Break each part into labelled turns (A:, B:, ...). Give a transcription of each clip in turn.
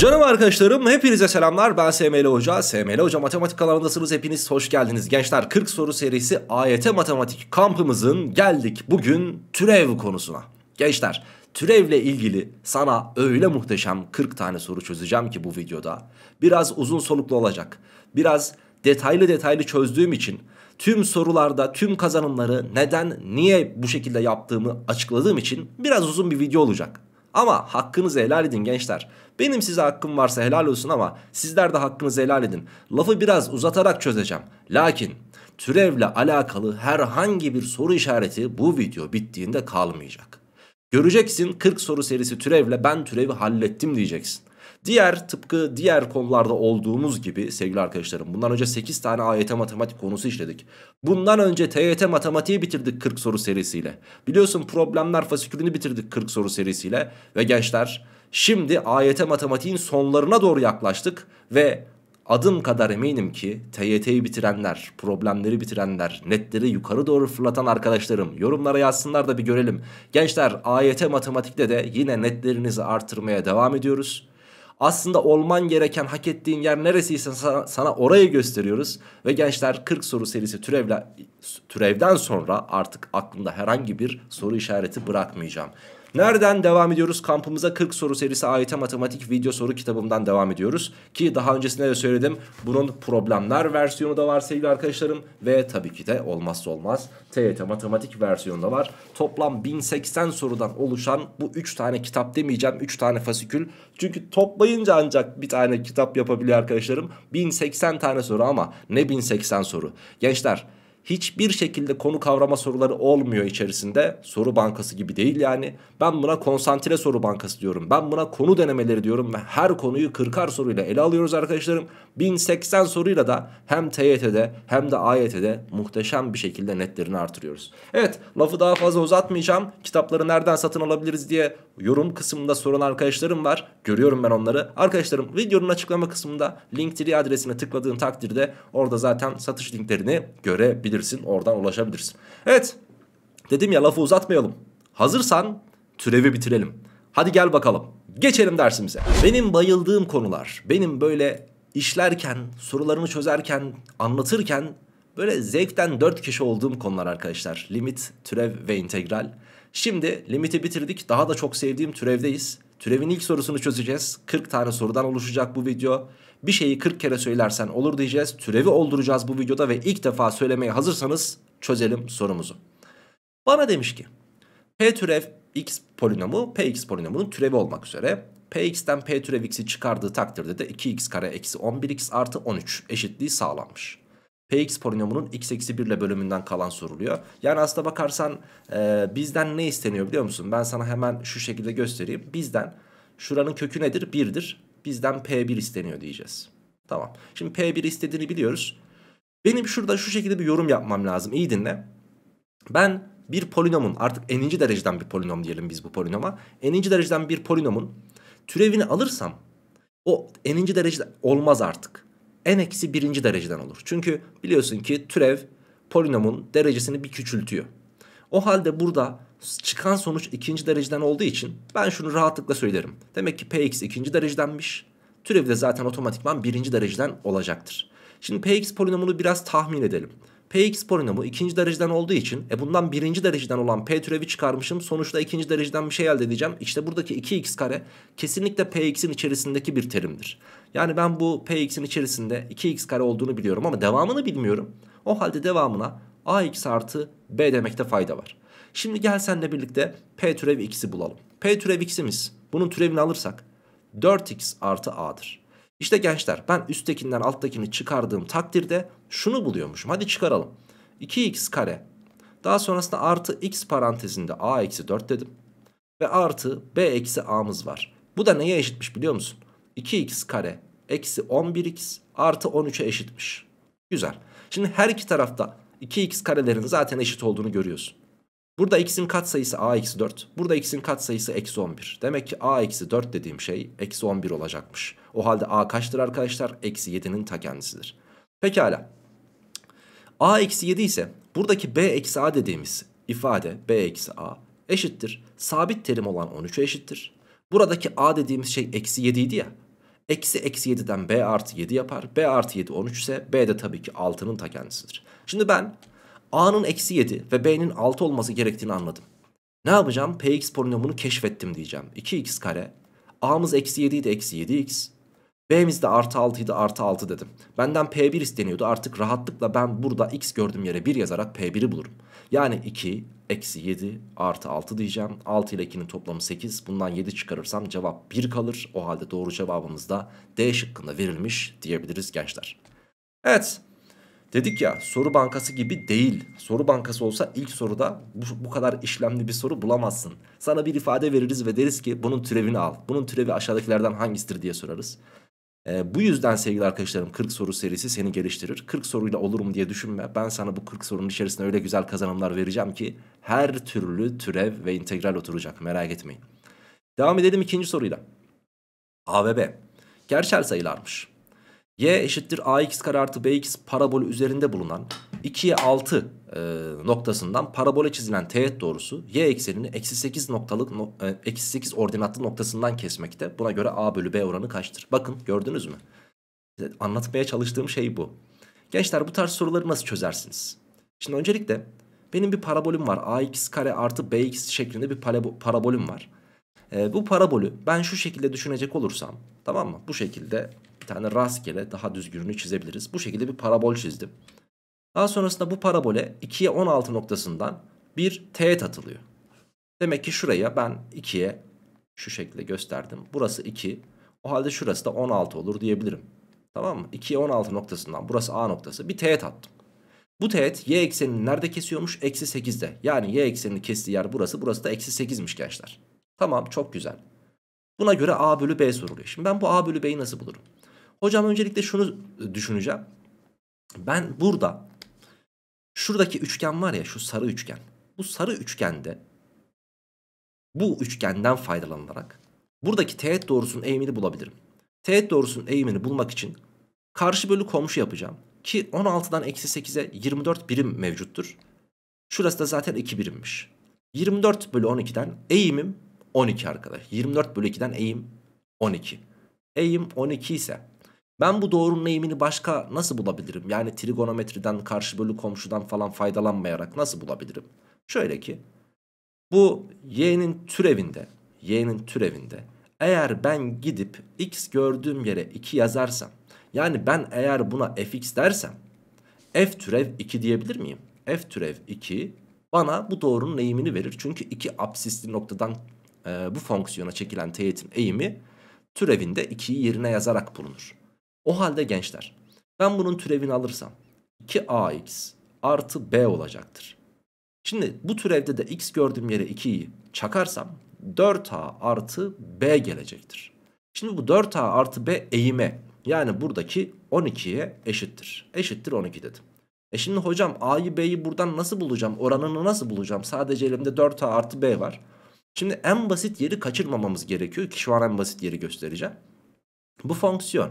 A: Canım arkadaşlarım hepinize selamlar ben SML Hoca. SML Hoca matematik Alanındasınız. hepiniz hoş geldiniz. Gençler 40 soru serisi AYT matematik kampımızın geldik bugün türev konusuna. Gençler türevle ilgili sana öyle muhteşem 40 tane soru çözeceğim ki bu videoda. Biraz uzun soluklu olacak. Biraz detaylı detaylı çözdüğüm için tüm sorularda tüm kazanımları neden niye bu şekilde yaptığımı açıkladığım için biraz uzun bir video olacak. Ama hakkınızı helal edin gençler. Benim size hakkım varsa helal olsun ama sizler de hakkınızı helal edin. Lafı biraz uzatarak çözeceğim. Lakin türevle alakalı herhangi bir soru işareti bu video bittiğinde kalmayacak. Göreceksin 40 soru serisi türevle ben türevi hallettim diyeceksin. Diğer tıpkı diğer konularda olduğumuz gibi sevgili arkadaşlarım bundan önce 8 tane AYT matematik konusu işledik. Bundan önce TYT matematiği bitirdik 40 soru serisiyle. Biliyorsun problemler fasikülünü bitirdik 40 soru serisiyle. Ve gençler şimdi AYT matematiğin sonlarına doğru yaklaştık ve adım kadar eminim ki TYT'yi bitirenler, problemleri bitirenler, netleri yukarı doğru fırlatan arkadaşlarım yorumlara yazsınlar da bir görelim. Gençler AYT matematikte de yine netlerinizi artırmaya devam ediyoruz. Aslında olman gereken hak ettiğin yer neresiyse sana, sana orayı gösteriyoruz. Ve gençler 40 soru serisi türevle, türevden sonra artık aklında herhangi bir soru işareti bırakmayacağım. Nereden devam ediyoruz? Kampımıza 40 soru serisi AYT matematik video soru kitabımdan devam ediyoruz. Ki daha öncesinde de söyledim. Bunun problemler versiyonu da var sevgili arkadaşlarım. Ve tabii ki de olmazsa olmaz TYT matematik versiyonu da var. Toplam 1080 sorudan oluşan bu 3 tane kitap demeyeceğim. 3 tane fasikül. Çünkü toplayınca ancak bir tane kitap yapabiliyor arkadaşlarım. 1080 tane soru ama ne 1080 soru. Gençler Hiçbir şekilde konu kavrama soruları olmuyor içerisinde. Soru bankası gibi değil yani. Ben buna konsantre soru bankası diyorum. Ben buna konu denemeleri diyorum ve her konuyu 40'ar soruyla ele alıyoruz arkadaşlarım. 1080 soruyla da hem TYT'de hem de AYT'de muhteşem bir şekilde netlerini artırıyoruz. Evet lafı daha fazla uzatmayacağım. Kitapları nereden satın alabiliriz diye yorum kısmında soran arkadaşlarım var. Görüyorum ben onları. Arkadaşlarım videonun açıklama kısmında Linktree adresine tıkladığın takdirde orada zaten satış linklerini görebilirsin bulabilirsin. Oradan ulaşabilirsin. Evet. Dedim ya lafı uzatmayalım. Hazırsan türevi bitirelim. Hadi gel bakalım. Geçelim dersimize. Benim bayıldığım konular. Benim böyle işlerken, sorularımı çözerken, anlatırken böyle zevkten 4 kişi olduğum konular arkadaşlar. Limit, türev ve integral. Şimdi limiti bitirdik. Daha da çok sevdiğim türevdeyiz. Türevin ilk sorusunu çözeceğiz. 40 tane sorudan oluşacak bu video. Bir şeyi 40 kere söylersen olur diyeceğiz. Türevi olduracağız bu videoda ve ilk defa söylemeye hazırsanız çözelim sorumuzu. Bana demiş ki P türev x polinomu Px polinomunun türevi olmak üzere Px'ten P türev x'i çıkardığı takdirde de 2x kare eksi 11x artı 13 eşitliği sağlanmış. Px polinomunun x eksi 1 ile bölümünden kalan soruluyor. Yani aslına bakarsan e, bizden ne isteniyor biliyor musun? Ben sana hemen şu şekilde göstereyim. Bizden şuranın kökü nedir? 1'dir bizden P1 isteniyor diyeceğiz. Tamam. Şimdi P1 istediğini biliyoruz. Benim şurada şu şekilde bir yorum yapmam lazım. İyi dinle. Ben bir polinomun artık eninci dereceden bir polinom diyelim biz bu polinoma. Eninci dereceden bir polinomun türevini alırsam o eninci dereceden olmaz artık. En eksi birinci dereceden olur. Çünkü biliyorsun ki türev polinomun derecesini bir küçültüyor. O halde burada çıkan sonuç ikinci dereceden olduğu için ben şunu rahatlıkla söylerim. Demek ki px ikinci derecedenmiş. Türevi de zaten otomatikman birinci dereceden olacaktır. Şimdi px polinomunu biraz tahmin edelim. px polinomu ikinci dereceden olduğu için e bundan birinci dereceden olan p türevi çıkarmışım. Sonuçta ikinci dereceden bir şey elde edeceğim. İşte buradaki 2x kare kesinlikle px'in içerisindeki bir terimdir. Yani ben bu px'in içerisinde 2x kare olduğunu biliyorum ama devamını bilmiyorum. O halde devamına ax artı b demekte fayda var. Şimdi gel senle birlikte P türev x'i bulalım. P türev x'imiz bunun türevini alırsak 4x artı a'dır. İşte gençler ben üsttekinden alttakini çıkardığım takdirde şunu buluyormuşum. Hadi çıkaralım. 2x kare daha sonrasında artı x parantezinde a eksi 4 dedim. Ve artı b eksi a'mız var. Bu da neye eşitmiş biliyor musun? 2x kare eksi 11x artı 13'e eşitmiş. Güzel. Şimdi her iki tarafta 2x karelerin zaten eşit olduğunu görüyorsun. Burada x'in katsayısı a eksi 4. Burada x'in katsayısı eksi 11. Demek ki a eksi 4 dediğim şey eksi 11 olacakmış. O halde a kaçtır arkadaşlar? Eksi 7'nin ta kendisidir. Pekala. a eksi 7 ise buradaki b eksi a dediğimiz ifade b eksi a eşittir. Sabit terim olan 13'e eşittir. Buradaki a dediğimiz şey eksi 7 idi ya. Eksi eksi 7'den b artı 7 yapar. b artı 7 13 ise b de tabii ki 6'nın ta kendisidir. Şimdi ben A'nın eksi 7 ve B'nin 6 olması gerektiğini anladım. Ne yapacağım? Px polinomunu keşfettim diyeceğim. 2x kare. A'mız eksi 7 idi eksi 7x. B'miz de artı 6 idi artı 6 dedim. Benden P1 isteniyordu artık rahatlıkla ben burada x gördüğüm yere 1 yazarak P1'i bulurum. Yani 2 eksi 7 artı 6 diyeceğim. 6 ile 2'nin toplamı 8. Bundan 7 çıkarırsam cevap 1 kalır. O halde doğru cevabımız da D şıkkında verilmiş diyebiliriz gençler. Evet Dedik ya soru bankası gibi değil. Soru bankası olsa ilk soruda bu, bu kadar işlemli bir soru bulamazsın. Sana bir ifade veririz ve deriz ki bunun türevini al. Bunun türevi aşağıdakilerden hangisidir diye sorarız. Ee, bu yüzden sevgili arkadaşlarım 40 soru serisi seni geliştirir. 40 soruyla olur mu diye düşünme. Ben sana bu 40 sorunun içerisinde öyle güzel kazanımlar vereceğim ki her türlü türev ve integral oturacak merak etmeyin. Devam edelim ikinci soruyla. A ve B. Gerçel sayılarmış y eşittir ax kare artı bx parabolü üzerinde bulunan 2'ye 6 e, noktasından parabole çizilen teğet doğrusu y eksenini eksi 8 noktalık e, eksi 8 ordinatlı noktasından kesmekte. Buna göre a bölü b oranı kaçtır? Bakın gördünüz mü? E, anlatmaya çalıştığım şey bu. Gençler bu tarz soruları nasıl çözersiniz? Şimdi öncelikle benim bir parabolüm var. ax kare artı bx şeklinde bir parabolüm var. E, bu parabolü ben şu şekilde düşünecek olursam tamam mı? Bu şekilde bir tane rastgele daha düzgününü çizebiliriz. Bu şekilde bir parabol çizdim. Daha sonrasında bu parabole 2'ye 16 noktasından bir teğet atılıyor. Demek ki şuraya ben 2'ye şu şekilde gösterdim. Burası 2. O halde şurası da 16 olur diyebilirim. Tamam mı? 2'ye 16 noktasından burası A noktası bir teğet attım. Bu teğet y eksenini nerede kesiyormuş? Eksi 8'de. Yani y eksenini kestiği yer burası. Burası da eksi 8'miş gençler. Tamam çok güzel. Buna göre A bölü B soruluyor. Şimdi ben bu A bölü B'yi nasıl bulurum? Hocam öncelikle şunu düşüneceğim. Ben burada şuradaki üçgen var ya şu sarı üçgen. Bu sarı üçgende bu üçgenden faydalanarak buradaki teğet doğrusunun eğimini bulabilirim. Teğet doğrusunun eğimini bulmak için karşı bölü komşu yapacağım. Ki 16'dan eksi 8'e 24 birim mevcuttur. Şurası da zaten 2 birimmiş. 24 bölü 12'den eğimim 12 arkadaş. 24 bölü 2'den eğim 12. Eğim 12 ise ben bu doğrunun eğimini başka nasıl bulabilirim? Yani trigonometriden, karşı bölü komşudan falan faydalanmayarak nasıl bulabilirim? Şöyle ki bu y'nin türevinde, y'nin türevinde eğer ben gidip x gördüğüm yere 2 yazarsam yani ben eğer buna fx dersem f türev 2 diyebilir miyim? f türev 2 bana bu doğrunun eğimini verir. Çünkü 2 absisli noktadan e, bu fonksiyona çekilen teğetin eğimi türevinde 2'yi yerine yazarak bulunur. O halde gençler ben bunun türevini alırsam 2ax artı b olacaktır. Şimdi bu türevde de x gördüğüm yere 2'yi çakarsam 4a artı b gelecektir. Şimdi bu 4a artı b eğime yani buradaki 12'ye eşittir. Eşittir 12 dedim. E şimdi hocam a'yı b'yi buradan nasıl bulacağım? Oranını nasıl bulacağım? Sadece elimde 4a artı b var. Şimdi en basit yeri kaçırmamamız gerekiyor ki şu an en basit yeri göstereceğim. Bu fonksiyon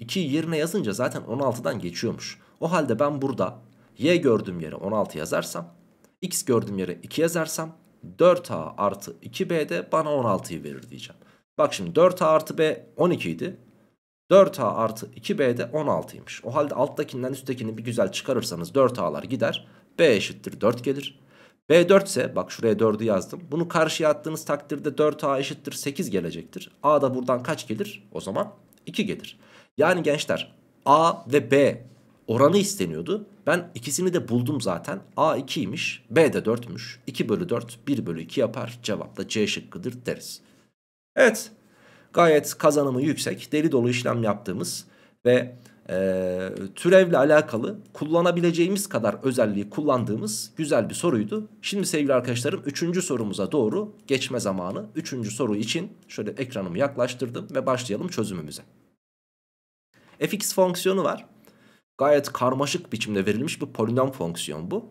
A: 2'yi yerine yazınca zaten 16'dan geçiyormuş. O halde ben burada y gördüğüm yere 16 yazarsam x gördüğüm yere 2 yazarsam 4a artı 2b de bana 16'yı verir diyeceğim. Bak şimdi 4a artı b 12 idi. 4a artı 2b de 16'ymış. O halde alttakinden üsttekini bir güzel çıkarırsanız 4a'lar gider. b eşittir 4 gelir. B4 ise bak şuraya 4'ü yazdım. Bunu karşıya attığınız takdirde 4A eşittir 8 gelecektir. A da buradan kaç gelir? O zaman 2 gelir. Yani gençler A ve B oranı isteniyordu. Ben ikisini de buldum zaten. A 2'ymiş, B de 4'müş. 2 bölü 4, 1 bölü 2 yapar. Cevap da C şıkkıdır deriz. Evet, gayet kazanımı yüksek, deli dolu işlem yaptığımız ve e, türevle alakalı kullanabileceğimiz kadar özelliği kullandığımız güzel bir soruydu. Şimdi sevgili arkadaşlarım üçüncü sorumuza doğru geçme zamanı. Üçüncü soru için şöyle ekranımı yaklaştırdım ve başlayalım çözümümüze. fx fonksiyonu var. Gayet karmaşık biçimde verilmiş bir polinom fonksiyon bu.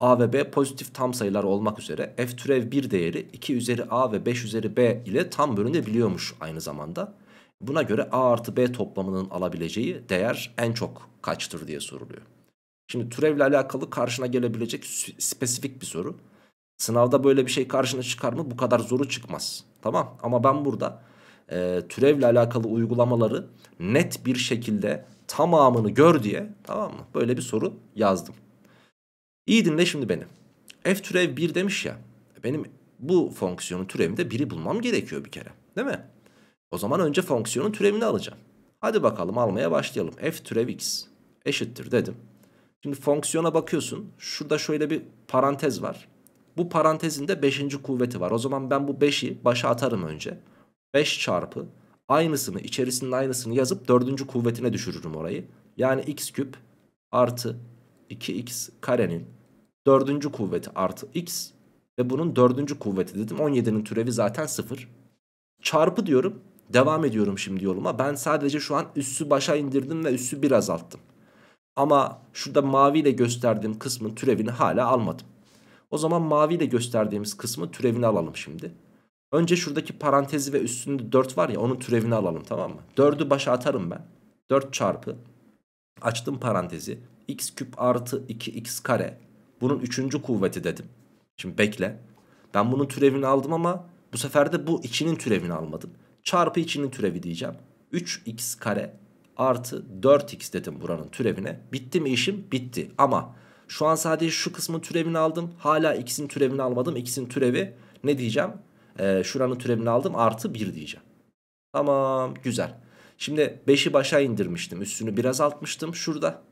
A: A ve B pozitif tam sayılar olmak üzere f türev 1 değeri 2 üzeri a ve 5 üzeri b ile tam bölünebiliyormuş aynı zamanda. Buna göre A artı B toplamının alabileceği değer en çok kaçtır diye soruluyor. Şimdi türevle alakalı karşına gelebilecek spesifik bir soru. Sınavda böyle bir şey karşına çıkar mı? Bu kadar zoru çıkmaz. Tamam ama ben burada e, türevle alakalı uygulamaları net bir şekilde tamamını gör diye tamam mı? Böyle bir soru yazdım. İyi dinle şimdi beni. F türev 1 demiş ya. Benim bu fonksiyonun türevinde 1'i bulmam gerekiyor bir kere. Değil mi? O zaman önce fonksiyonun türevini alacağım. Hadi bakalım almaya başlayalım. F türev x eşittir dedim. Şimdi fonksiyona bakıyorsun. Şurada şöyle bir parantez var. Bu parantezin de 5. kuvveti var. O zaman ben bu 5'i başa atarım önce. 5 çarpı aynısını içerisinin aynısını yazıp 4. kuvvetine düşürürüm orayı. Yani x küp artı 2x karenin 4. kuvveti artı x ve bunun 4. kuvveti dedim. 17'nin türevi zaten 0. Çarpı diyorum. Devam ediyorum şimdi yoluma. Ben sadece şu an üssü başa indirdim ve üssü bir azalttım. Ama şurada maviyle gösterdiğim kısmın türevini hala almadım. O zaman maviyle gösterdiğimiz kısmı türevini alalım şimdi. Önce şuradaki parantezi ve üstünde 4 var ya onun türevini alalım tamam mı? 4'ü başa atarım ben. 4 çarpı açtım parantezi x küp artı 2x kare bunun 3. kuvveti dedim. Şimdi bekle. Ben bunun türevini aldım ama bu sefer de bu 2'nin türevini almadım çarpı içinin türevi diyeceğim. 3x kare artı 4x dedim buranın türevine. Bitti mi işim? Bitti. Ama şu an sadece şu kısmın türevini aldım. Hala x'in türevini almadım. x'in türevi ne diyeceğim? Ee, şuranın türevini aldım. Artı 1 diyeceğim. Tamam güzel. Şimdi 5'i başa indirmiştim. Üstünü biraz altmıştım şurada.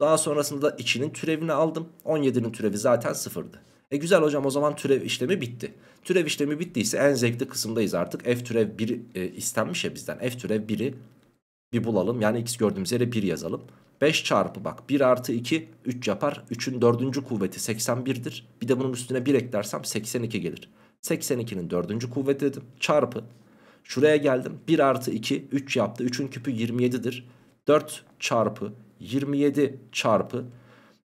A: Daha sonrasında da içinin türevini aldım. 17'nin türevi zaten sıfırdı. E güzel hocam o zaman türev işlemi bitti. Türev işlemi bittiyse en zevkli kısımdayız artık. F türev 1 e, istenmiş ya bizden. F türev 1'i bir bulalım. Yani x gördüğümüz yere 1 yazalım. 5 çarpı bak 1 artı 2 3 yapar. 3'ün 4. kuvveti 81'dir. Bir de bunun üstüne 1 eklersem 82 gelir. 82'nin 4. kuvveti dedim. Çarpı. Şuraya geldim. 1 artı 2 3 yaptı. 3'ün küpü 27'dir. 4 çarpı 27 çarpı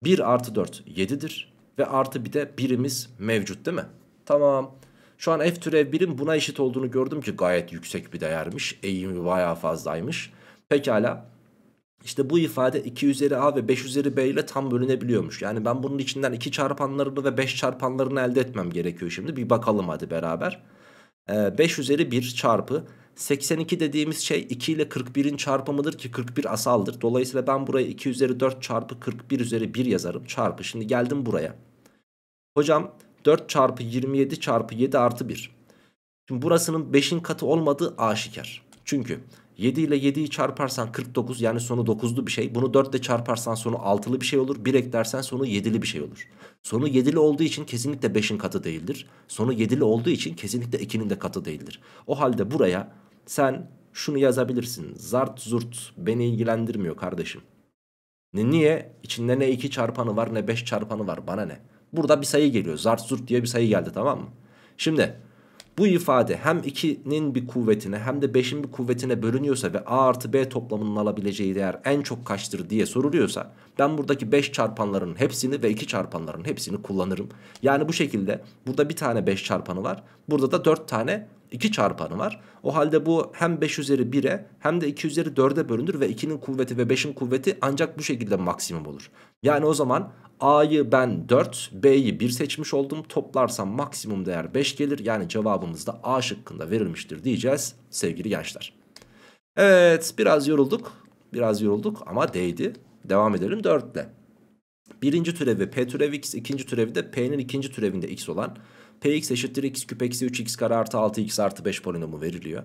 A: 1 artı 4 7'dir ve artı bir de birimiz mevcut değil mi? Tamam. Şu an f türev birim buna eşit olduğunu gördüm ki gayet yüksek bir değermiş. Eğimi bayağı fazlaymış. Pekala. İşte bu ifade 2 üzeri a ve 5 üzeri b ile tam bölünebiliyormuş. Yani ben bunun içinden 2 çarpanlarını ve 5 çarpanlarını elde etmem gerekiyor şimdi. Bir bakalım hadi beraber. Ee, 5 üzeri 1 çarpı 82 dediğimiz şey 2 ile 41'in çarpımıdır ki 41 asaldır. Dolayısıyla ben buraya 2 üzeri 4 çarpı 41 üzeri 1 yazarım çarpı. Şimdi geldim buraya. Hocam 4 çarpı 27 çarpı 7 artı 1. Şimdi burasının 5'in katı olmadığı aşikar. Çünkü 7 ile 7'yi çarparsan 49 yani sonu 9'lu bir şey. Bunu 4 ile çarparsan sonu 6'lı bir şey olur. 1 eklersen sonu 7'li bir şey olur. Sonu 7'li olduğu için kesinlikle 5'in katı değildir. Sonu 7'li olduğu için kesinlikle 2'nin de katı değildir. O halde buraya sen şunu yazabilirsin. Zart zurt beni ilgilendirmiyor kardeşim. Niye? İçinde ne 2 çarpanı var ne 5 çarpanı var bana ne? Burada bir sayı geliyor. Zart zurt diye bir sayı geldi tamam mı? Şimdi bu ifade hem 2'nin bir kuvvetine hem de 5'in bir kuvvetine bölünüyorsa ve a artı b toplamının alabileceği değer en çok kaçtır diye soruluyorsa ben buradaki 5 çarpanların hepsini ve 2 çarpanların hepsini kullanırım. Yani bu şekilde burada bir tane 5 çarpanı var. Burada da 4 tane 2 çarpanı var. O halde bu hem 5 üzeri 1'e hem de 2 üzeri 4'e bölünür ve 2'nin kuvveti ve 5'in kuvveti ancak bu şekilde maksimum olur. Yani o zaman A'yı ben 4, B'yi 1 seçmiş oldum. Toplarsam maksimum değer 5 gelir. Yani cevabımız da A şıkkında verilmiştir diyeceğiz sevgili gençler. Evet biraz yorulduk. Biraz yorulduk ama değdi. Devam edelim 4 ile. Birinci türevi P türevi x, ikinci türevi de P'nin ikinci türevinde x olan Px eşittir x küp eksi 3x kare artı 6x artı 5 polinomu veriliyor.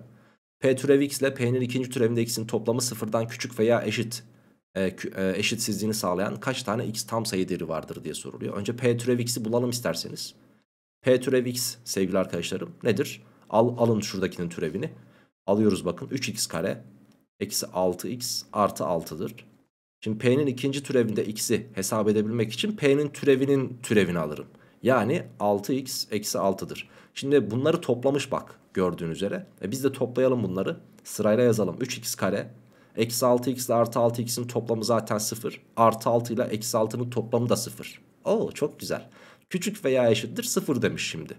A: P türevi x ile P'nin ikinci türevinde x'in toplamı sıfırdan küçük veya eşit e, e, eşitsizliğini sağlayan kaç tane x tam sayı değeri vardır diye soruluyor. Önce p türev x'i bulalım isterseniz. p türev x sevgili arkadaşlarım nedir? Al, alın şuradakinin türevini. Alıyoruz bakın 3x kare eksi 6x artı 6'dır. Şimdi p'nin ikinci türevinde x'i hesap edebilmek için p'nin türevinin türevini alırım. Yani 6x eksi 6'dır. Şimdi bunları toplamış bak gördüğün üzere. E biz de toplayalım bunları. Sırayla yazalım. 3x kare Eksi 6x ile artı 6x'in toplamı zaten 0. Artı 6 ile eksi 6'nın toplamı da 0. Oo çok güzel. Küçük veya eşittir 0 demiş şimdi.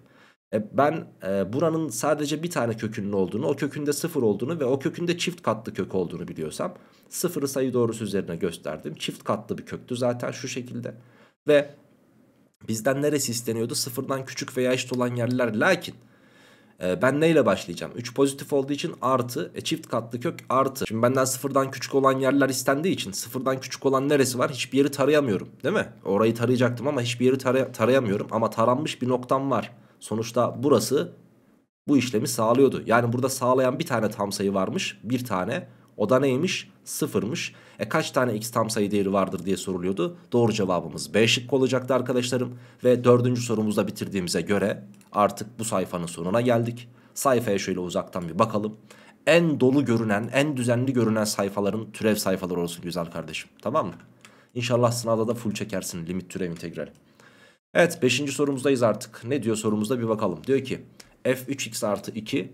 A: E, ben e, buranın sadece bir tane kökünün olduğunu, o kökünde 0 olduğunu ve o kökünde çift katlı kök olduğunu biliyorsam sıfırı sayı doğrusu üzerine gösterdim. Çift katlı bir köktü zaten şu şekilde. Ve bizden neresi isteniyordu? Sıfırdan küçük veya eşit olan yerler. Lakin ee, ben neyle başlayacağım? 3 pozitif olduğu için artı. E, çift katlı kök artı. Şimdi benden sıfırdan küçük olan yerler istendiği için sıfırdan küçük olan neresi var? Hiçbir yeri tarayamıyorum değil mi? Orayı tarayacaktım ama hiçbir yeri taray tarayamıyorum. Ama taranmış bir noktam var. Sonuçta burası bu işlemi sağlıyordu. Yani burada sağlayan bir tane tam sayı varmış. Bir tane. O da neymiş? Sıfırmış. E kaç tane x tam sayı değeri vardır diye soruluyordu. Doğru cevabımız B şıkkı olacaktı arkadaşlarım. Ve dördüncü sorumuzda bitirdiğimize göre artık bu sayfanın sonuna geldik. Sayfaya şöyle uzaktan bir bakalım. En dolu görünen, en düzenli görünen sayfaların türev sayfaları olsun güzel kardeşim. Tamam mı? İnşallah sınavda da full çekersin limit türev integrali. Evet 5. sorumuzdayız artık. Ne diyor sorumuzda bir bakalım. Diyor ki f3x artı 2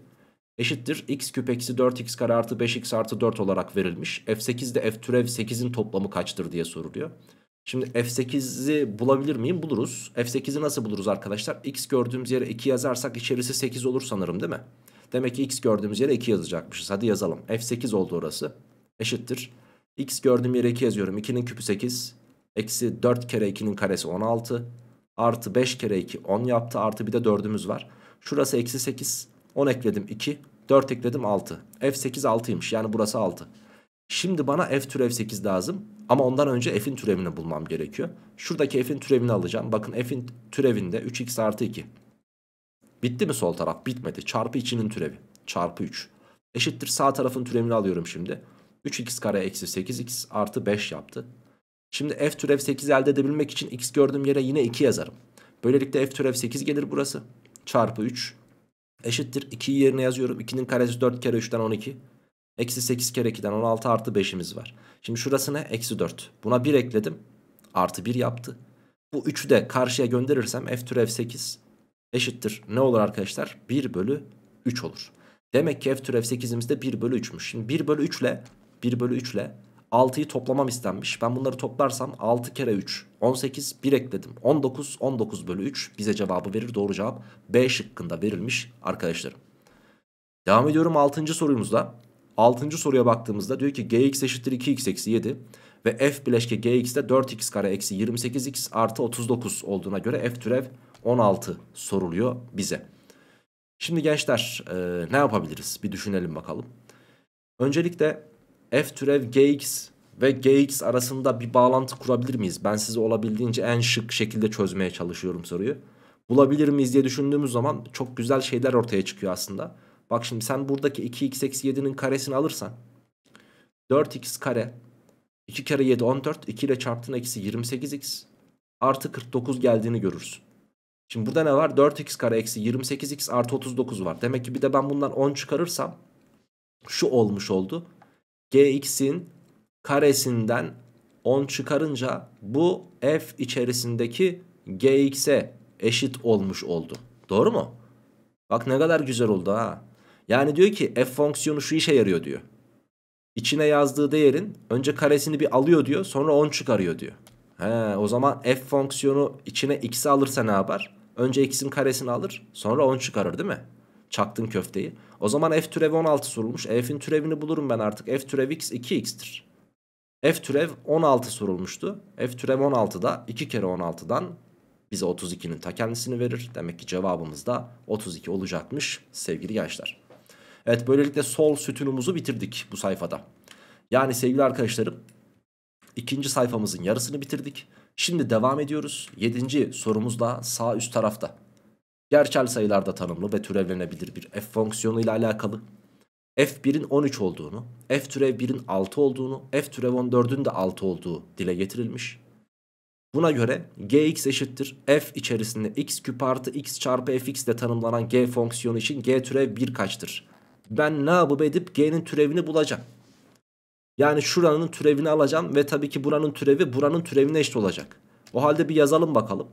A: eşittir x küp eksi 4x kare artı 5x artı 4 olarak verilmiş. f8 de f türev 8'in toplamı kaçtır diye soruluyor. Şimdi F8'i bulabilir miyim? Buluruz. F8'i nasıl buluruz arkadaşlar? X gördüğümüz yere 2 yazarsak içerisi 8 olur sanırım değil mi? Demek ki X gördüğümüz yere 2 yazacakmışız. Hadi yazalım. F8 oldu orası. Eşittir. X gördüğüm yere 2 yazıyorum. 2'nin küpü 8. Eksi 4 kere 2'nin karesi 16. Artı 5 kere 2 10 yaptı. Artı bir de 4'ümüz var. Şurası eksi 8. 10 ekledim 2. 4 ekledim 6. F8 6'ymış. Yani burası 6. Şimdi bana F türev 8 lazım. Ama ondan önce f'in türevini bulmam gerekiyor. Şuradaki f'in türevini alacağım. Bakın f'in türevinde 3x artı 2. Bitti mi sol taraf? Bitmedi. Çarpı içinin türevi. Çarpı 3. Eşittir sağ tarafın türevini alıyorum şimdi. 3x kare eksi 8x artı 5 yaptı. Şimdi f türev 8 elde edebilmek için x gördüğüm yere yine 2 yazarım. Böylelikle f türev 8 gelir burası. Çarpı 3 eşittir. 2'yi yerine yazıyorum. 2'nin karesi 4 kere 3'ten 12. Eksi 8 kere 2'den 16 artı 5'imiz var. Şimdi şurası ne? Eksi 4. Buna 1 ekledim. Artı 1 yaptı. Bu 3'ü de karşıya gönderirsem f türev 8 eşittir. Ne olur arkadaşlar? 1 bölü 3 olur. Demek ki f türev 8'imiz de 1 bölü 3'müş. Şimdi 1 bölü 3 ile 1 bölü 3 ile 6'yı toplamam istenmiş. Ben bunları toplarsam 6 kere 3 18 1 ekledim. 19 19 bölü 3 bize cevabı verir. Doğru cevap B şıkkında verilmiş arkadaşlarım. Devam ediyorum 6. sorumuzla. Altıncı soruya baktığımızda diyor ki gx eşittir 2x eksi 7 ve f bileşke de 4x kare eksi 28x artı 39 olduğuna göre f türev 16 soruluyor bize. Şimdi gençler e, ne yapabiliriz bir düşünelim bakalım. Öncelikle f türev gx ve gx arasında bir bağlantı kurabilir miyiz? Ben size olabildiğince en şık şekilde çözmeye çalışıyorum soruyu. Bulabilir miyiz diye düşündüğümüz zaman çok güzel şeyler ortaya çıkıyor aslında. Aslında. Bak şimdi sen buradaki 2x eksi 7'nin karesini alırsan 4x kare 2 kere 7 14 2 ile çarptın eksi 28x artı 49 geldiğini görürsün. Şimdi burada ne var? 4x kare eksi 28x artı 39 var. Demek ki bir de ben bundan 10 çıkarırsam şu olmuş oldu. gx'in karesinden 10 çıkarınca bu f içerisindeki gx'e eşit olmuş oldu. Doğru mu? Bak ne kadar güzel oldu ha. Yani diyor ki f fonksiyonu şu işe yarıyor diyor. İçine yazdığı değerin önce karesini bir alıyor diyor sonra 10 çıkarıyor diyor. He, o zaman f fonksiyonu içine x'i alırsa ne yapar? Önce x'in karesini alır sonra 10 çıkarır değil mi? Çaktın köfteyi. O zaman f türevi 16 sorulmuş. F'in türevini bulurum ben artık. F türev x 2x'tir. F türev 16 sorulmuştu. F türev 16'da 2 kere 16'dan bize 32'nin ta kendisini verir. Demek ki cevabımız da 32 olacakmış sevgili gençler. Evet böylelikle sol sütunumuzu bitirdik bu sayfada. Yani sevgili arkadaşlarım ikinci sayfamızın yarısını bitirdik. Şimdi devam ediyoruz. Yedinci sorumuzla sağ üst tarafta. Gerçel sayılarda tanımlı ve türevlenebilir bir f fonksiyonu ile alakalı. F1'in 13 olduğunu, F türev 1'in 6 olduğunu, F türev 14'ün de 6 olduğu dile getirilmiş. Buna göre gx eşittir f içerisinde x küp artı x çarpı fx ile tanımlanan g fonksiyonu için g türev 1 kaçtır? ben ne yapıp edip G'nin türevini bulacağım. Yani şuranın türevini alacağım ve tabii ki buranın türevi buranın türevine eşit olacak. O halde bir yazalım bakalım.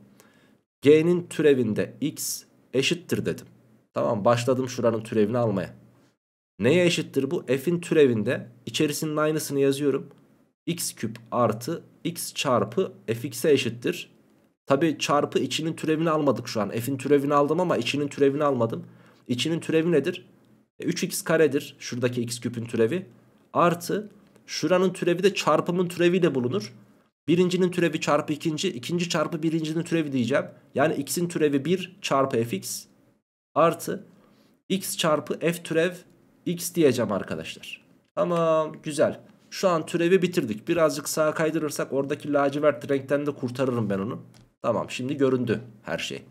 A: G'nin türevinde x eşittir dedim. Tamam başladım şuranın türevini almaya. Neye eşittir bu? F'in türevinde içerisinin aynısını yazıyorum. x küp artı x çarpı fx'e eşittir. Tabii çarpı içinin türevini almadık şu an. F'in türevini aldım ama içinin türevini almadım. İçinin türevi nedir? 3x e, karedir şuradaki x küpün türevi. Artı şuranın türevi de çarpımın türeviyle bulunur. Birincinin türevi çarpı ikinci, ikinci çarpı birincinin türevi diyeceğim. Yani x'in türevi 1 çarpı fx artı x çarpı f türev x diyeceğim arkadaşlar. Tamam güzel. Şu an türevi bitirdik. Birazcık sağa kaydırırsak oradaki lacivert renkten de kurtarırım ben onu. Tamam şimdi göründü her şey.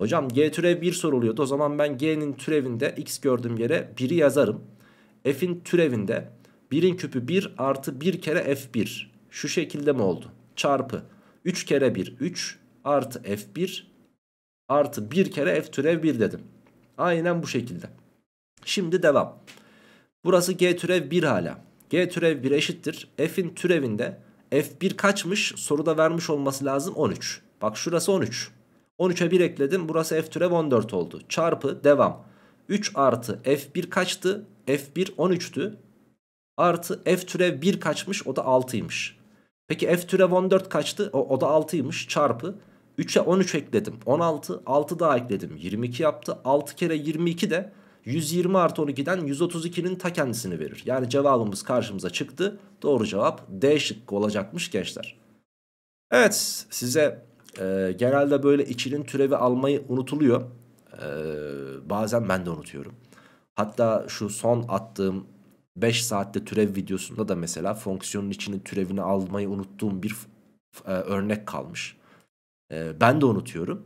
A: Hocam g türev 1 soruluyordu. O zaman ben g'nin türevinde x gördüğüm yere 1'i yazarım. F'in türevinde 1'in küpü 1 artı 1 kere f1. Şu şekilde mi oldu? Çarpı 3 kere 1 3 artı f1 artı 1 kere f türev 1 dedim. Aynen bu şekilde. Şimdi devam. Burası g türev 1 hala. g türev 1 eşittir. F'in türevinde f1 kaçmış? Soruda vermiş olması lazım 13. Bak şurası 13. 13'e 1 ekledim. Burası f türev 14 oldu. Çarpı devam. 3 artı f1 kaçtı? f1 13'tü. Artı f türev 1 kaçmış? O da 6'ymış. Peki f türev 14 kaçtı? O, o da 6'ymış. Çarpı. 3'e 13 ekledim. 16. 6 daha ekledim. 22 yaptı. 6 kere 22 de 120 artı 12'den 132'nin ta kendisini verir. Yani cevabımız karşımıza çıktı. Doğru cevap D şıkkı olacakmış gençler. Evet size e, genelde böyle içinin türevi almayı unutuluyor. E, bazen ben de unutuyorum. Hatta şu son attığım 5 saatte türev videosunda da mesela fonksiyonun içinin türevini almayı unuttuğum bir e, örnek kalmış. E, ben de unutuyorum.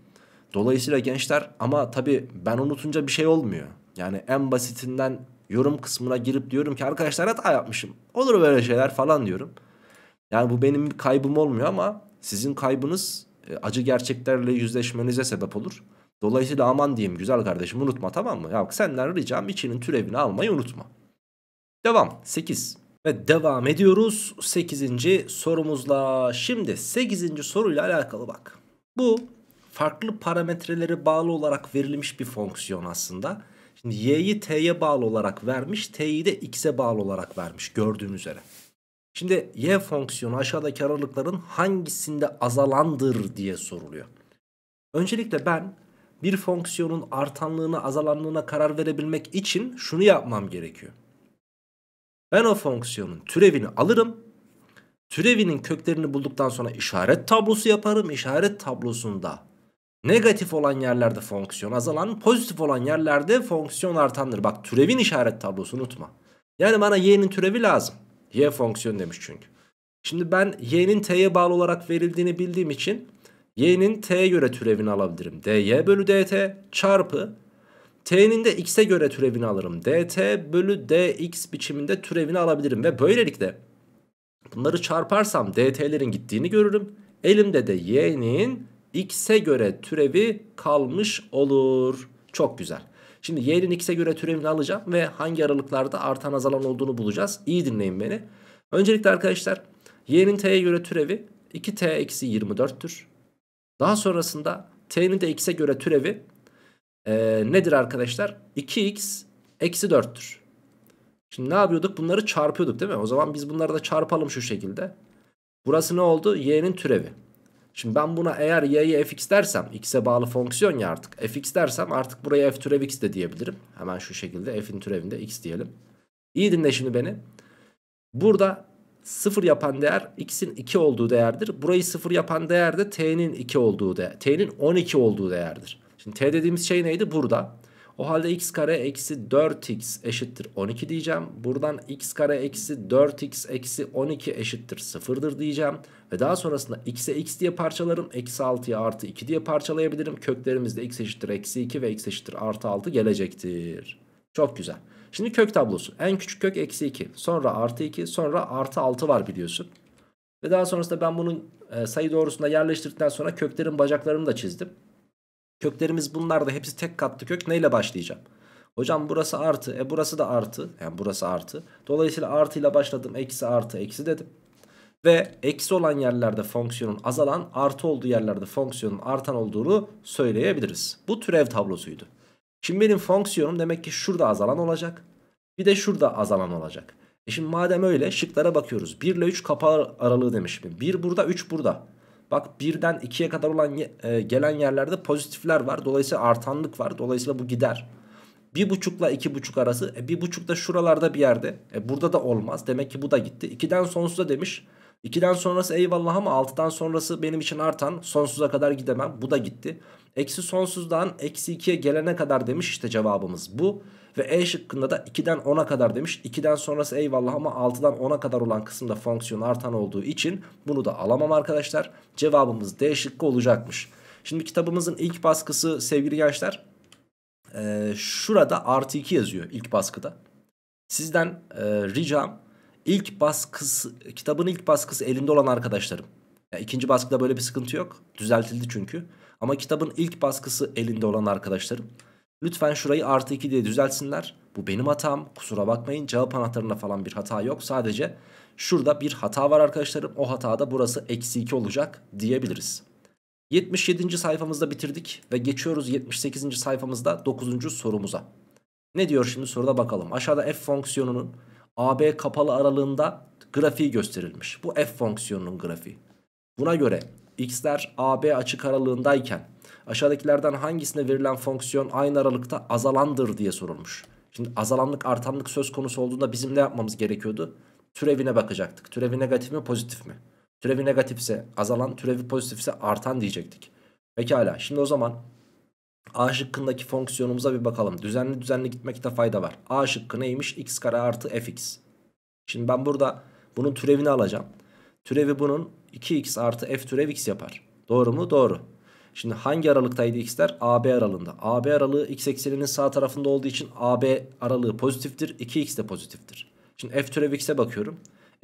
A: Dolayısıyla gençler ama tabii ben unutunca bir şey olmuyor. Yani en basitinden yorum kısmına girip diyorum ki arkadaşlar hata yapmışım. Olur böyle şeyler falan diyorum. Yani bu benim kaybım olmuyor ama sizin kaybınız e, acı gerçeklerle yüzleşmenize sebep olur. Dolayısıyla aman diyeyim güzel kardeşim unutma tamam mı? Ya senden ricam içinin türevini almayı unutma. Devam 8. Ve devam ediyoruz 8. sorumuzla. Şimdi 8. soruyla alakalı bak. Bu farklı parametrelere bağlı olarak verilmiş bir fonksiyon aslında. Şimdi y'yi t'ye bağlı olarak vermiş, t'yi de x'e bağlı olarak vermiş gördüğün üzere. Şimdi y fonksiyonu aşağıdaki aralıkların hangisinde azalandır diye soruluyor. Öncelikle ben bir fonksiyonun artanlığına azalanlığına karar verebilmek için şunu yapmam gerekiyor. Ben o fonksiyonun türevini alırım. Türevinin köklerini bulduktan sonra işaret tablosu yaparım. İşaret tablosunda negatif olan yerlerde fonksiyon azalan, pozitif olan yerlerde fonksiyon artandır. Bak türevin işaret tablosunu unutma. Yani bana y'nin türevi lazım. Y fonksiyon demiş çünkü. Şimdi ben y'nin t'ye bağlı olarak verildiğini bildiğim için y'nin t'ye göre türevini alabilirim. dy bölü dt çarpı t'nin de x'e göre türevini alırım. dt bölü dx biçiminde türevini alabilirim. Ve böylelikle bunları çarparsam dt'lerin gittiğini görürüm. Elimde de y'nin x'e göre türevi kalmış olur. Çok güzel. Şimdi y'nin x'e göre türevini alacağım ve hangi aralıklarda artan azalan olduğunu bulacağız. İyi dinleyin beni. Öncelikle arkadaşlar y'nin t'ye göre türevi 2t eksi 24'tür. Daha sonrasında t'nin de x'e göre türevi e, nedir arkadaşlar? 2x eksi 4'tür. Şimdi ne yapıyorduk? Bunları çarpıyorduk değil mi? O zaman biz bunları da çarpalım şu şekilde. Burası ne oldu? Y'nin türevi. Şimdi ben buna eğer y'ye fx dersem x'e bağlı fonksiyon ya artık fx dersem artık buraya f türev x de diyebilirim. Hemen şu şekilde f'in türevinde x diyelim. İyi dinle şimdi beni. Burada sıfır yapan değer x'in 2 olduğu değerdir. Burayı sıfır yapan değer de t'nin 2 olduğu değer. T'nin 12 olduğu değerdir. Şimdi t dediğimiz şey neydi? Burada. O halde x kare eksi 4x eşittir 12 diyeceğim. Buradan x kare eksi 4x eksi 12 eşittir sıfırdır diyeceğim. Ve daha sonrasında x'e x diye parçalarım. Eksi 6'ya artı 2 diye parçalayabilirim. Köklerimizde x eşittir eksi 2 ve x eşittir artı 6 gelecektir. Çok güzel. Şimdi kök tablosu. En küçük kök eksi 2. Sonra artı 2. Sonra artı 6 var biliyorsun. Ve daha sonrasında ben bunun e, sayı doğrusunda yerleştirdikten sonra köklerin bacaklarını da çizdim. Köklerimiz bunlar da hepsi tek katlı kök. Neyle başlayacağım? Hocam burası artı. E burası da artı. Yani burası artı. Dolayısıyla artıyla başladım. Eksi artı eksi dedim. Ve eksi olan yerlerde fonksiyonun azalan artı olduğu yerlerde fonksiyonun artan olduğunu söyleyebiliriz. Bu türev tablosuydu. Şimdi benim fonksiyonum demek ki şurada azalan olacak. Bir de şurada azalan olacak. E şimdi madem öyle şıklara bakıyoruz. 1 ile 3 kapa aralığı demişim. 1 burada 3 burada. Bak birden ikiye kadar olan e, gelen yerlerde pozitifler var. Dolayısıyla artanlık var. Dolayısıyla bu gider. Bir buçukla iki buçuk arası. E buçuk da şuralarda bir yerde. E burada da olmaz. Demek ki bu da gitti. 2'den sonsuza demiş. 2'den sonrası eyvallah ama 6'dan sonrası benim için artan. Sonsuza kadar gidemem. Bu da gitti. Eksi sonsuzdan eksi ikiye gelene kadar demiş işte cevabımız bu. Bu. Ve E şıkkında da 2'den 10'a kadar demiş. 2'den sonrası eyvallah ama 6'dan 10'a kadar olan kısımda fonksiyon artan olduğu için bunu da alamam arkadaşlar. Cevabımız D şıkkı olacakmış. Şimdi kitabımızın ilk baskısı sevgili gençler. E, şurada artı 2 yazıyor ilk baskıda. Sizden e, ricam ilk baskısı, kitabın ilk baskısı elinde olan arkadaşlarım. Yani ikinci baskıda böyle bir sıkıntı yok. Düzeltildi çünkü. Ama kitabın ilk baskısı elinde olan arkadaşlarım. Lütfen şurayı artı 2 diye düzeltsinler. Bu benim hatam. Kusura bakmayın. Cevap anahtarında falan bir hata yok. Sadece şurada bir hata var arkadaşlarım. O hatada burası eksi 2 olacak diyebiliriz. 77. sayfamızda bitirdik ve geçiyoruz 78. sayfamızda 9. sorumuza. Ne diyor şimdi soruda bakalım. Aşağıda f fonksiyonunun AB kapalı aralığında grafiği gösterilmiş. Bu f fonksiyonunun grafiği. Buna göre x'ler AB açık aralığındayken Aşağıdakilerden hangisine verilen fonksiyon aynı aralıkta azalandır diye sorulmuş. Şimdi azalanlık artanlık söz konusu olduğunda bizim ne yapmamız gerekiyordu? Türevine bakacaktık. Türevi negatif mi pozitif mi? Türevi negatifse azalan, türevi pozitifse artan diyecektik. Pekala şimdi o zaman A şıkkındaki fonksiyonumuza bir bakalım. Düzenli düzenli gitmekte fayda var. A şıkkı neymiş? x kare artı fx. Şimdi ben burada bunun türevini alacağım. Türevi bunun 2x artı f türev x yapar. Doğru mu? Doğru. Şimdi hangi aralıktaydı x'ler? AB aralığında. AB aralığı x ekseninin sağ tarafında olduğu için AB aralığı pozitiftir. 2x de pozitiftir. Şimdi f türev x'e bakıyorum.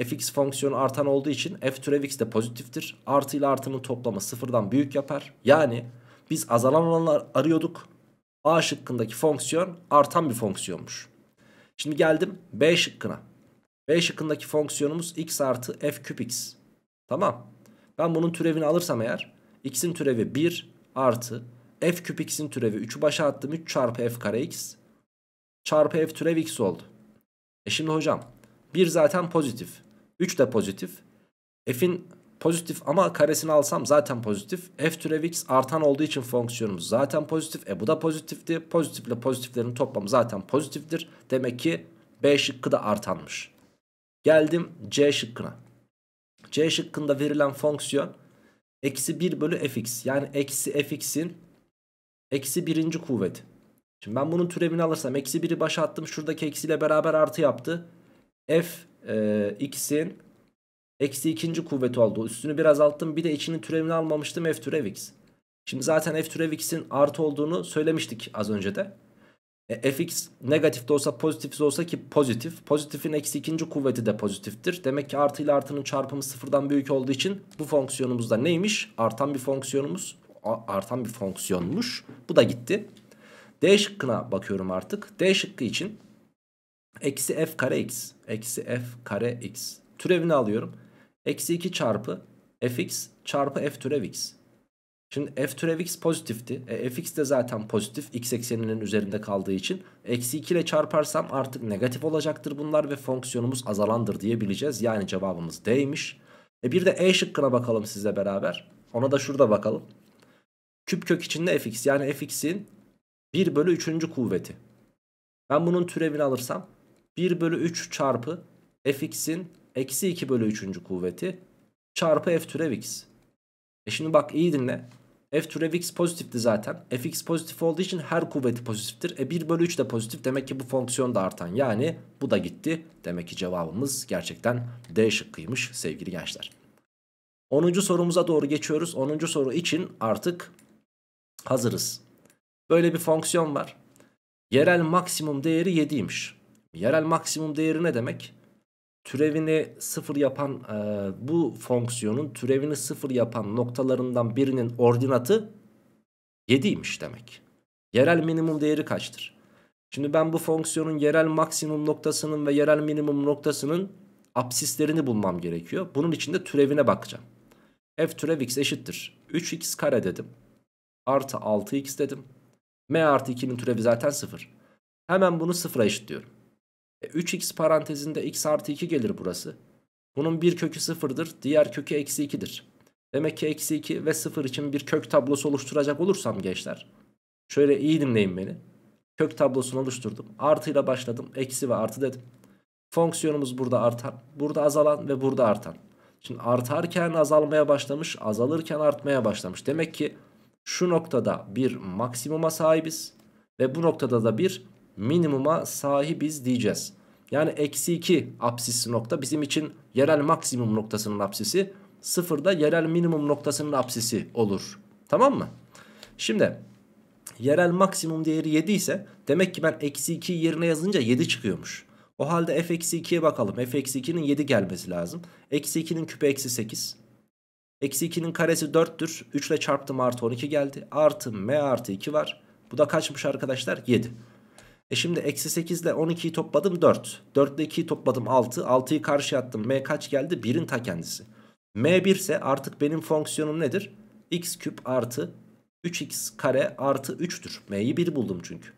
A: fx fonksiyonu artan olduğu için f türev x de pozitiftir. Artı ile artının toplamı sıfırdan büyük yapar. Yani biz azalan olanlar arıyorduk. A şıkkındaki fonksiyon artan bir fonksiyonmuş. Şimdi geldim B şıkkına. B şıkkındaki fonksiyonumuz x artı f küp x. Tamam. Ben bunun türevini alırsam eğer x'in türevi 1 artı f küp x'in türevi 3'ü başa attım 3 çarpı f kare x çarpı f türev x oldu. E şimdi hocam 1 zaten pozitif 3 de pozitif f'in pozitif ama karesini alsam zaten pozitif f türev x artan olduğu için fonksiyonumuz zaten pozitif e bu da pozitifti pozitifle pozitiflerin toplamı zaten pozitiftir demek ki b şıkkı da artanmış. Geldim C şıkkına. C şıkkında verilen fonksiyon Eksi 1 bölü fx. Yani eksi fx'in eksi birinci kuvveti. Şimdi ben bunun türevini alırsam eksi 1'i başa attım. Şuradaki eksiyle beraber artı yaptı. F e, x'in eksi ikinci kuvveti oldu. Üstünü biraz alttım. Bir de içinin türevini almamıştım. F türev x. Şimdi zaten f türev x'in artı olduğunu söylemiştik az önce de. E, fx negatif de olsa pozitif de olsa ki pozitif. Pozitifin eksi ikinci kuvveti de pozitiftir. Demek ki artı ile artının çarpımı sıfırdan büyük olduğu için bu fonksiyonumuz da neymiş? Artan bir fonksiyonumuz. artan bir fonksiyonmuş. Bu da gitti. D şıkkına bakıyorum artık. D şıkkı için eksi f kare x. Eksi f kare x. Türevini alıyorum. Eksi 2 çarpı fx çarpı f türev x. Şimdi f türev x pozitifti. E, fx de zaten pozitif. x ekseninin üzerinde kaldığı için. Eksi 2 ile çarparsam artık negatif olacaktır bunlar ve fonksiyonumuz azalandır diyebileceğiz. Yani cevabımız D'ymiş. E bir de e şıkkına bakalım sizle beraber. Ona da şurada bakalım. Küp kök içinde fx yani fx'in 1 bölü 3. kuvveti. Ben bunun türevini alırsam 1 bölü 3 çarpı fx'in eksi 2 bölü 3. kuvveti çarpı f türev x. E şimdi bak iyi dinle. F türev x pozitifti zaten. F x pozitif olduğu için her kuvveti pozitiftir. E 1 bölü 3 de pozitif. Demek ki bu fonksiyon da artan. Yani bu da gitti. Demek ki cevabımız gerçekten D şıkkıymış sevgili gençler. 10. sorumuza doğru geçiyoruz. 10. soru için artık hazırız. Böyle bir fonksiyon var. Yerel maksimum değeri 7'ymiş. Yerel maksimum değeri ne demek? türevini sıfır yapan e, bu fonksiyonun türevini sıfır yapan noktalarından birinin ordinatı 7'ymiş demek. Yerel minimum değeri kaçtır? Şimdi ben bu fonksiyonun yerel maksimum noktasının ve yerel minimum noktasının absislerini bulmam gerekiyor. Bunun için de türevine bakacağım. F türev x eşittir. 3x kare dedim. Artı 6x dedim. M artı 2'nin türevi zaten 0. Hemen bunu 0'a eşitliyorum. 3x e, parantezinde x artı 2 gelir burası. Bunun bir kökü 0'dır. Diğer kökü eksi 2'dir. Demek ki eksi 2 ve 0 için bir kök tablosu oluşturacak olursam gençler. Şöyle iyi dinleyin beni. Kök tablosunu oluşturdum. Artıyla başladım. Eksi ve artı dedim. Fonksiyonumuz burada artan, burada azalan ve burada artan. Şimdi artarken azalmaya başlamış, azalırken artmaya başlamış. Demek ki şu noktada bir maksimuma sahibiz ve bu noktada da bir minimuma sahibiz diyeceğiz. Yani eksi 2 apsis nokta bizim için yerel maksimum noktasının apsisi. Sıfırda yerel minimum noktasının apsisi olur. Tamam mı? Şimdi yerel maksimum değeri 7 ise demek ki ben eksi 2 yerine yazınca 7 çıkıyormuş. O halde f eksi 2'ye bakalım. f eksi 2'nin 7 gelmesi lazım. Eksi 2'nin küpü eksi 8. Eksi 2'nin karesi 4'tür. 3 ile çarptım artı 12 geldi. Artı m artı 2 var. Bu da kaçmış arkadaşlar? 7. E şimdi eksi 8 ile 12'yi topladım 4. 4 ile 2'yi topladım 6. 6'yı karşıya attım. M kaç geldi? 1'in ta kendisi. M 1 ise artık benim fonksiyonum nedir? x küp artı 3x kare artı 3'tür. M'yi 1 buldum çünkü.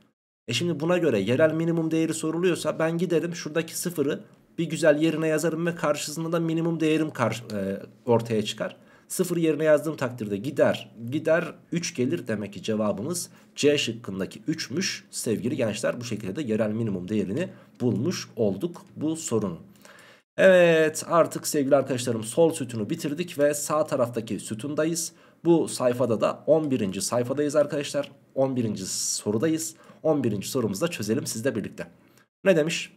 A: E şimdi buna göre yerel minimum değeri soruluyorsa ben giderim şuradaki sıfırı bir güzel yerine yazarım ve karşısında da minimum değerim kar e, ortaya çıkar. 0 yerine yazdığım takdirde gider. Gider 3 gelir demek ki cevabımız C şıkkındaki 3'müş. Sevgili gençler bu şekilde de yerel minimum değerini bulmuş olduk bu sorunun. Evet artık sevgili arkadaşlarım sol sütunu bitirdik ve sağ taraftaki sütundayız. Bu sayfada da 11. sayfadayız arkadaşlar. 11. sorudayız. 11. sorumuzu da çözelim sizle birlikte. Ne demiş?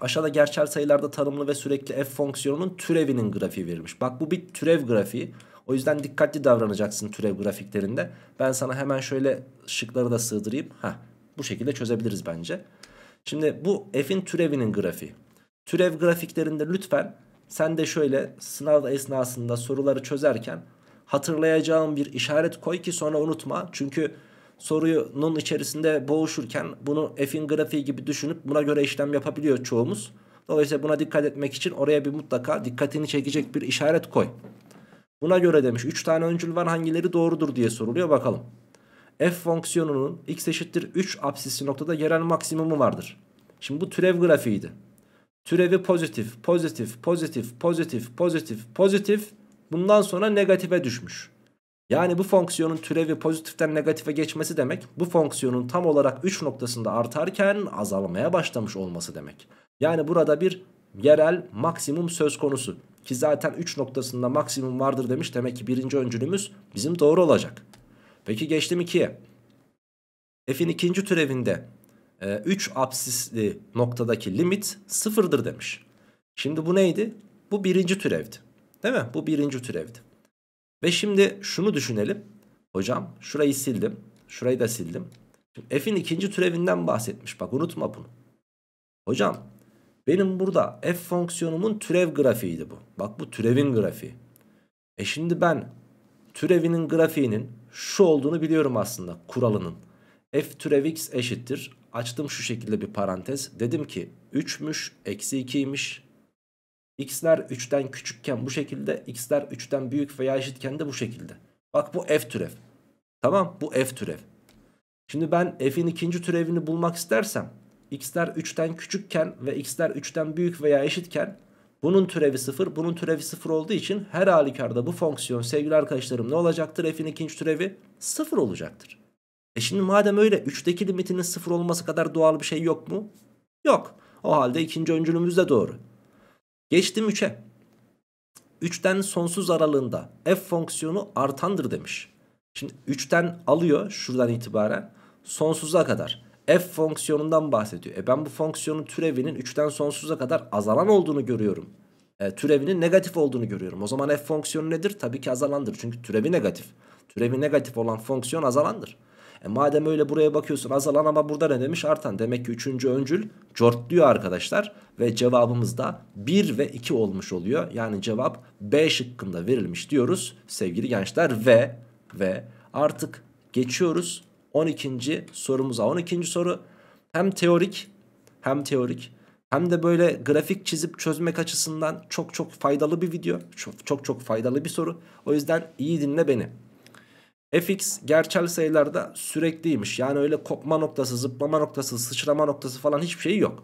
A: Aşağıda gerçel sayılarda tanımlı ve sürekli f fonksiyonunun türevinin grafiği verilmiş. Bak bu bir türev grafiği. O yüzden dikkatli davranacaksın türev grafiklerinde. Ben sana hemen şöyle şıkları da sığdırayım. Heh, bu şekilde çözebiliriz bence. Şimdi bu f'in türevinin grafiği. Türev grafiklerinde lütfen sen de şöyle sınav esnasında soruları çözerken hatırlayacağım bir işaret koy ki sonra unutma. Çünkü sorunun içerisinde boğuşurken bunu f'in grafiği gibi düşünüp buna göre işlem yapabiliyor çoğumuz. Dolayısıyla buna dikkat etmek için oraya bir mutlaka dikkatini çekecek bir işaret koy. Buna göre demiş 3 tane öncül var hangileri doğrudur diye soruluyor bakalım. F fonksiyonunun x eşittir 3 absisi noktada yerel maksimumu vardır. Şimdi bu türev grafiğiydi. Türevi pozitif, pozitif, pozitif, pozitif, pozitif, pozitif. Bundan sonra negatife düşmüş. Yani bu fonksiyonun türevi pozitiften negatife geçmesi demek bu fonksiyonun tam olarak 3 noktasında artarken azalmaya başlamış olması demek. Yani burada bir yerel maksimum söz konusu ki zaten 3 noktasında maksimum vardır demiş demek ki birinci öncülümüz bizim doğru olacak. Peki geçtim 2'ye. F'in ikinci türevinde 3 e, absisli noktadaki limit sıfırdır demiş. Şimdi bu neydi? Bu birinci türevdi. Değil mi? Bu birinci türevdi. Ve şimdi şunu düşünelim. Hocam şurayı sildim. Şurayı da sildim. Şimdi f'in ikinci türevinden bahsetmiş. Bak unutma bunu. Hocam benim burada f fonksiyonumun türev grafiğiydi bu. Bak bu türevin grafiği. E şimdi ben türevinin grafiğinin şu olduğunu biliyorum aslında kuralının. f türev x eşittir. Açtım şu şekilde bir parantez. Dedim ki 3'müş eksi 2'ymiş x'ler 3'ten küçükken bu şekilde x'ler 3'ten büyük veya eşitken de bu şekilde. Bak bu f türev. Tamam bu f türev. Şimdi ben f'in ikinci türevini bulmak istersem x'ler 3'ten küçükken ve x'ler 3'ten büyük veya eşitken bunun türevi 0 bunun türevi 0 olduğu için her halükarda bu fonksiyon sevgili arkadaşlarım ne olacaktır? f'in ikinci türevi 0 olacaktır. E şimdi madem öyle 3'teki limitinin 0 olması kadar doğal bir şey yok mu? Yok. O halde ikinci öncülümüz de doğru. Geçtim 3'e. 3'ten sonsuz aralığında f fonksiyonu artandır demiş. Şimdi 3'ten alıyor şuradan itibaren sonsuza kadar. F fonksiyonundan bahsediyor. E ben bu fonksiyonun türevinin 3'ten sonsuza kadar azalan olduğunu görüyorum. E, türevinin negatif olduğunu görüyorum. O zaman f fonksiyonu nedir? Tabii ki azalandır. Çünkü türevi negatif. Türevi negatif olan fonksiyon azalandır. E madem öyle buraya bakıyorsun azalan ama burada ne demiş? Artan. Demek ki üçüncü öncül cortluyor arkadaşlar. Ve cevabımız da 1 ve 2 olmuş oluyor. Yani cevap B şıkkında verilmiş diyoruz sevgili gençler. Ve, ve artık geçiyoruz 12. sorumuza. 12. soru hem teorik hem teorik hem de böyle grafik çizip çözmek açısından çok çok faydalı bir video. çok, çok faydalı bir soru. O yüzden iyi dinle beni fx gerçel sayılarda sürekliymiş. Yani öyle kopma noktası, zıplama noktası, sıçrama noktası falan hiçbir şey yok.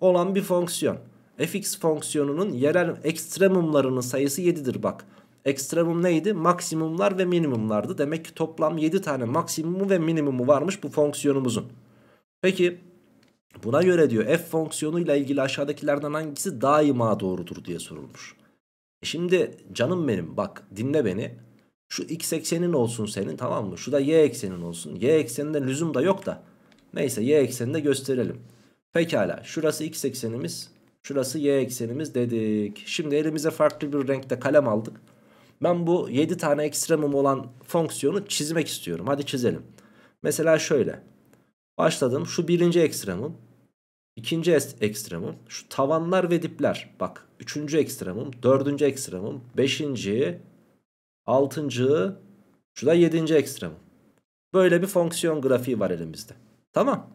A: Olan bir fonksiyon. fx fonksiyonunun yerel ekstremumlarının sayısı 7'dir bak. Ekstremum neydi? Maksimumlar ve minimumlardı. Demek ki toplam 7 tane maksimumu ve minimumu varmış bu fonksiyonumuzun. Peki buna göre diyor f fonksiyonuyla ilgili aşağıdakilerden hangisi daima doğrudur diye sorulmuş. E şimdi canım benim bak dinle beni. Şu x eksenin olsun senin tamam mı? Şu da y eksenin olsun. Y ekseninde lüzum da yok da. Neyse y eksenini de gösterelim. Pekala şurası x eksenimiz. Şurası y eksenimiz dedik. Şimdi elimize farklı bir renkte kalem aldık. Ben bu 7 tane ekstremum olan fonksiyonu çizmek istiyorum. Hadi çizelim. Mesela şöyle. Başladım. Şu birinci ekstremum. ikinci ekstremum. Şu tavanlar ve dipler. Bak. Üçüncü ekstremum. Dördüncü ekstremum. Beşinci altıncı, şu da yedinci ekstremum. Böyle bir fonksiyon grafiği var elimizde. Tamam.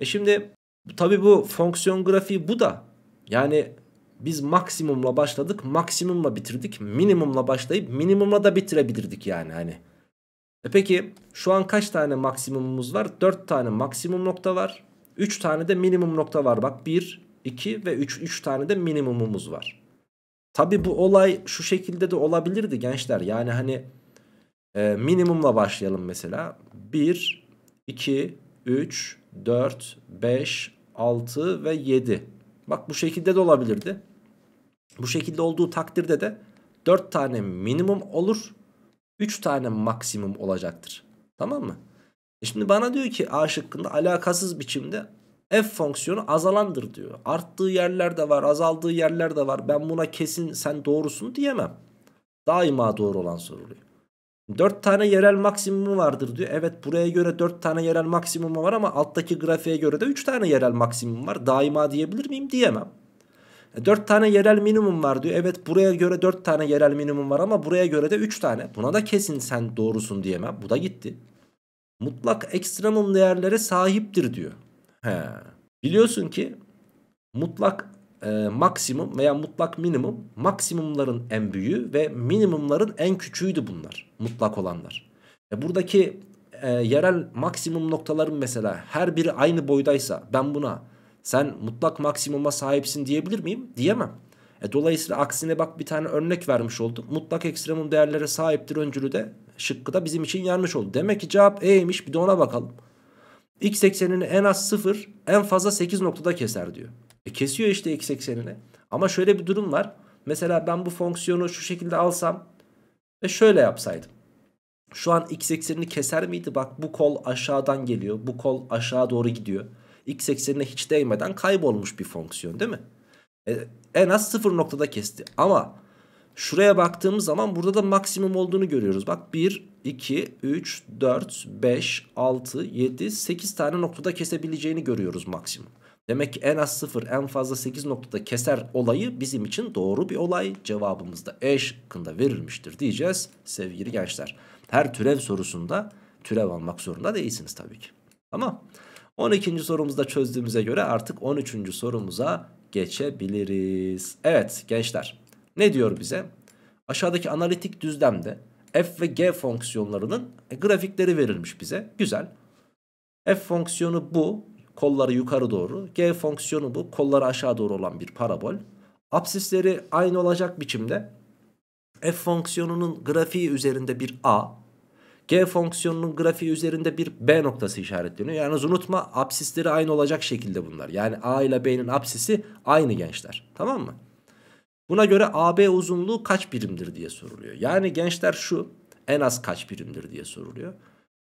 A: E şimdi tabi bu fonksiyon grafiği bu da. Yani biz maksimumla başladık, maksimumla bitirdik, minimumla başlayıp minimumla da bitirebilirdik yani hani. E peki şu an kaç tane maksimumumuz var? 4 tane maksimum nokta var. 3 tane de minimum nokta var. Bak 1, 2 ve 3. 3 tane de minimumumuz var. Tabi bu olay şu şekilde de olabilirdi gençler. Yani hani e, minimumla başlayalım mesela. 1, 2, 3, 4, 5, 6 ve 7. Bak bu şekilde de olabilirdi. Bu şekilde olduğu takdirde de 4 tane minimum olur. 3 tane maksimum olacaktır. Tamam mı? E şimdi bana diyor ki A şıkkında alakasız biçimde f fonksiyonu azalandır diyor. Arttığı yerler de var azaldığı yerler de var. Ben buna kesin sen doğrusun diyemem. Daima doğru olan soruluyor. 4 tane yerel maksimumu vardır diyor. Evet buraya göre 4 tane yerel maksimumu var ama alttaki grafiğe göre de 3 tane yerel maksimum var. Daima diyebilir miyim? Diyemem. 4 e, tane yerel minimum var diyor. Evet buraya göre 4 tane yerel minimum var ama buraya göre de 3 tane. Buna da kesin sen doğrusun diyemem. Bu da gitti. Mutlak ekstremum değerlere sahiptir diyor. He. Biliyorsun ki mutlak e, maksimum veya mutlak minimum maksimumların en büyüğü ve minimumların en küçüğüydü bunlar. Mutlak olanlar. E, buradaki e, yerel maksimum noktaların mesela her biri aynı boydaysa ben buna sen mutlak maksimuma sahipsin diyebilir miyim? Diyemem. E, dolayısıyla aksine bak bir tane örnek vermiş oldum. Mutlak ekstremum değerlere sahiptir öncülü de şıkkı da bizim için yanlış oldu. Demek ki cevap E'ymiş bir de ona bakalım. X eksenini en az 0 en fazla 8 noktada keser diyor. E kesiyor işte X eksenini. Ama şöyle bir durum var. Mesela ben bu fonksiyonu şu şekilde alsam ve şöyle yapsaydım. Şu an x eksenini keser miydi? Bak bu kol aşağıdan geliyor. Bu kol aşağı doğru gidiyor. x eksenine hiç değmeden kaybolmuş bir fonksiyon değil mi? E, en az 0 noktada kesti. Ama şuraya baktığımız zaman burada da maksimum olduğunu görüyoruz. Bak 1, 2, 3, 4, 5, 6, 7, 8 tane noktada kesebileceğini görüyoruz maksimum. Demek ki en az 0 en fazla 8 noktada keser olayı bizim için doğru bir olay. Cevabımız da E şıkkında verilmiştir diyeceğiz sevgili gençler. Her türev sorusunda türev almak zorunda değilsiniz tabii ki. Ama 12. sorumuzda çözdüğümüze göre artık 13. sorumuza geçebiliriz. Evet gençler ne diyor bize? Aşağıdaki analitik düzlemde f ve g fonksiyonlarının e, grafikleri verilmiş bize. Güzel. f fonksiyonu bu. Kolları yukarı doğru. G fonksiyonu bu. Kolları aşağı doğru olan bir parabol. Apsisleri aynı olacak biçimde f fonksiyonunun grafiği üzerinde bir a, g fonksiyonunun grafiği üzerinde bir b noktası işaretleniyor. Yani unutma apsisleri aynı olacak şekilde bunlar. Yani a ile b'nin apsisi aynı gençler. Tamam mı? Buna göre AB uzunluğu kaç birimdir diye soruluyor. Yani gençler şu en az kaç birimdir diye soruluyor.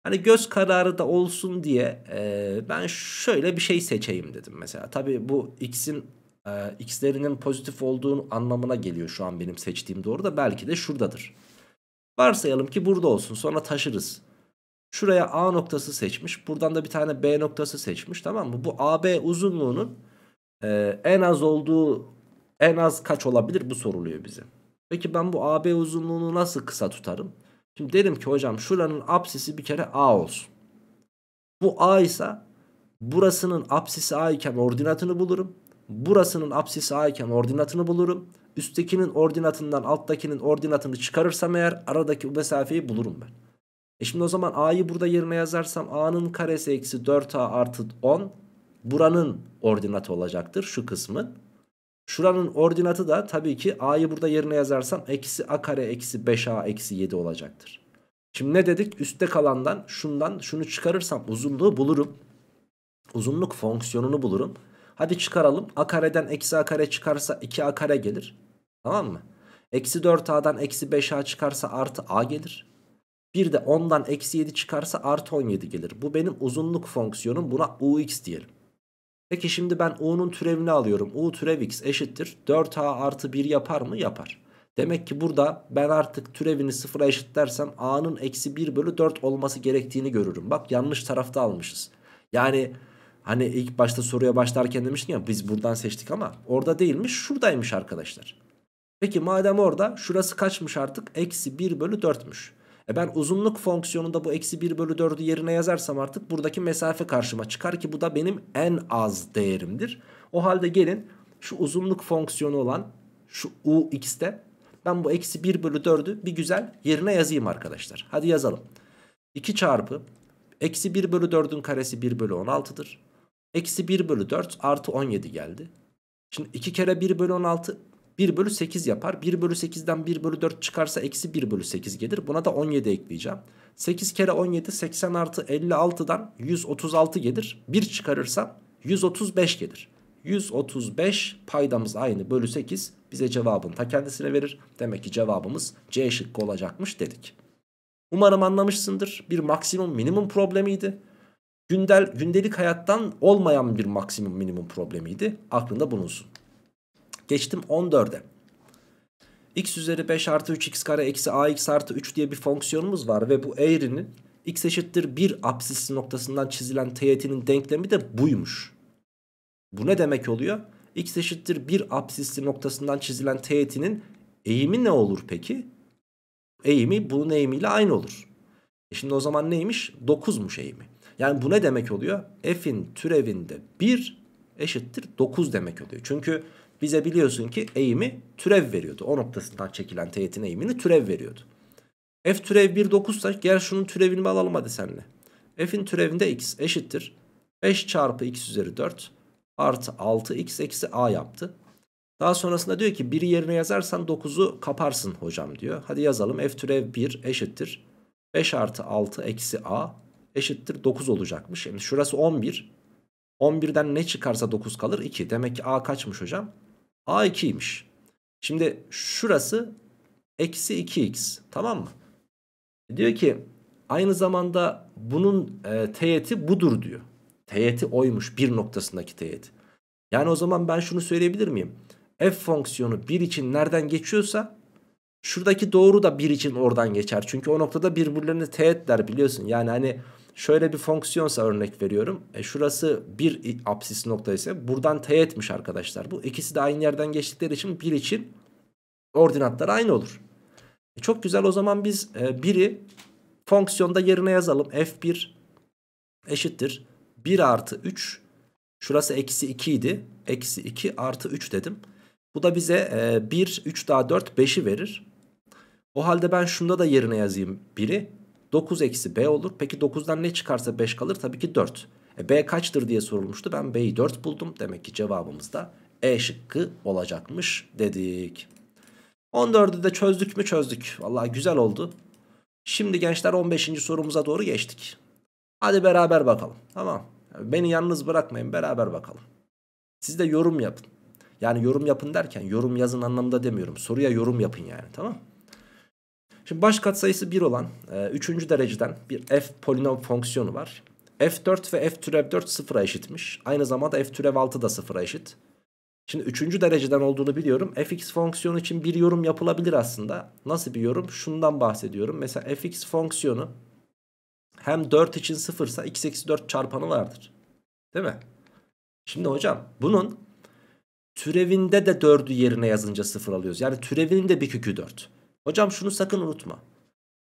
A: Hani göz kararı da olsun diye e, ben şöyle bir şey seçeyim dedim mesela. Tabii bu x'in e, x'lerinin pozitif olduğunu anlamına geliyor şu an benim seçtiğim doğru da belki de şuradadır. Varsayalım ki burada olsun sonra taşırız. Şuraya A noktası seçmiş. Buradan da bir tane B noktası seçmiş tamam mı? Bu AB uzunluğunun e, en az olduğu en az kaç olabilir bu soruluyor bize. Peki ben bu AB uzunluğunu nasıl kısa tutarım? Şimdi derim ki hocam şuranın apsisi bir kere A olsun. Bu A ise burasının apsisi A iken ordinatını bulurum. Burasının apsisi A iken ordinatını bulurum. Üsttekinin ordinatından alttakinin ordinatını çıkarırsam eğer aradaki bu mesafeyi bulurum ben. E şimdi o zaman A'yı burada yerine yazarsam A'nın karesi eksi 4A artı 10 buranın ordinatı olacaktır şu kısmın. Şuranın ordinatı da tabii ki a'yı burada yerine yazarsam eksi a kare eksi 5a eksi 7 olacaktır. Şimdi ne dedik? üstte kalandan şundan şunu çıkarırsam uzunluğu bulurum. Uzunluk fonksiyonunu bulurum. Hadi çıkaralım. A kareden eksi A kare çıkarsa 2 A kare gelir. Tamam mı? Eksi 4A'dan eksi 5A çıkarsa artı A gelir. Bir de 10'dan eksi 7 çıkarsa artı 17 gelir. Bu benim uzunluk fonksiyonum. Buna Ux diyelim. Peki şimdi ben u'nun türevini alıyorum. u türev x eşittir. 4a artı 1 yapar mı? Yapar. Demek ki burada ben artık türevini sıfıra eşitlersem a'nın eksi 1 bölü 4 olması gerektiğini görürüm. Bak yanlış tarafta almışız. Yani hani ilk başta soruya başlarken demiştim ya biz buradan seçtik ama orada değilmiş şuradaymış arkadaşlar. Peki madem orada şurası kaçmış artık? Eksi 1 bölü 4'müş. E ben uzunluk fonksiyonunda bu eksi 1 bölü 4'ü yerine yazarsam artık buradaki mesafe karşıma çıkar ki bu da benim en az değerimdir. O halde gelin şu uzunluk fonksiyonu olan şu u x'te ben bu eksi 1 bölü 4'ü bir güzel yerine yazayım arkadaşlar. Hadi yazalım. 2 çarpı eksi 1 bölü 4'ün karesi 1 bölü 16'dır. Eksi 1 bölü 4 artı 17 geldi. Şimdi 2 kere 1 bölü 16 1 bölü 8 yapar. 1 bölü 8'den 1 bölü 4 çıkarsa eksi 1 bölü 8 gelir. Buna da 17 ekleyeceğim. 8 kere 17 80 artı 56'dan 136 gelir. 1 çıkarırsam 135 gelir. 135 paydamız aynı bölü 8 bize cevabını ta kendisine verir. Demek ki cevabımız C şıkkı olacakmış dedik. Umarım anlamışsındır. Bir maksimum minimum problemiydi. Gündel, gündelik hayattan olmayan bir maksimum minimum problemiydi. Aklında bulunsun. Geçtim 14'e. x üzeri 5 artı 3 x kare eksi ax artı 3 diye bir fonksiyonumuz var. Ve bu eğrinin x eşittir 1 apsisi noktasından çizilen teğetinin denklemi de buymuş. Bu ne demek oluyor? x eşittir 1 apsisli noktasından çizilen teğetinin eğimi ne olur peki? Eğimi bunun eğimiyle aynı olur. E şimdi o zaman neymiş? 9'muş eğimi. Yani bu ne demek oluyor? F'in türevinde 1 eşittir 9 demek oluyor. Çünkü bize biliyorsun ki eğimi türev veriyordu. O noktasından çekilen teğetin eğimini türev veriyordu. F türev 1 9 ise gel şunun türevini alalım hadi seninle. F'in türevinde x eşittir. 5 çarpı x üzeri 4 artı 6x eksi a yaptı. Daha sonrasında diyor ki 1'i yerine yazarsan 9'u kaparsın hocam diyor. Hadi yazalım f türev 1 eşittir. 5 artı 6 eksi a eşittir 9 olacakmış. Şimdi şurası 11. 11'den ne çıkarsa 9 kalır 2. Demek ki a kaçmış hocam? A2'ymiş. Şimdi şurası eksi 2x tamam mı? Diyor ki aynı zamanda bunun e, teğeti budur diyor. Teğeti oymuş bir noktasındaki teğeti. Yani o zaman ben şunu söyleyebilir miyim? F fonksiyonu 1 için nereden geçiyorsa şuradaki doğru da 1 için oradan geçer. Çünkü o noktada birbirlerini teğetler biliyorsun. Yani hani Şöyle bir fonksiyonsa örnek veriyorum. E şurası bir apsis noktaysa buradan teğetmiş arkadaşlar. Bu ikisi de aynı yerden geçtikleri için bir için ordinatlar aynı olur. E çok güzel o zaman biz e, biri fonksiyonda yerine yazalım. F1 eşittir. 1 artı 3. Şurası eksi 2 idi. Eksi 2 artı 3 dedim. Bu da bize e, 1, 3 daha 4, 5'i verir. O halde ben şunda da yerine yazayım 1'i. 9 eksi B olur. Peki 9'dan ne çıkarsa 5 kalır? Tabii ki 4. E, B kaçtır diye sorulmuştu. Ben B'yi 4 buldum. Demek ki cevabımız da E şıkkı olacakmış dedik. 14'ü de çözdük mü çözdük. Valla güzel oldu. Şimdi gençler 15. sorumuza doğru geçtik. Hadi beraber bakalım. Tamam. Beni yalnız bırakmayın beraber bakalım. Siz de yorum yapın. Yani yorum yapın derken yorum yazın anlamında demiyorum. Soruya yorum yapın yani tamam mı? Şimdi baş katsayısı 1 olan 3. E, dereceden bir f polinom fonksiyonu var. f4 ve f türev 4 sıfıra eşitmiş. Aynı zamanda f türev 6 da sıfıra eşit. Şimdi 3. dereceden olduğunu biliyorum. fx fonksiyonu için bir yorum yapılabilir aslında. Nasıl bir yorum? Şundan bahsediyorum. Mesela fx fonksiyonu hem 4 için sıfırsa x eksi 4 çarpanı vardır. Değil mi? Şimdi hocam bunun türevinde de 4'ü yerine yazınca sıfır alıyoruz. Yani türevinin de bir kükü 4. Hocam şunu sakın unutma.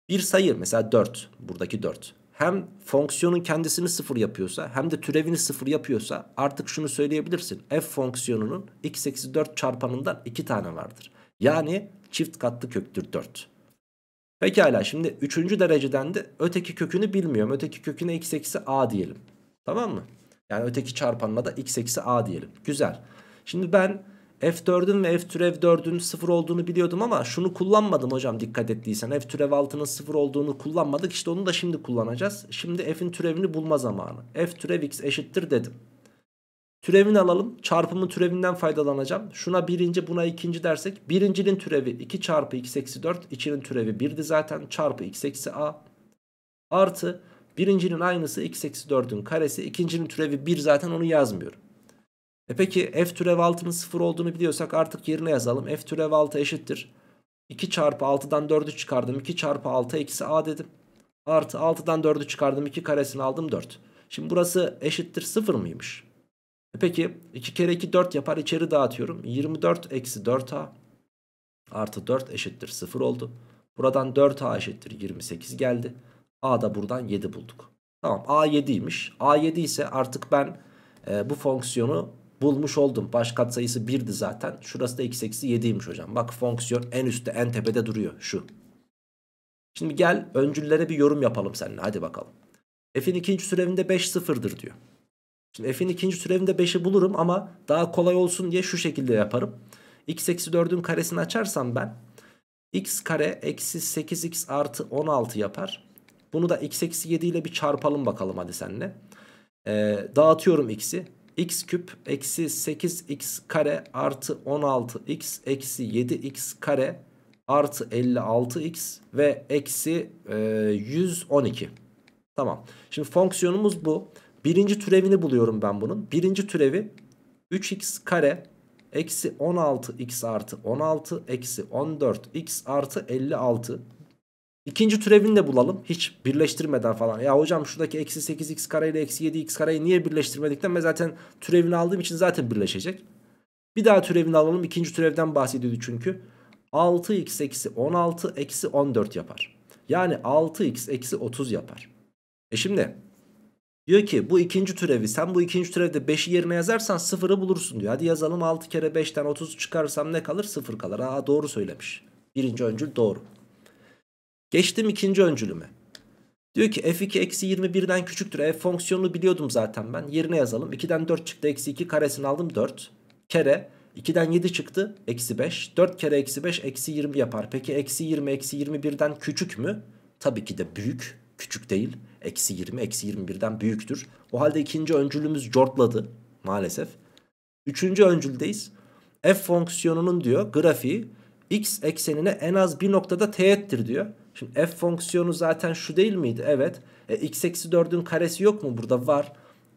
A: Bir sayı mesela 4 buradaki 4 hem fonksiyonun kendisini sıfır yapıyorsa hem de türevini sıfır yapıyorsa artık şunu söyleyebilirsin. F fonksiyonunun x eksi 4 çarpanından 2 tane vardır. Yani çift katlı köktür 4. Pekala şimdi 3. dereceden de öteki kökünü bilmiyorum. Öteki köküne x eksi a diyelim. Tamam mı? Yani öteki çarpanına da x eksi a diyelim. Güzel. Şimdi ben F4'ün ve F türev 4'ün 0 olduğunu biliyordum ama şunu kullanmadım hocam dikkat ettiysen. F türev 6'nın 0 olduğunu kullanmadık. işte onu da şimdi kullanacağız. Şimdi F'in türevini bulma zamanı. F türev x eşittir dedim. Türevini alalım. Çarpımın türevinden faydalanacağım. Şuna birinci buna ikinci dersek. Birincinin türevi 2 çarpı x eksi 4. İçinin türevi 1'di zaten. Çarpı x eksi a. Artı birincinin aynısı x eksi 4'ün karesi. ikincinin türevi 1 zaten onu yazmıyorum. E peki f türev 6'nın 0 olduğunu biliyorsak artık yerine yazalım. f türev 6 eşittir. 2 çarpı 6'dan 4'ü çıkardım. 2 çarpı 6 eksi a dedim. Artı 6'dan 4'ü çıkardım. 2 karesini aldım 4. Şimdi burası eşittir 0 mıymış? E peki 2 kere 2 4 yapar içeri dağıtıyorum. 24 eksi 4a artı 4 eşittir 0 oldu. Buradan 4a eşittir 28 geldi. a da buradan 7 bulduk. Tamam a 7'ymiş. a 7 ise artık ben e, bu fonksiyonu bulmuş oldum. Baş katsayısı 1'di zaten. Şurası da x eksi 7'ymiş hocam. Bak fonksiyon en üstte en tepede duruyor şu. Şimdi gel öncüllere bir yorum yapalım seninle hadi bakalım. F'in ikinci türevinde 5 sıfırdır diyor. Şimdi f'in ikinci türevinde 5'i bulurum ama daha kolay olsun diye şu şekilde yaparım. x eksi 4'ün karesini açarsam ben x kare eksi 8x artı 16 yapar. Bunu da x eksi 7 ile bir çarpalım bakalım hadi seninle. Ee, dağıtıyorum x'i x küp eksi 8x kare artı 16x eksi 7x kare artı 56x ve eksi e, 112. Tamam. Şimdi fonksiyonumuz bu. Birinci türevini buluyorum ben bunun. Birinci türevi 3x kare eksi 16x artı 16 eksi 14x artı 56. İkinci türevini de bulalım. Hiç birleştirmeden falan. Ya hocam şuradaki eksi 8x kare ile eksi 7x kareyi niye birleştirmedik Ben Zaten türevini aldığım için zaten birleşecek. Bir daha türevini alalım. İkinci türevden bahsediyordu çünkü. 6x eksi 16 eksi 14 yapar. Yani 6x eksi 30 yapar. E şimdi diyor ki bu ikinci türevi sen bu ikinci türevde 5'i yerine yazarsan 0'ı bulursun diyor. Hadi yazalım 6 kere 5'ten 30 çıkarsam ne kalır? 0 kalır. Aa doğru söylemiş. Birinci öncül doğru. Geçtim ikinci öncülüme. Diyor ki f2 eksi 21'den küçüktür. F e, fonksiyonunu biliyordum zaten ben. Yerine yazalım. 2'den 4 çıktı. Eksi 2 karesini aldım 4. Kere 2'den 7 çıktı. Eksi 5. 4 kere eksi 5 eksi 20 yapar. Peki eksi 20 eksi 21'den küçük mü? Tabii ki de büyük. Küçük değil. Eksi 20 eksi 21'den büyüktür. O halde ikinci öncülümüz cortladı maalesef. Üçüncü öncüldeyiz. F fonksiyonunun diyor grafiği x eksenine en az bir noktada teğettir diyor. Şimdi f fonksiyonu zaten şu değil miydi? Evet. E, x eksi 4'ün karesi yok mu? Burada var.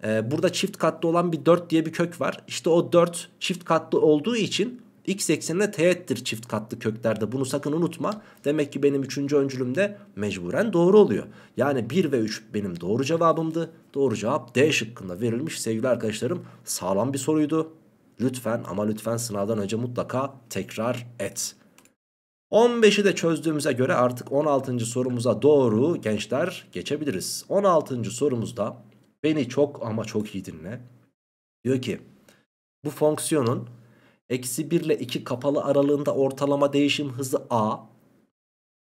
A: E, burada çift katlı olan bir 4 diye bir kök var. İşte o 4 çift katlı olduğu için x eksenine teğettir çift katlı köklerde. Bunu sakın unutma. Demek ki benim 3. de mecburen doğru oluyor. Yani 1 ve 3 benim doğru cevabımdı. Doğru cevap D şıkkında verilmiş sevgili arkadaşlarım. Sağlam bir soruydu. Lütfen ama lütfen sınavdan önce mutlaka tekrar et. 15'i de çözdüğümüze göre artık 16. sorumuza doğru gençler geçebiliriz. 16. sorumuzda beni çok ama çok iyi dinle. Diyor ki bu fonksiyonun eksi 1 ile 2 kapalı aralığında ortalama değişim hızı a.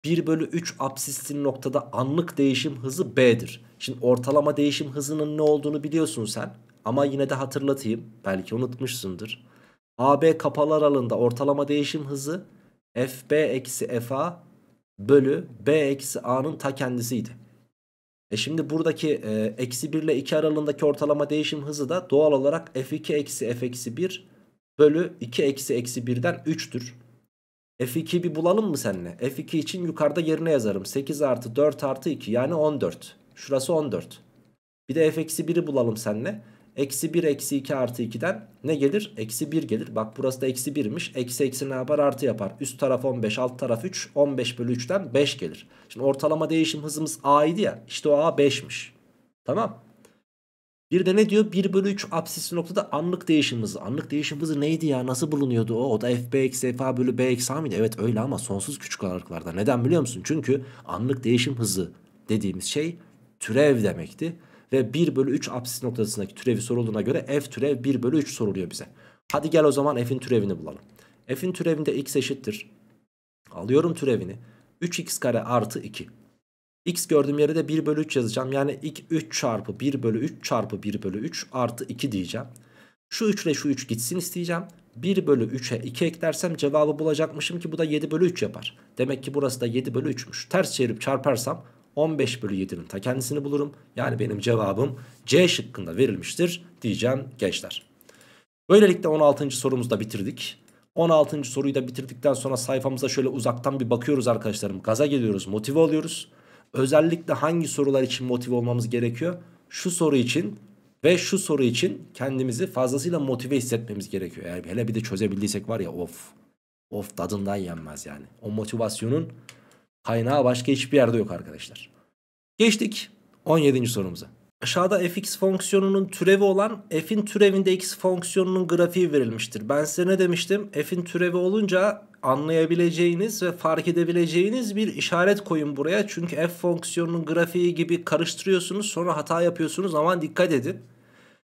A: 1 bölü 3 absisli noktada anlık değişim hızı b'dir. Şimdi ortalama değişim hızının ne olduğunu biliyorsun sen. Ama yine de hatırlatayım. Belki unutmuşsundur. AB kapalı aralığında ortalama değişim hızı fb eksi fa bölü b eksi a'nın ta kendisiydi. E şimdi buradaki e, eksi 1 ile 2 aralığındaki ortalama değişim hızı da doğal olarak f2 eksi f eksi 1 bölü 2 eksi eksi 1'den 3'tür. F2'yi bir bulalım mı seninle? F2 için yukarıda yerine yazarım. 8 artı 4 artı 2 yani 14. Şurası 14. Bir de f-1'i eksi bulalım seninle. Eksi 1 eksi 2 artı 2'den ne gelir? Eksi 1 gelir. Bak burası da eksi 1'miş. Eksi eksi ne yapar? Artı yapar. Üst taraf 15 alt taraf 3. 15 bölü 3'ten 5 gelir. Şimdi ortalama değişim hızımız A idi ya. İşte o A 5'miş. Tamam. Bir de ne diyor? 1 bölü 3 absisli noktada anlık değişim hızı. Anlık değişim hızı neydi ya? Nasıl bulunuyordu o? O da fb eksi fa bölü b eksi a mıydı? Evet öyle ama sonsuz küçük aralıklarda. Neden biliyor musun? Çünkü anlık değişim hızı dediğimiz şey türev demekti ve 1 bölü 3 apsis noktasındaki türevi sorulduğuna göre f türev 1 bölü 3 soruluyor bize. Hadi gel o zaman f'in türevini bulalım. F'in türevinde x eşittir. Alıyorum türevini. 3x kare artı 2. X gördüğüm yere de 1 bölü 3 yazacağım. Yani 2, 3 çarpı 1 bölü 3 çarpı 1 bölü 3 artı 2 diyeceğim. Şu 3 ile şu 3 gitsin isteyeceğim. 1 bölü 3'e 2 eklersem cevabı bulacakmışım ki bu da 7 bölü 3 yapar. Demek ki burası da 7 bölü 3'müş. Ters çevirip çarparsam 15 bölü 7'nin ta kendisini bulurum. Yani benim cevabım C şıkkında verilmiştir diyeceğim gençler. Böylelikle 16. sorumuzu da bitirdik. 16. soruyu da bitirdikten sonra sayfamıza şöyle uzaktan bir bakıyoruz arkadaşlarım. Gaza geliyoruz, motive oluyoruz. Özellikle hangi sorular için motive olmamız gerekiyor? Şu soru için ve şu soru için kendimizi fazlasıyla motive hissetmemiz gerekiyor. Yani hele bir de çözebildiysek var ya of. Of tadından yenmez yani. O motivasyonun Kaynağı başka hiçbir yerde yok arkadaşlar. Geçtik 17. sorumuza. Aşağıda fx fonksiyonunun türevi olan f'in türevinde x fonksiyonunun grafiği verilmiştir. Ben size ne demiştim? F'in türevi olunca anlayabileceğiniz ve fark edebileceğiniz bir işaret koyun buraya. Çünkü f fonksiyonunun grafiği gibi karıştırıyorsunuz sonra hata yapıyorsunuz Ama dikkat edin.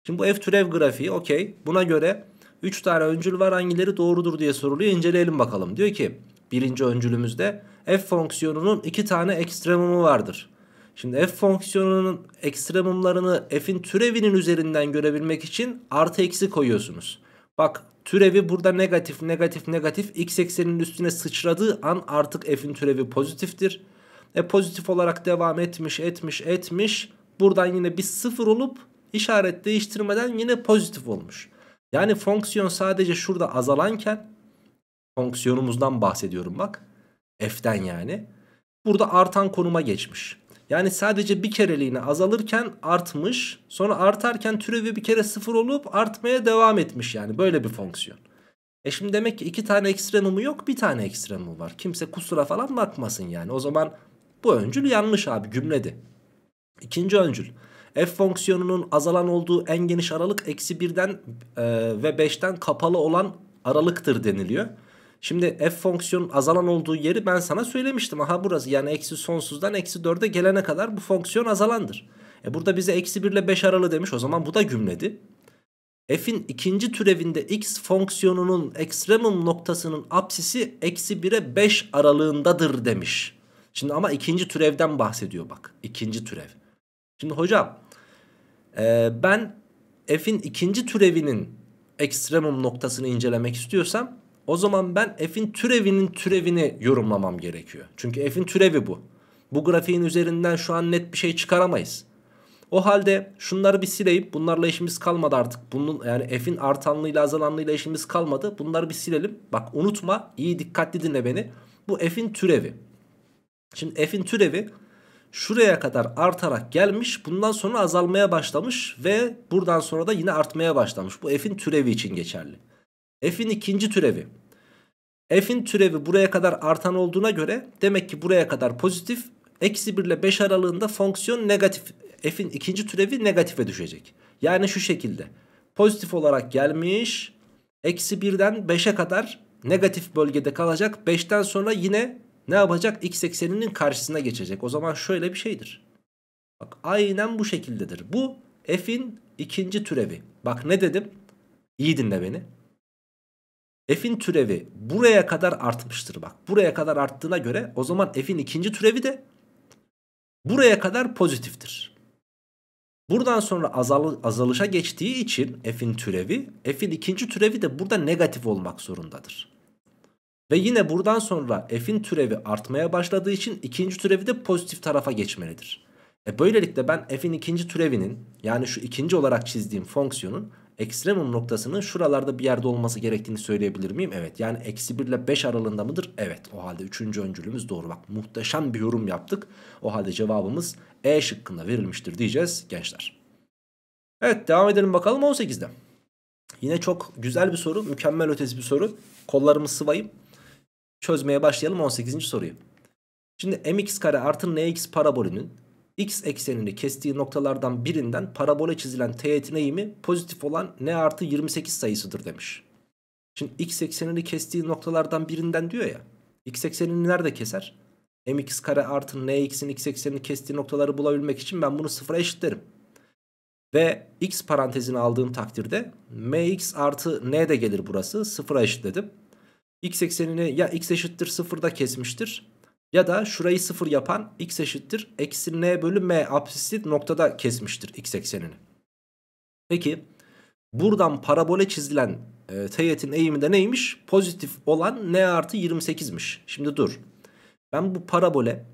A: Şimdi bu f türev grafiği okey buna göre 3 tane öncül var hangileri doğrudur diye soruluyor inceleyelim bakalım. Diyor ki birinci öncülümüzde f fonksiyonunun iki tane ekstremumu vardır. Şimdi f fonksiyonunun ekstremumlarını f'in türevinin üzerinden görebilmek için artı eksi koyuyorsunuz. Bak türevi burada negatif negatif negatif x ekseninin üstüne sıçradığı an artık f'in türevi pozitiftir. E pozitif olarak devam etmiş etmiş etmiş. Buradan yine bir sıfır olup işaret değiştirmeden yine pozitif olmuş. Yani fonksiyon sadece şurada azalanken fonksiyonumuzdan bahsediyorum bak. F'den yani. Burada artan konuma geçmiş. Yani sadece bir kereliğine azalırken artmış. Sonra artarken türevi bir kere sıfır olup artmaya devam etmiş yani. Böyle bir fonksiyon. E şimdi demek ki iki tane ekstremumu yok bir tane ekstremumu var. Kimse kusura falan bakmasın yani. O zaman bu öncül yanlış abi cümledi. İkinci öncül. F fonksiyonunun azalan olduğu en geniş aralık eksi birden e, ve beşten kapalı olan aralıktır deniliyor. Şimdi f fonksiyonun azalan olduğu yeri ben sana söylemiştim. Aha burası yani eksi sonsuzdan eksi 4'e gelene kadar bu fonksiyon azalandır. E burada bize eksi 1 ile 5 aralı demiş o zaman bu da gümledi. F'in ikinci türevinde x fonksiyonunun ekstremum noktasının apsisi eksi 1'e 5 aralığındadır demiş. Şimdi ama ikinci türevden bahsediyor bak. ikinci türev. Şimdi hocam e, ben f'in ikinci türevinin ekstremum noktasını incelemek istiyorsam o zaman ben f'in türevinin türevini yorumlamam gerekiyor. Çünkü f'in türevi bu. Bu grafiğin üzerinden şu an net bir şey çıkaramayız. O halde şunları bir sileyip bunlarla işimiz kalmadı artık. Bunun yani f'in artanlığıyla azalanlığıyla işimiz kalmadı. Bunları bir silelim. Bak unutma iyi dikkatli dinle beni. Bu f'in türevi. Şimdi f'in türevi şuraya kadar artarak gelmiş. Bundan sonra azalmaya başlamış ve buradan sonra da yine artmaya başlamış. Bu f'in türevi için geçerli. F'in ikinci türevi. F'in türevi buraya kadar artan olduğuna göre demek ki buraya kadar pozitif. Eksi 1 ile 5 aralığında fonksiyon negatif. F'in ikinci türevi negatife düşecek. Yani şu şekilde. Pozitif olarak gelmiş. Eksi 1'den 5'e kadar negatif bölgede kalacak. 5'ten sonra yine ne yapacak? X ekseninin karşısına geçecek. O zaman şöyle bir şeydir. Bak aynen bu şekildedir. Bu F'in ikinci türevi. Bak ne dedim? iyi dinle beni f'in türevi buraya kadar artmıştır bak. Buraya kadar arttığına göre o zaman f'in ikinci türevi de buraya kadar pozitiftir. Buradan sonra azal azalışa geçtiği için f'in türevi, f'in ikinci türevi de burada negatif olmak zorundadır. Ve yine buradan sonra f'in türevi artmaya başladığı için ikinci türevi de pozitif tarafa geçmelidir. E böylelikle ben f'in ikinci türevinin yani şu ikinci olarak çizdiğim fonksiyonun ekstremum noktasının şuralarda bir yerde olması gerektiğini söyleyebilir miyim? Evet yani eksi 1 ile 5 aralığında mıdır? Evet o halde 3. öncülümüz doğru bak muhteşem bir yorum yaptık. O halde cevabımız E şıkkında verilmiştir diyeceğiz gençler. Evet devam edelim bakalım 18'de. Yine çok güzel bir soru mükemmel ötesi bir soru. Kollarımı sıvayıp çözmeye başlayalım 18. soruyu. Şimdi mx kare artı nx parabolünün x eksenini kestiği noktalardan birinden parabole çizilen teğetin eğimi pozitif olan n artı 28 sayısıdır demiş. Şimdi x eksenini kestiği noktalardan birinden diyor ya. x eksenini nerede keser? mx kare artı nx'in x eksenini kestiği noktaları bulabilmek için ben bunu sıfıra eşitlerim. Ve x parantezini aldığım takdirde mx artı n de gelir burası. Sıfıra eşitledim. x eksenini ya x eşittir sıfırda kesmiştir ya da şurayı sıfır yapan x eşittir. Eksi n bölü m apsisit noktada kesmiştir x eksenini. Peki buradan parabole çizilen e, teğetin eğimi de neymiş? Pozitif olan n artı 28'miş. Şimdi dur. Ben bu parabole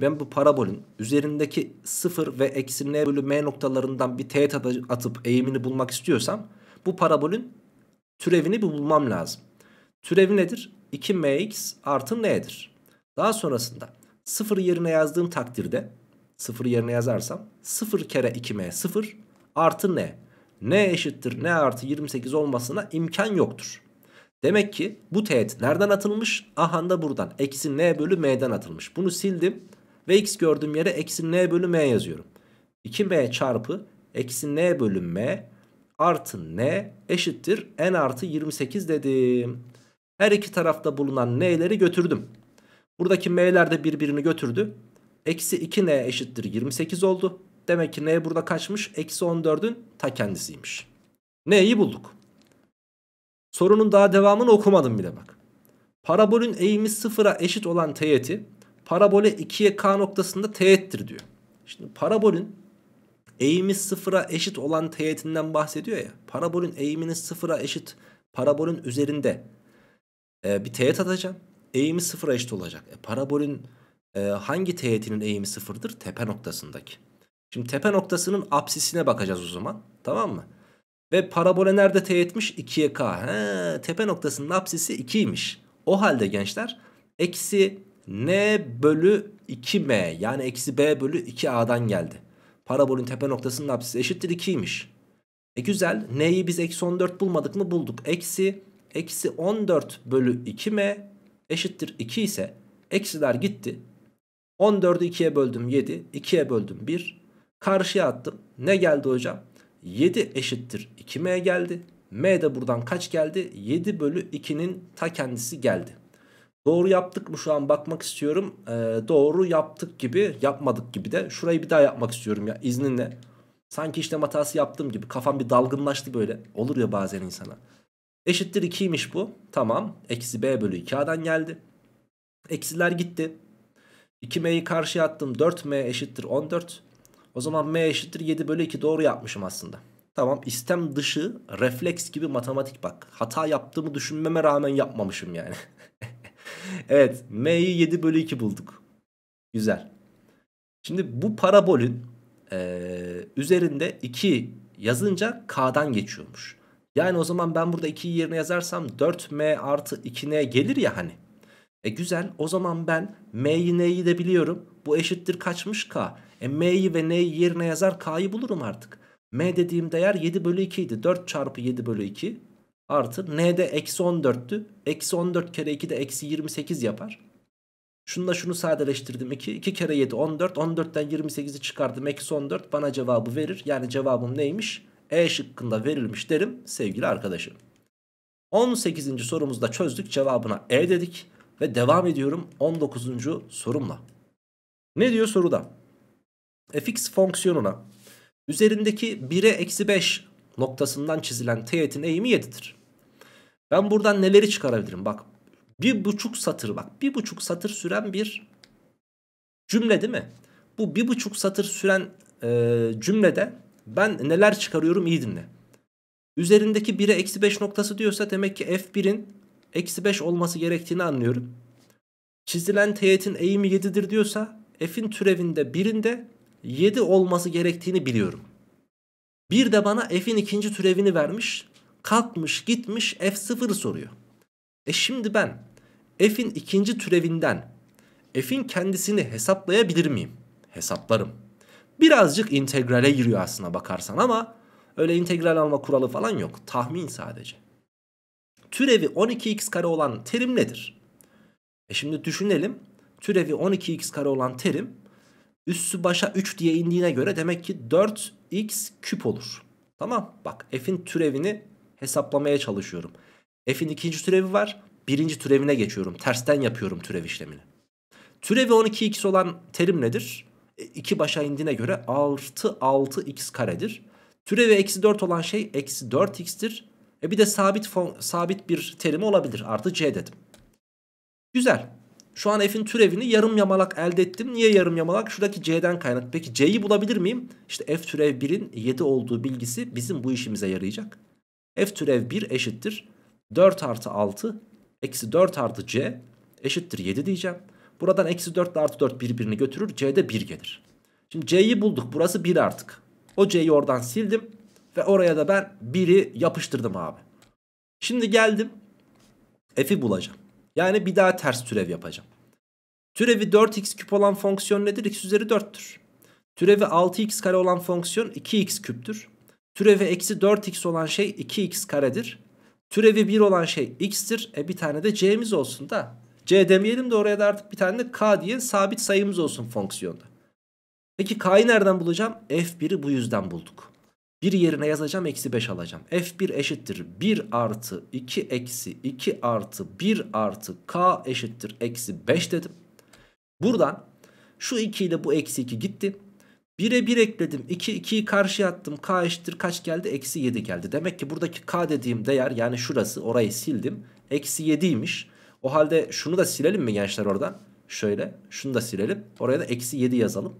A: ben bu parabolün üzerindeki sıfır ve eksi n bölü m noktalarından bir teğet atıp eğimini bulmak istiyorsam bu parabolün türevini bir bulmam lazım. Türevi nedir? 2mx artı n'dir. Daha sonrasında 0 yerine yazdığım takdirde 0 yerine yazarsam 0 kere 2m 0 artı n. n eşittir n artı 28 olmasına imkan yoktur. Demek ki bu teğet nereden atılmış? Ahanda buradan. Eksi n bölü m'den atılmış. Bunu sildim ve x gördüğüm yere eksi n bölü m yazıyorum. 2m çarpı eksi n bölü m artı n eşittir n artı 28 dedim. Her iki tarafta bulunan n'leri götürdüm. Buradaki m'ler de birbirini götürdü. Eksi 2n eşittir 28 oldu. Demek ki n burada kaçmış? Eksi 14'ün ta kendisiymiş. n'yi bulduk. Sorunun daha devamını okumadım bile bak. Parabolün eğimi sıfıra eşit olan teğeti parabole 2'ye k noktasında teğettir diyor. Şimdi parabolün eğimi sıfıra eşit olan teğetinden bahsediyor ya. Parabolün eğiminin sıfıra eşit parabolün üzerinde e, bir teğet atacağım eğimi sıfıra eşit olacak. E, parabolün e, hangi teğetinin eğimi sıfırdır? Tepe noktasındaki. Şimdi tepe noktasının apsisine bakacağız o zaman. Tamam mı? Ve parabole nerede teğetmiş? 2'ye k. He, tepe noktasının apsisi 2'ymiş. O halde gençler eksi n bölü 2m yani eksi b bölü 2a'dan geldi. Parabolün tepe noktasının apsisi eşittir 2'ymiş. E güzel n'yi biz eksi 14 bulmadık mı bulduk. Eksi eksi 14 bölü 2m eşittir 2 ise eksiler gitti. 14'ü 2'ye böldüm 7. 2'ye böldüm 1. Karşıya attım. Ne geldi hocam? 7 eşittir 2m geldi. M de buradan kaç geldi? 7 bölü 2'nin ta kendisi geldi. Doğru yaptık mı şu an bakmak istiyorum. Ee, doğru yaptık gibi yapmadık gibi de. Şurayı bir daha yapmak istiyorum ya izninle. Sanki işlem hatası yaptığım gibi kafam bir dalgınlaştı böyle. Olur ya bazen insana. Eşittir 2'ymiş bu. Tamam. Eksi b bölü 2a'dan geldi. Eksiler gitti. 2m'yi karşıya attım. 4m eşittir 14. O zaman m eşittir 7 bölü 2 doğru yapmışım aslında. Tamam istem dışı refleks gibi matematik bak. Hata yaptığımı düşünmeme rağmen yapmamışım yani. evet m'yi 7 bölü 2 bulduk. Güzel. Şimdi bu parabolün e, üzerinde 2 yazınca k'dan geçiyormuş. Yani o zaman ben burada 2'yi yerine yazarsam 4m artı 2n gelir ya hani. E güzel o zaman ben m'yi n'yi de biliyorum. Bu eşittir kaçmış k. E m'yi ve n'yi yerine yazar k'yı bulurum artık. m dediğim değer 7 bölü 2 idi. 4 çarpı 7 bölü 2 artı n'de eksi 14'tü. Eksi 14 kere 2 de eksi 28 yapar. Şununla şunu sadeleştirdim 2. 2 kere 7 14. 14'ten 28'i çıkardım. Eksi 14 bana cevabı verir. Yani cevabım neymiş? E şıkkında verilmiş derim sevgili arkadaşım. 18. sorumuzda çözdük cevabına E dedik ve devam ediyorum 19. sorumla. Ne diyor soruda? fx fonksiyonuna üzerindeki 1'e eksi 5 noktasından çizilen teğetin eğimi 7'dir. Ben buradan neleri çıkarabilirim? Bak bir buçuk satır bak bir buçuk satır süren bir cümle değil mi? Bu bir buçuk satır süren e, cümlede ben neler çıkarıyorum iyi dinle. Üzerindeki 1'e eksi 5 noktası diyorsa demek ki f1'in eksi 5 olması gerektiğini anlıyorum. Çizilen teğetin eğimi 7'dir diyorsa f'in türevinde birinde 7 olması gerektiğini biliyorum. Bir de bana f'in ikinci türevini vermiş. Kalkmış gitmiş f0 soruyor. E şimdi ben f'in ikinci türevinden f'in kendisini hesaplayabilir miyim? Hesaplarım birazcık integrale giriyor aslına bakarsan ama öyle integral alma kuralı falan yok. Tahmin sadece. Türevi 12x kare olan terim nedir? E şimdi düşünelim. Türevi 12x kare olan terim üssü başa 3 diye indiğine göre demek ki 4x küp olur. Tamam bak f'in türevini hesaplamaya çalışıyorum. F'in ikinci türevi var. Birinci türevine geçiyorum. Tersten yapıyorum türev işlemini. Türevi 12x olan terim nedir? 2 e, başa indiğine göre artı 6x karedir. Türevi eksi 4 olan şey eksi 4x'tir. E bir de sabit sabit bir terim olabilir. Artı c dedim. Güzel. Şu an f'in türevini yarım yamalak elde ettim. Niye yarım yamalak? Şuradaki c'den kaynak. Peki c'yi bulabilir miyim? İşte f türev 1'in 7 olduğu bilgisi bizim bu işimize yarayacak. f türev 1 eşittir. 4 artı 6 eksi 4 artı c eşittir 7 diyeceğim. Buradan eksi 4 ile artı 4 birbirini götürür. C'de 1 gelir. Şimdi C'yi bulduk. Burası 1 artık. O C'yi oradan sildim. Ve oraya da ben 1'i yapıştırdım abi. Şimdi geldim. F'i bulacağım. Yani bir daha ters türev yapacağım. Türevi 4x küp olan fonksiyon nedir? x üzeri 4'tür. Türevi 6x kare olan fonksiyon 2x küptür. Türevi eksi 4x olan şey 2x karedir. Türevi 1 olan şey x'tir. E bir tane de c'miz olsun da. C demeyelim de oraya da artık bir tane de K diye sabit sayımız olsun fonksiyonda. Peki K'yı nereden bulacağım? F1'i bu yüzden bulduk. 1 yerine yazacağım eksi 5 alacağım. F1 eşittir 1 artı 2 eksi 2 artı 1 artı K eşittir eksi 5 dedim. Buradan şu 2 ile bu eksi 2 gitti. 1'e 1 ekledim. 2, 2'yi karşıya attım. K eşittir kaç geldi? Eksi 7 geldi. Demek ki buradaki K dediğim değer yani şurası orayı sildim. Eksi 7'ymiş. O halde şunu da silelim mi gençler oradan? Şöyle şunu da silelim. Oraya da eksi 7 yazalım.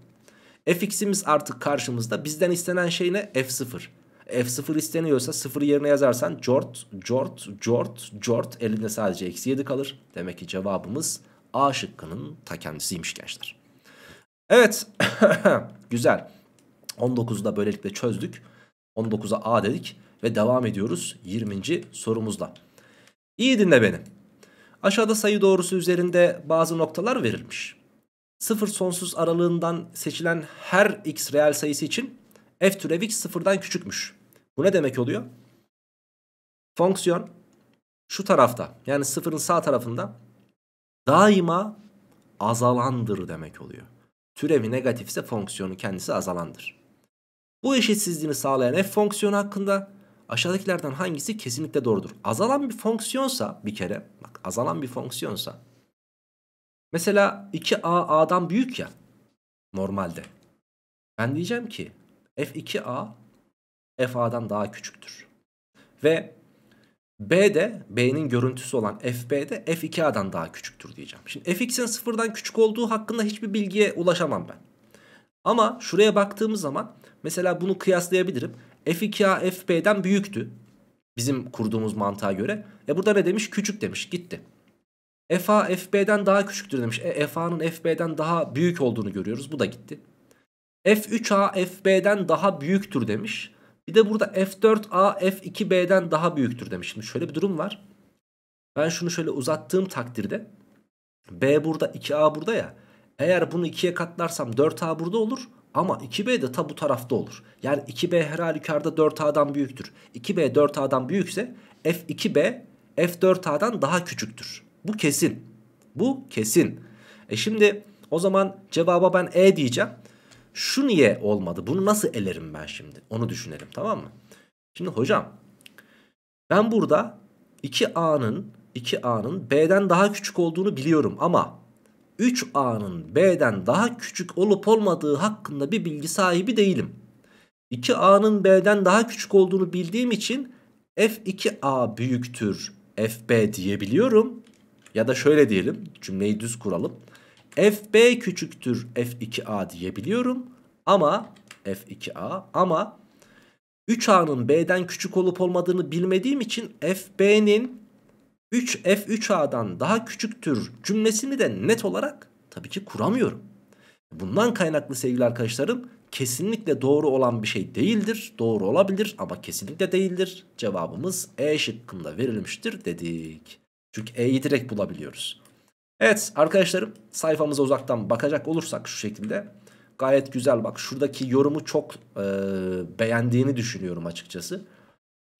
A: Fx'imiz artık karşımızda. Bizden istenen şey ne? F0. F0 isteniyorsa 0 yerine yazarsan jort, jort, jort, jort elinde sadece eksi 7 kalır. Demek ki cevabımız A şıkkının ta kendisiymiş gençler. Evet. Güzel. 19'u da böylelikle çözdük. 19'a A dedik ve devam ediyoruz 20. sorumuzla. İyi dinle beni. Aşağıda sayı doğrusu üzerinde bazı noktalar verilmiş. Sıfır sonsuz aralığından seçilen her x reel sayısı için f türev x sıfırdan küçükmüş. Bu ne demek oluyor? Fonksiyon şu tarafta yani sıfırın sağ tarafında daima azalandır demek oluyor. Türevi negatifse fonksiyonun kendisi azalandır. Bu eşitsizliğini sağlayan f fonksiyonu hakkında aşağıdakilerden hangisi kesinlikle doğrudur? Azalan bir fonksiyonsa bir kere bak azalan bir fonksiyonsa mesela 2a a'dan büyük ya normalde ben diyeceğim ki f2a f a'dan daha küçüktür. Ve b de b'nin görüntüsü olan fb de f2a'dan daha küçüktür diyeceğim. Şimdi fx'in sıfırdan küçük olduğu hakkında hiçbir bilgiye ulaşamam ben. Ama şuraya baktığımız zaman mesela bunu kıyaslayabilirim. f2a f b'den büyüktü. Bizim kurduğumuz mantığa göre. E burada ne demiş? Küçük demiş. Gitti. FA FB'den daha küçüktür demiş. E, FA'nın FB'den daha büyük olduğunu görüyoruz. Bu da gitti. F3A FB'den daha büyüktür demiş. Bir de burada F4A F2B'den daha büyüktür demiş. Şimdi şöyle bir durum var. Ben şunu şöyle uzattığım takdirde B burada 2A burada ya. Eğer bunu 2'ye katlarsam 4A burada olur. Ama 2B de ta bu tarafta olur. Yani 2B her halükarda 4A'dan büyüktür. 2B 4A'dan büyükse F2B F4A'dan daha küçüktür. Bu kesin. Bu kesin. E şimdi o zaman cevaba ben E diyeceğim. Şu niye olmadı? Bunu nasıl elerim ben şimdi? Onu düşünelim tamam mı? Şimdi hocam ben burada 2A'nın 2A'nın B'den daha küçük olduğunu biliyorum ama 3A'nın B'den daha küçük olup olmadığı hakkında bir bilgi sahibi değilim. 2A'nın B'den daha küçük olduğunu bildiğim için F2A büyüktür FB diyebiliyorum. Ya da şöyle diyelim cümleyi düz kuralım. FB küçüktür F2A diyebiliyorum. Ama F2A ama 3A'nın B'den küçük olup olmadığını bilmediğim için FB'nin 3 F3A'dan daha küçüktür cümlesini de net olarak tabii ki kuramıyorum. Bundan kaynaklı sevgili arkadaşlarım kesinlikle doğru olan bir şey değildir. Doğru olabilir ama kesinlikle değildir. Cevabımız E şıkkında verilmiştir dedik. Çünkü E'yi direkt bulabiliyoruz. Evet arkadaşlarım sayfamıza uzaktan bakacak olursak şu şekilde gayet güzel bak şuradaki yorumu çok e, beğendiğini düşünüyorum açıkçası.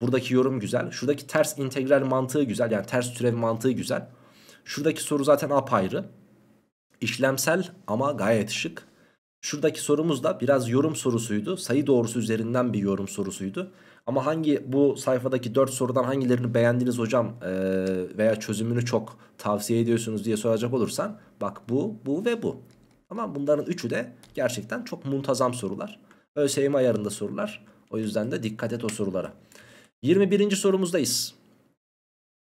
A: Buradaki yorum güzel. Şuradaki ters integral mantığı güzel. Yani ters türev mantığı güzel. Şuradaki soru zaten apayrı. İşlemsel ama gayet şık. Şuradaki sorumuz da biraz yorum sorusuydu. Sayı doğrusu üzerinden bir yorum sorusuydu. Ama hangi bu sayfadaki 4 sorudan hangilerini beğendiniz hocam e, veya çözümünü çok tavsiye ediyorsunuz diye soracak olursan bak bu, bu ve bu. Ama bunların üçü de gerçekten çok muntazam sorular. ÖSYM ayarında sorular. O yüzden de dikkat et o sorulara. 21. sorumuzdayız.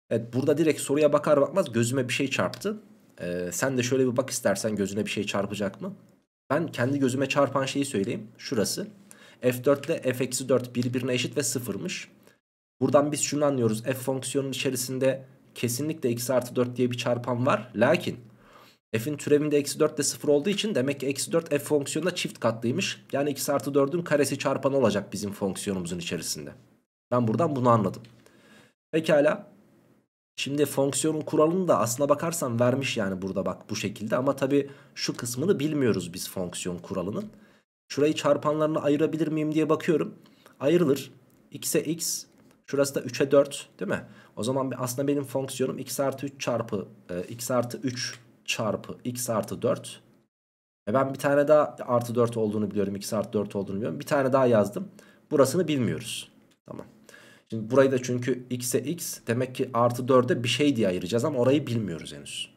A: Evet burada direkt soruya bakar bakmaz gözüme bir şey çarptı. Ee, sen de şöyle bir bak istersen gözüne bir şey çarpacak mı? Ben kendi gözüme çarpan şeyi söyleyeyim. Şurası. F4 ile F-4 birbirine eşit ve sıfırmış. Buradan biz şunu anlıyoruz. F fonksiyonun içerisinde kesinlikle x artı 4 diye bir çarpan var. Lakin f'in türevinde eksi 4 de 0 olduğu için demek ki eksi 4 f fonksiyonunda çift katlıymış. Yani x artı 4'ün karesi çarpanı olacak bizim fonksiyonumuzun içerisinde. Ben buradan bunu anladım. Pekala. Şimdi fonksiyonun kuralını da aslına bakarsan vermiş yani burada bak bu şekilde. Ama tabi şu kısmını bilmiyoruz biz fonksiyon kuralının. Şurayı çarpanlarına ayırabilir miyim diye bakıyorum. Ayrılır. x'e x. Şurası da 3'e 4 değil mi? O zaman aslında benim fonksiyonum x artı 3 çarpı e, x artı 3 çarpı x artı 4. E ben bir tane daha artı 4 olduğunu biliyorum. x artı 4 olduğunu biliyorum. Bir tane daha yazdım. Burasını bilmiyoruz. Tamam. Şimdi burayı da çünkü x'e x demek ki artı 4'e bir şey diye ayıracağız ama orayı bilmiyoruz henüz.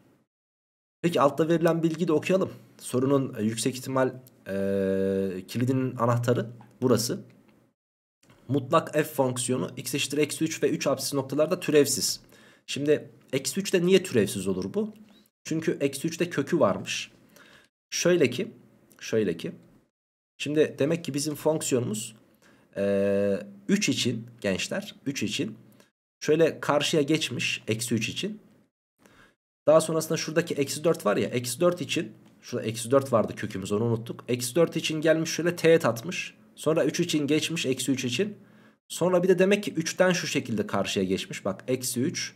A: Peki altta verilen bilgiyi de okuyalım. Sorunun e, yüksek ihtimal e, kilidinin anahtarı burası. Mutlak f fonksiyonu x eşittir eksi 3 ve 3 apsis noktalarda türevsiz. Şimdi eksi 3'te niye türevsiz olur bu? Çünkü eksi 3'te kökü varmış. Şöyle ki, şöyle ki. Şimdi demek ki bizim fonksiyonumuz 3 ee, için gençler 3 için şöyle karşıya geçmiş eksi 3 için. Daha sonrasında şuradaki eksi 4 var ya eksi 4 için şurada eksi 4 vardı kökümüz onu unuttuk. Eksi 4 için gelmiş şöyle teğet atmış. Sonra 3 için geçmiş eksi 3 için. Sonra bir de demek ki 3'ten şu şekilde karşıya geçmiş. Bak eksi 3,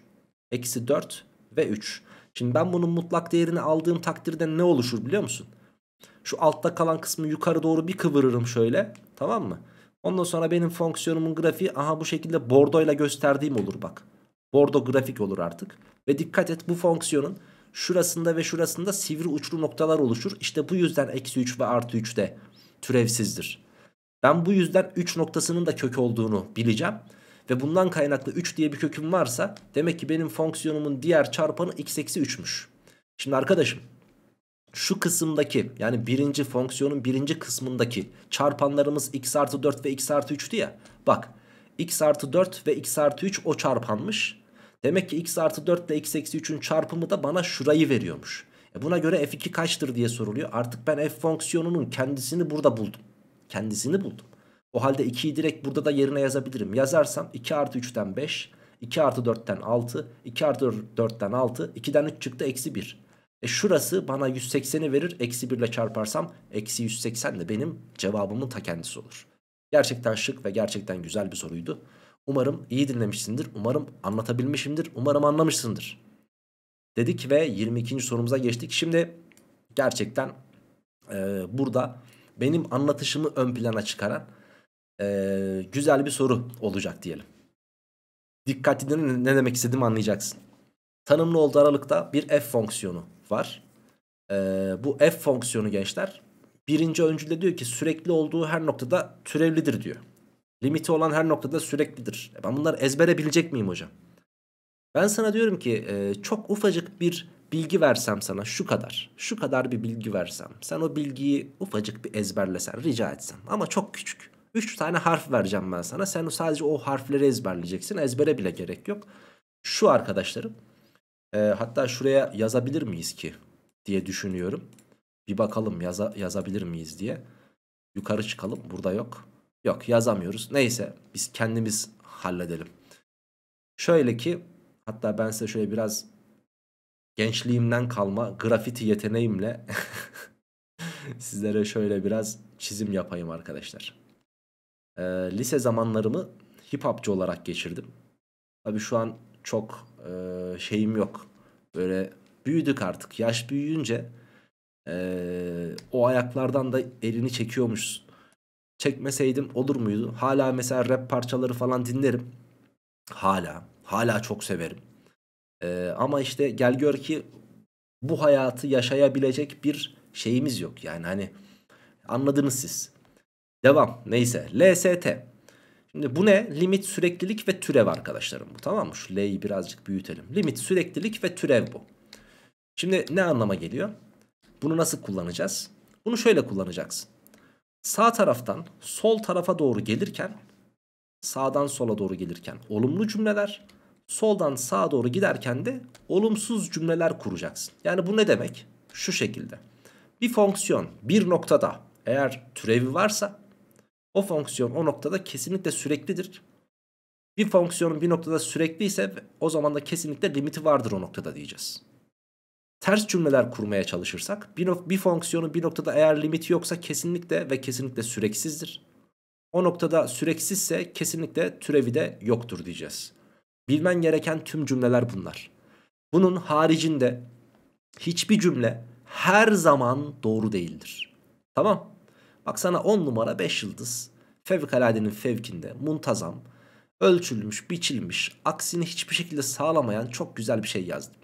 A: eksi 4 ve 3. Şimdi ben bunun mutlak değerini aldığım takdirde ne oluşur biliyor musun? Şu altta kalan kısmı yukarı doğru bir kıvırırım şöyle. Tamam mı? Ondan sonra benim fonksiyonumun grafiği aha bu şekilde bordoyla gösterdiğim olur bak. Bordo grafik olur artık. Ve dikkat et bu fonksiyonun şurasında ve şurasında sivri uçlu noktalar oluşur. İşte bu yüzden eksi 3 ve artı 3 de türevsizdir. Ben bu yüzden 3 noktasının da kök olduğunu bileceğim. Ve bundan kaynaklı 3 diye bir köküm varsa demek ki benim fonksiyonumun diğer çarpanı x eksi 3'müş. Şimdi arkadaşım şu kısımdaki yani birinci fonksiyonun birinci kısmındaki çarpanlarımız x artı 4 ve x artı 3'tü ya. Bak x artı 4 ve x artı 3 o çarpanmış. Demek ki x artı 4 ile x eksi 3'ün çarpımı da bana şurayı veriyormuş. E buna göre f2 kaçtır diye soruluyor. Artık ben f fonksiyonunun kendisini burada buldum. Kendisini buldum. O halde 2'yi direkt burada da yerine yazabilirim. Yazarsam 2 artı 3'ten 5, 2 artı 4'ten 6, 2 artı 4'ten 6, 2'den 3 çıktı eksi 1. E şurası bana 180'i verir. Eksi 1 ile çarparsam eksi 180 de benim cevabımın ta kendisi olur. Gerçekten şık ve gerçekten güzel bir soruydu. Umarım iyi dinlemişsindir. Umarım anlatabilmişimdir. Umarım anlamışsındır. Dedik ve 22. sorumuza geçtik. Şimdi gerçekten e, burada benim anlatışımı ön plana çıkaran e, güzel bir soru olacak diyelim. Dikkatli ne demek istediğimi anlayacaksın. Tanımlı olduğu aralıkta bir f fonksiyonu var. E, bu f fonksiyonu gençler birinci öncülde diyor ki sürekli olduğu her noktada türevlidir diyor. Limiti olan her noktada süreklidir. E, ben bunları ezbere bilecek miyim hocam? Ben sana diyorum ki e, çok ufacık bir bilgi versem sana şu kadar. Şu kadar bir bilgi versem. Sen o bilgiyi ufacık bir ezberlesen rica etsem. Ama çok küçük. üç tane harf vereceğim ben sana. Sen sadece o harfleri ezberleyeceksin. Ezbere bile gerek yok. Şu arkadaşlarım e, hatta şuraya yazabilir miyiz ki diye düşünüyorum. Bir bakalım yaza, yazabilir miyiz diye. Yukarı çıkalım. Burada yok. Yok yazamıyoruz. Neyse biz kendimiz halledelim. Şöyle ki hatta ben size şöyle biraz gençliğimden kalma grafiti yeteneğimle sizlere şöyle biraz çizim yapayım arkadaşlar. Ee, lise zamanlarımı hip hopçı olarak geçirdim. Tabii şu an çok e, şeyim yok. Böyle büyüdük artık. Yaş büyüyünce e, o ayaklardan da elini çekiyormuşsun. Çekmeseydim olur muydu? Hala mesela rap parçaları falan dinlerim. Hala. Hala çok severim. E, ama işte gel gör ki bu hayatı yaşayabilecek bir şeyimiz yok. Yani hani anladınız siz. Devam. Neyse. LST. Şimdi bu ne? Limit süreklilik ve türev arkadaşlarım bu tamam mı? Şu L'yi birazcık büyütelim. Limit süreklilik ve türev bu. Şimdi ne anlama geliyor? Bunu nasıl kullanacağız? Bunu şöyle kullanacaksın. Sağ taraftan sol tarafa doğru gelirken sağdan sola doğru gelirken olumlu cümleler soldan sağa doğru giderken de olumsuz cümleler kuracaksın. Yani bu ne demek? Şu şekilde. Bir fonksiyon bir noktada eğer türevi varsa o fonksiyon o noktada kesinlikle süreklidir. Bir fonksiyonun bir noktada sürekli ise o zaman da kesinlikle limiti vardır o noktada diyeceğiz. Ters cümleler kurmaya çalışırsak bir, bir fonksiyonun bir noktada eğer limiti yoksa kesinlikle ve kesinlikle süreksizdir. O noktada süreksizse kesinlikle türevi de yoktur diyeceğiz. Bilmen gereken tüm cümleler bunlar. Bunun haricinde hiçbir cümle her zaman doğru değildir. Tamam Bak sana 10 numara 5 yıldız. Fevkaladenin fevkinde muntazam, ölçülmüş, biçilmiş, aksini hiçbir şekilde sağlamayan çok güzel bir şey yazdım.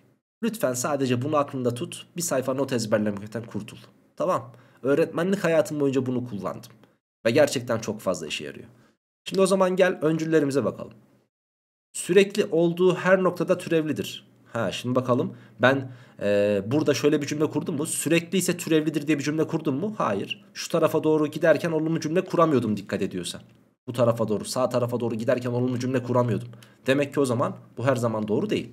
A: Lütfen sadece bunu aklında tut. Bir sayfa not ezberlemekten kurtul. Tamam. Öğretmenlik hayatım boyunca bunu kullandım. Ve gerçekten çok fazla işe yarıyor. Şimdi o zaman gel öncüllerimize bakalım. Sürekli olduğu her noktada türevlidir. Ha şimdi bakalım ben e, burada şöyle bir cümle kurdum mu? Sürekli ise türevlidir diye bir cümle kurdum mu? Hayır. Şu tarafa doğru giderken olumlu cümle kuramıyordum dikkat ediyorsan. Bu tarafa doğru sağ tarafa doğru giderken olumlu cümle kuramıyordum. Demek ki o zaman bu her zaman doğru değil.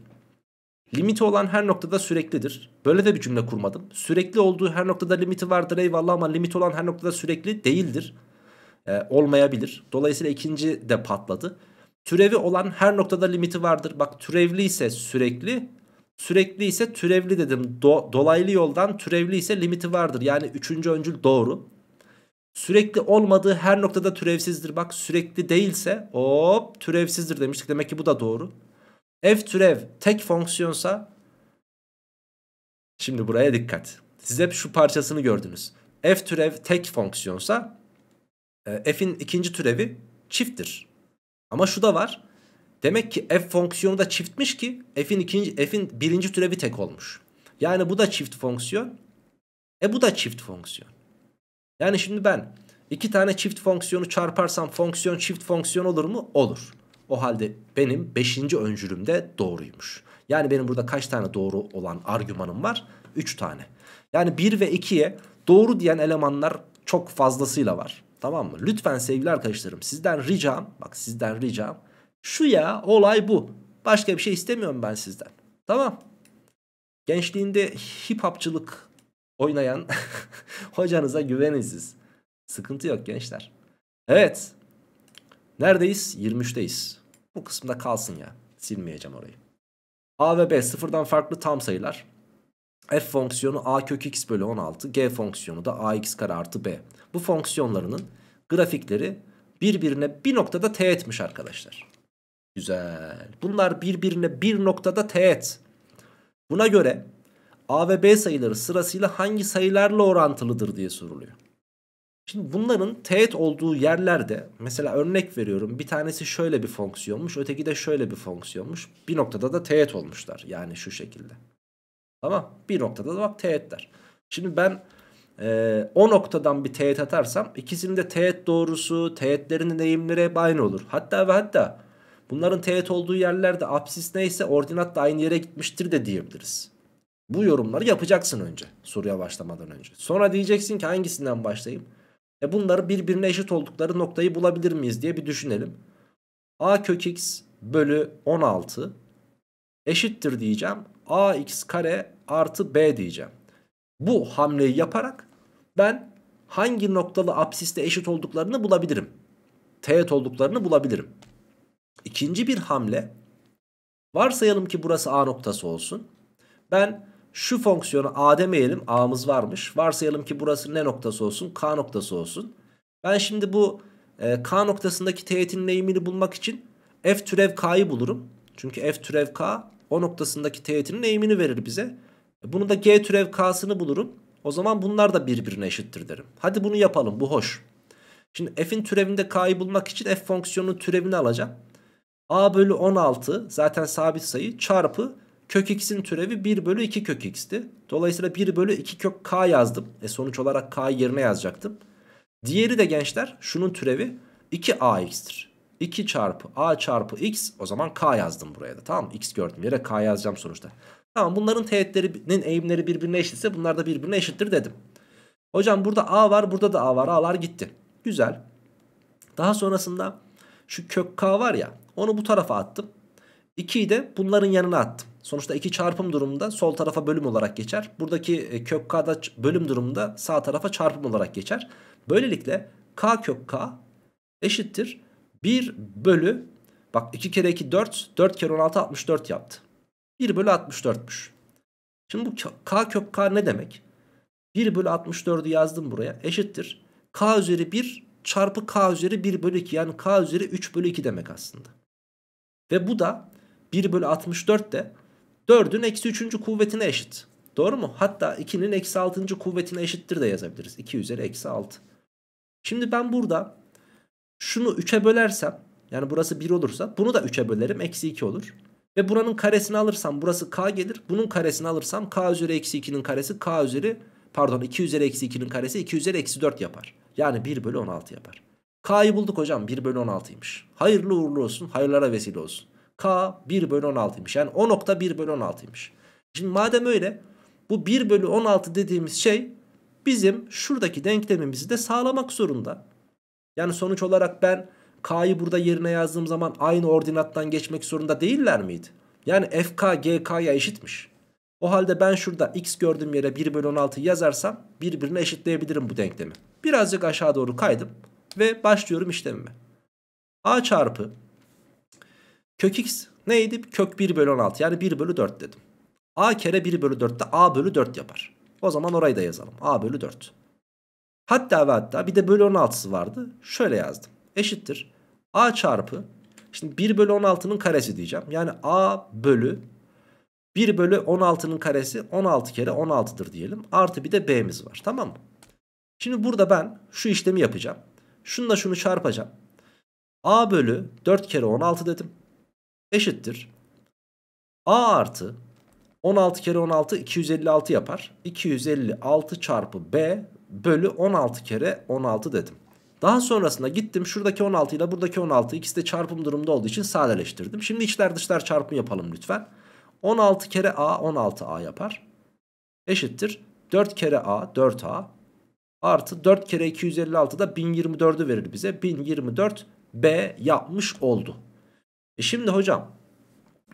A: Limiti olan her noktada süreklidir. Böyle de bir cümle kurmadım. Sürekli olduğu her noktada limiti vardır eyvallah ama limit olan her noktada sürekli değildir. E, olmayabilir. Dolayısıyla ikinci de patladı. Türevi olan her noktada limiti vardır. Bak türevli ise sürekli, sürekli ise türevli dedim. Do dolaylı yoldan türevli ise limiti vardır. Yani üçüncü öncül doğru. Sürekli olmadığı her noktada türevsizdir. Bak sürekli değilse hop türevsizdir demiştik. Demek ki bu da doğru. F türev tek fonksiyonsa şimdi buraya dikkat. Siz hep şu parçasını gördünüz. F türev tek fonksiyonsa e, f'in ikinci türevi çifttir. Ama şu da var. Demek ki f fonksiyonu da çiftmiş ki f'in ikinci f'in birinci türevi tek olmuş. Yani bu da çift fonksiyon. E bu da çift fonksiyon. Yani şimdi ben iki tane çift fonksiyonu çarparsam fonksiyon çift fonksiyon olur mu? Olur. O halde benim beşinci öncülümde doğruymuş. Yani benim burada kaç tane doğru olan argümanım var? 3 tane. Yani 1 ve 2'ye doğru diyen elemanlar çok fazlasıyla var. Tamam mı? Lütfen sevgili arkadaşlarım sizden ricam bak sizden ricam şu ya olay bu. Başka bir şey istemiyorum ben sizden. Tamam. Gençliğinde hip hopçılık oynayan hocanıza güveniziz. Sıkıntı yok gençler. Evet. Neredeyiz? 23'teyiz. Bu kısımda kalsın ya. Silmeyeceğim orayı. A ve B sıfırdan farklı tam sayılar. F fonksiyonu a kök x bölü 16. G fonksiyonu da ax kare artı b bu fonksiyonlarının grafikleri birbirine bir noktada teğetmiş arkadaşlar. Güzel. Bunlar birbirine bir noktada teğet. Buna göre A ve B sayıları sırasıyla hangi sayılarla orantılıdır diye soruluyor. Şimdi bunların teğet olduğu yerlerde mesela örnek veriyorum bir tanesi şöyle bir fonksiyonmuş öteki de şöyle bir fonksiyonmuş. Bir noktada da teğet olmuşlar yani şu şekilde. Ama bir noktada da bak teğetler. Şimdi ben e, o noktadan bir teğet atarsam ikisinin de teğet doğrusu, teğetlerinin eğimleri hep aynı olur. Hatta ve hatta bunların teğet olduğu yerlerde absis neyse ordinat da aynı yere gitmiştir de diyebiliriz. Bu yorumları yapacaksın önce soruya başlamadan önce. Sonra diyeceksin ki hangisinden başlayayım? E bunları birbirine eşit oldukları noktayı bulabilir miyiz diye bir düşünelim. A kök x bölü 16 eşittir diyeceğim. A x kare artı b diyeceğim. Bu hamleyi yaparak ben hangi noktalı apsiste eşit olduklarını bulabilirim. Teğet olduklarını bulabilirim. İkinci bir hamle varsayalım ki burası A noktası olsun. Ben şu fonksiyonu A demeyelim A'mız varmış. Varsayalım ki burası ne noktası olsun K noktası olsun. Ben şimdi bu e, K noktasındaki teğetin neyimini bulmak için F türev K'yı bulurum. Çünkü F türev K o noktasındaki teğetin neyimini verir bize. Bunu da g türev k'sını bulurum. O zaman bunlar da birbirine eşittir derim. Hadi bunu yapalım bu hoş. Şimdi f'in türevinde k'yı bulmak için f fonksiyonunun türevini alacağım. a bölü 16 zaten sabit sayı çarpı kök x'in türevi 1 bölü 2 kök x'ti. Dolayısıyla 1 bölü 2 kök k yazdım. E sonuç olarak k yerine yazacaktım. Diğeri de gençler şunun türevi 2ax'tir. 2 çarpı a çarpı x o zaman k yazdım buraya da tamam mı? x gördüm yere k yazacağım sonuçta. Tamam bunların teğetlerinin eğimleri birbirine eşitse bunlar da birbirine eşittir dedim. Hocam burada A var burada da A var A'lar gitti. Güzel. Daha sonrasında şu kök K var ya onu bu tarafa attım. 2'yi de bunların yanına attım. Sonuçta 2 çarpım durumunda sol tarafa bölüm olarak geçer. Buradaki e, kök K'da bölüm durumunda sağ tarafa çarpım olarak geçer. Böylelikle K kök K eşittir 1 bölü bak 2 kere 2 4 4 kere 16 64 yaptı. 1 bölü 64'müş. Şimdi bu k kök k ne demek? 1 bölü 64'ü yazdım buraya. Eşittir. k üzeri 1 çarpı k üzeri 1 bölü 2. Yani k üzeri 3 bölü 2 demek aslında. Ve bu da 1 bölü 64 de 4'ün eksi 3. kuvvetine eşit. Doğru mu? Hatta 2'nin eksi 6. kuvvetine eşittir de yazabiliriz. 2 üzeri eksi 6. Şimdi ben burada şunu 3'e bölersem yani burası 1 olursa bunu da 3'e bölerim eksi 2 olur. Ve buranın karesini alırsam burası k gelir. Bunun karesini alırsam k üzeri eksi 2'nin karesi k üzeri pardon 2 üzeri eksi 2'nin karesi 2 üzeri eksi 4 yapar. Yani 1 bölü 16 yapar. K'yı bulduk hocam 1 bölü 16'ymış. Hayırlı uğurlu olsun hayırlara vesile olsun. K 1 bölü 16'ymış. Yani o nokta 1 bölü 16'ymış. Şimdi madem öyle bu 1 bölü 16 dediğimiz şey bizim şuradaki denklemimizi de sağlamak zorunda. Yani sonuç olarak ben K'yı burada yerine yazdığım zaman aynı ordinattan geçmek zorunda değiller miydi? Yani FK GK'ya eşitmiş. O halde ben şurada x gördüğüm yere 1 bölü 16 yazarsam birbirine eşitleyebilirim bu denklemi. Birazcık aşağı doğru kaydım ve başlıyorum işlemime. A çarpı kök x neydi? Kök 1 bölü 16 yani 1 bölü 4 dedim. A kere 1 bölü 4 de A bölü 4 yapar. O zaman orayı da yazalım. A bölü 4. Hatta ve hatta bir de bölü 16'sı vardı. Şöyle yazdım eşittir. A çarpı şimdi 1 bölü 16'nın karesi diyeceğim. Yani A bölü 1 bölü 16'nın karesi 16 kere 16'dır diyelim. Artı bir de B'miz var tamam mı? Şimdi burada ben şu işlemi yapacağım. Şununla şunu çarpacağım. A bölü 4 kere 16 dedim. Eşittir. A artı 16 kere 16 256 yapar. 256 çarpı B bölü 16 kere 16 dedim. Daha sonrasında gittim şuradaki 16 ile buradaki 16 ikisi de çarpım durumda olduğu için sadeleştirdim. Şimdi içler dışlar çarpımı yapalım lütfen. 16 kere A 16A yapar. Eşittir 4 kere A 4A artı 4 kere 256 da 1024'ü verir bize. 1024 B yapmış oldu. E şimdi hocam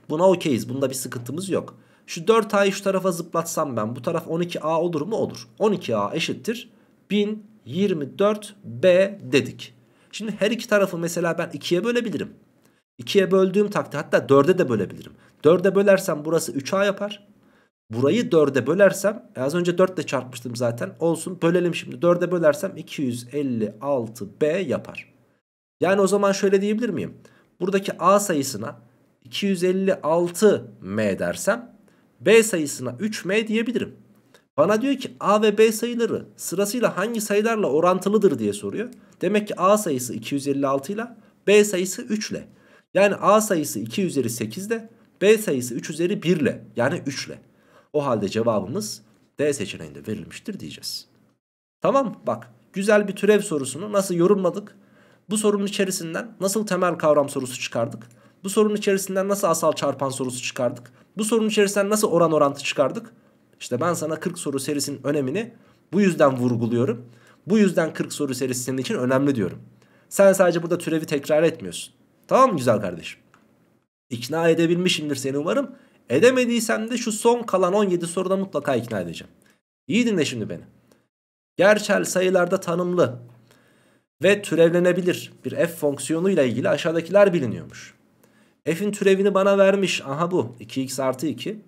A: buna okeyiz. Bunda bir sıkıntımız yok. Şu 4A'yı şu tarafa zıplatsam ben bu taraf 12A olur mu? Olur. 12A eşittir 1000 24B dedik. Şimdi her iki tarafı mesela ben 2'ye bölebilirim. 2'ye böldüğüm takdirde hatta 4'e de bölebilirim. 4'e bölersem burası 3A yapar. Burayı 4'e bölersem e, az önce 4 ile çarpmıştım zaten olsun bölelim şimdi. 4'e bölersem 256B yapar. Yani o zaman şöyle diyebilir miyim? Buradaki A sayısına 256M dersem B sayısına 3M diyebilirim. Bana diyor ki A ve B sayıları sırasıyla hangi sayılarla orantılıdır diye soruyor. Demek ki A sayısı 256 ile B sayısı 3 ile. Yani A sayısı 2 üzeri 8 ile B sayısı 3 üzeri 1 ile yani 3 ile. O halde cevabımız D seçeneğinde verilmiştir diyeceğiz. Tamam bak güzel bir türev sorusunu nasıl yorumladık? Bu sorunun içerisinden nasıl temel kavram sorusu çıkardık? Bu sorunun içerisinden nasıl asal çarpan sorusu çıkardık? Bu sorunun içerisinden nasıl oran orantı çıkardık? İşte ben sana 40 soru serisinin önemini bu yüzden vurguluyorum. Bu yüzden 40 soru serisi senin için önemli diyorum. Sen sadece burada türevi tekrar etmiyorsun. Tamam mı güzel kardeşim? İkna edebilmişimdir seni umarım. Edemediysem de şu son kalan 17 soruda mutlaka ikna edeceğim. İyi dinle şimdi beni. Gerçel sayılarda tanımlı ve türevlenebilir bir f fonksiyonuyla ilgili aşağıdakiler biliniyormuş. F'in türevini bana vermiş. Aha bu 2x artı 2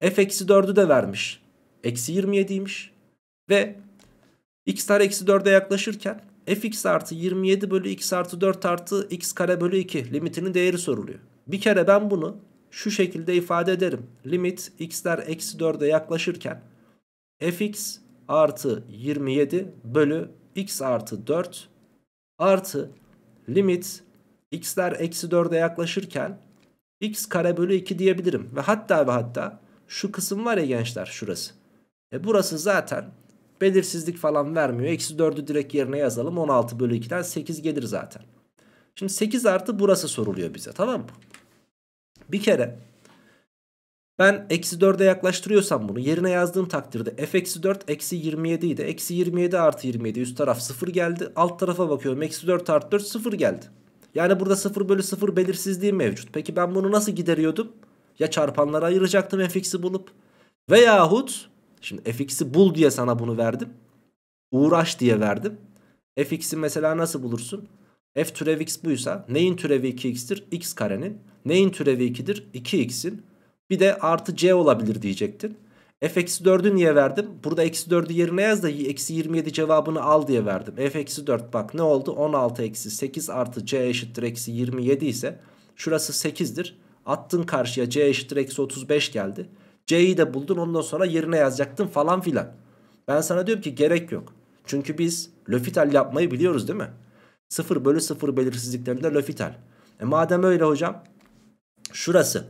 A: f-4'ü eksi de vermiş. Eksi 27'ymiş. Ve x tar eksi 4'e yaklaşırken fx artı 27 bölü x artı 4 artı x kare bölü 2 limitinin değeri soruluyor. Bir kere ben bunu şu şekilde ifade ederim. Limit x tar eksi 4'e yaklaşırken fx artı 27 bölü x artı 4 artı limit x'ler eksi 4'e yaklaşırken x kare bölü 2 diyebilirim. Ve hatta ve hatta şu kısım var ya gençler şurası. E burası zaten belirsizlik falan vermiyor. Eksi 4'ü direkt yerine yazalım. 16 bölü 2'den 8 gelir zaten. Şimdi 8 artı burası soruluyor bize tamam mı? Bir kere ben eksi 4'e yaklaştırıyorsam bunu yerine yazdığım takdirde f eksi 4 eksi 27 idi. Eksi 27 artı 27 üst taraf 0 geldi. Alt tarafa bakıyorum eksi 4 artı 4 0 geldi. Yani burada 0 bölü 0 belirsizliği mevcut. Peki ben bunu nasıl gideriyordum? Ya çarpanlara ayıracaktım fx'i bulup. Veyahut şimdi fx'i bul diye sana bunu verdim. Uğraş diye verdim. fx'i mesela nasıl bulursun? f türev x buysa neyin türevi 2x'tir? x karenin. Neyin türevi 2'dir? 2x'in. Bir de artı c olabilir diyecektin. f eksi 4'ü niye verdim? Burada eksi 4'ü yerine yaz da eksi 27 cevabını al diye verdim. f eksi 4 bak ne oldu? 16 eksi 8 artı c eşittir eksi 27 ise şurası 8'dir. Attın karşıya c eşittir eksi 35 geldi. C'yi de buldun ondan sonra yerine yazacaktın falan filan. Ben sana diyorum ki gerek yok. Çünkü biz L'Hopital yapmayı biliyoruz değil mi? 0 bölü 0 belirsizliklerinde L'Hopital. E madem öyle hocam. Şurası.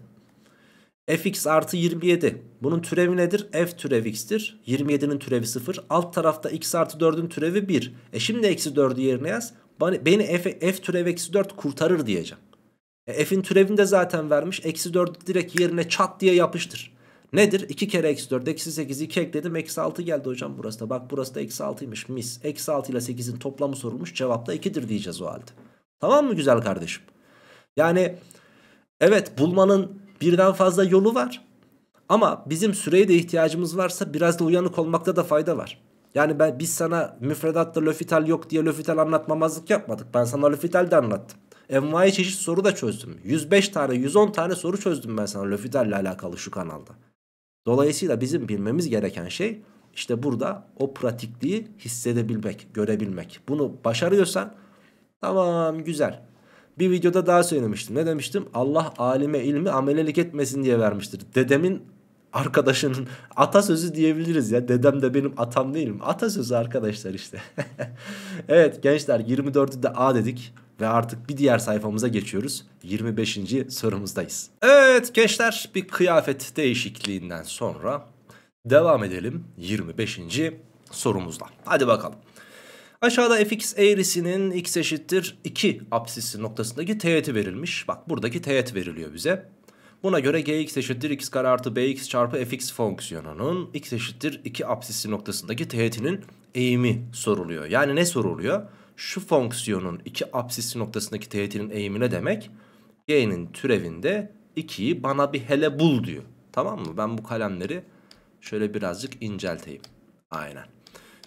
A: fx artı 27. Bunun türevi nedir? F türev x'tir. 27'nin türevi 0. Alt tarafta x artı 4'ün türevi 1. E şimdi eksi 4'ü yerine yaz. Beni f, f türev eksi 4 kurtarır diyeceğim. E, f'in türevini de zaten vermiş. Eksi 4 direkt yerine çat diye yapıştır. Nedir? 2 kere eksi 4 eksi 8 2 ekledim eksi 6 geldi hocam burası da. Bak burası da eksi 6'ymış mis. Eksi 6 ile 8'in toplamı sorulmuş cevap da 2'dir diyeceğiz o halde. Tamam mı güzel kardeşim? Yani evet bulmanın birden fazla yolu var. Ama bizim süreye de ihtiyacımız varsa biraz da uyanık olmakta da fayda var. Yani ben biz sana müfredatta löfital yok diye löfital anlatmamazlık yapmadık. Ben sana löfital de anlattım envai çeşit soru da çözdüm. 105 tane 110 tane soru çözdüm ben sana Löfider'le alakalı şu kanalda. Dolayısıyla bizim bilmemiz gereken şey işte burada o pratikliği hissedebilmek, görebilmek. Bunu başarıyorsan tamam güzel. Bir videoda daha söylemiştim. Ne demiştim? Allah alime ilmi amelelik etmesin diye vermiştir. Dedemin arkadaşının atasözü diyebiliriz ya. Dedem de benim atam değilim. Atasözü arkadaşlar işte. evet gençler 24'ü de A dedik. Ve artık bir diğer sayfamıza geçiyoruz. 25. sorumuzdayız. Evet gençler bir kıyafet değişikliğinden sonra devam edelim 25. sorumuzla. Hadi bakalım. Aşağıda fx eğrisinin x eşittir 2 apsisi noktasındaki teğeti verilmiş. Bak buradaki teğet veriliyor bize. Buna göre gx eşittir x kare artı bx çarpı fx fonksiyonunun x eşittir 2 apsisi noktasındaki teğetinin eğimi soruluyor. Yani ne soruluyor? şu fonksiyonun iki apsisi noktasındaki teğetinin eğimi ne demek? Y'nin türevinde 2'yi bana bir hele bul diyor. Tamam mı? Ben bu kalemleri şöyle birazcık incelteyim. Aynen.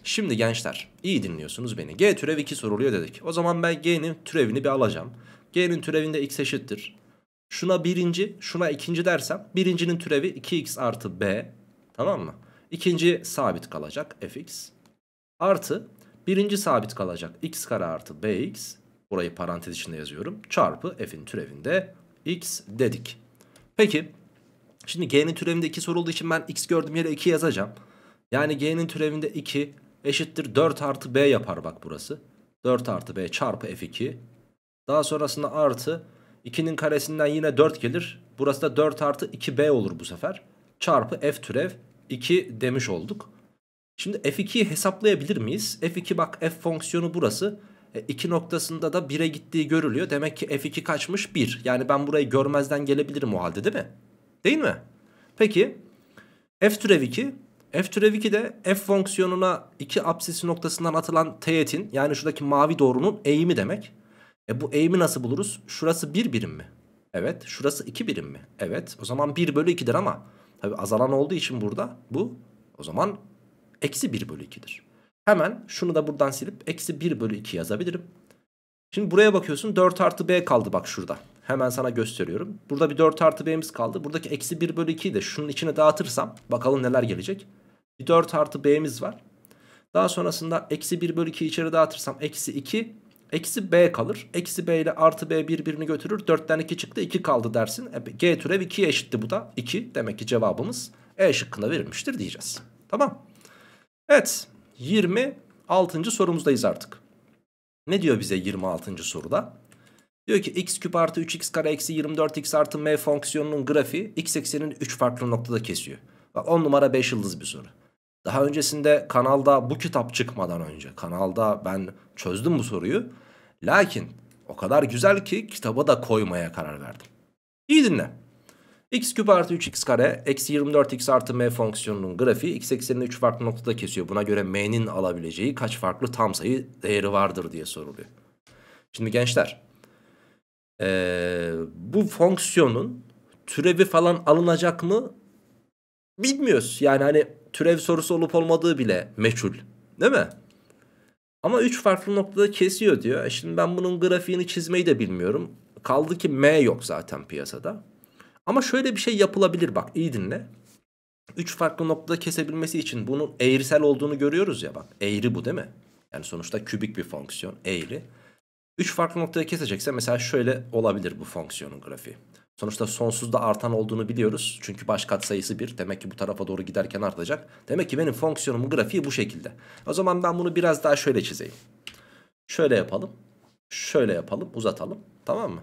A: Şimdi gençler iyi dinliyorsunuz beni. G türevi 2 soruluyor dedik. O zaman ben G'nin türevini bir alacağım. G'nin türevinde x eşittir. Şuna birinci, şuna ikinci dersem birincinin türevi 2x artı b. Tamam mı? İkinci sabit kalacak fx. Artı Birinci sabit kalacak x kare artı bx burayı parantez içinde yazıyorum çarpı f'in türevinde x dedik. Peki şimdi g'nin türevinde 2 sorulduğu için ben x gördüm yere 2 yazacağım. Yani g'nin türevinde 2 eşittir 4 artı b yapar bak burası. 4 artı b çarpı f2 daha sonrasında artı 2'nin karesinden yine 4 gelir. Burası da 4 artı 2b olur bu sefer. Çarpı f türev 2 demiş olduk. Şimdi F2'yi hesaplayabilir miyiz? F2 bak F fonksiyonu burası. 2 e, noktasında da 1'e gittiği görülüyor. Demek ki F2 kaçmış 1. Yani ben burayı görmezden gelebilirim o halde değil mi? Değil mi? Peki F türev 2. F türev 2 de F fonksiyonuna 2 apsisi noktasından atılan teğetin yani şuradaki mavi doğrunun eğimi demek. E bu eğimi nasıl buluruz? Şurası 1 bir birim mi? Evet. Şurası 2 birim mi? Evet. O zaman 1 bölü 2'dir ama tabi azalan olduğu için burada bu o zaman eksi 1 bölü 2'dir. Hemen şunu da buradan silip eksi 1 bölü 2 yazabilirim. Şimdi buraya bakıyorsun 4 artı b kaldı bak şurada. Hemen sana gösteriyorum. Burada bir 4 artı b'miz kaldı. Buradaki eksi 1 bölü 2'yi de şunun içine dağıtırsam bakalım neler gelecek. Bir 4 artı b'miz var. Daha sonrasında eksi 1 bölü 2'yi içeri dağıtırsam eksi 2 eksi b kalır. Eksi b ile artı b birbirini götürür. 4'ten 2 çıktı 2 kaldı dersin. E, g türev 2'ye eşitti bu da 2. Demek ki cevabımız E şıkkında verilmiştir diyeceğiz. Tamam Evet 26. sorumuzdayız artık. Ne diyor bize 26. soruda? Diyor ki x küp artı 3x kare eksi 24x artı m fonksiyonunun grafiği x eksenini 3 farklı noktada kesiyor. Bak 10 numara 5 yıldız bir soru. Daha öncesinde kanalda bu kitap çıkmadan önce kanalda ben çözdüm bu soruyu. Lakin o kadar güzel ki kitaba da koymaya karar verdim. İyi dinle x küp artı 3x kare eksi 24x artı m fonksiyonunun grafiği x eksenini 3 farklı noktada kesiyor. Buna göre m'nin alabileceği kaç farklı tam sayı değeri vardır diye soruluyor. Şimdi gençler ee, bu fonksiyonun türevi falan alınacak mı bilmiyoruz. Yani hani türev sorusu olup olmadığı bile meçhul değil mi? Ama 3 farklı noktada kesiyor diyor. E şimdi ben bunun grafiğini çizmeyi de bilmiyorum. Kaldı ki m yok zaten piyasada. Ama şöyle bir şey yapılabilir bak iyi dinle. 3 farklı noktada kesebilmesi için bunun eğrisel olduğunu görüyoruz ya bak. Eğri bu değil mi? Yani sonuçta kübik bir fonksiyon eğri. 3 farklı noktada kesecekse mesela şöyle olabilir bu fonksiyonun grafiği. Sonuçta sonsuzda artan olduğunu biliyoruz. Çünkü baş katsayısı 1. Demek ki bu tarafa doğru giderken artacak. Demek ki benim fonksiyonumun grafiği bu şekilde. O zaman ben bunu biraz daha şöyle çizeyim. Şöyle yapalım. Şöyle yapalım. Uzatalım. Tamam mı?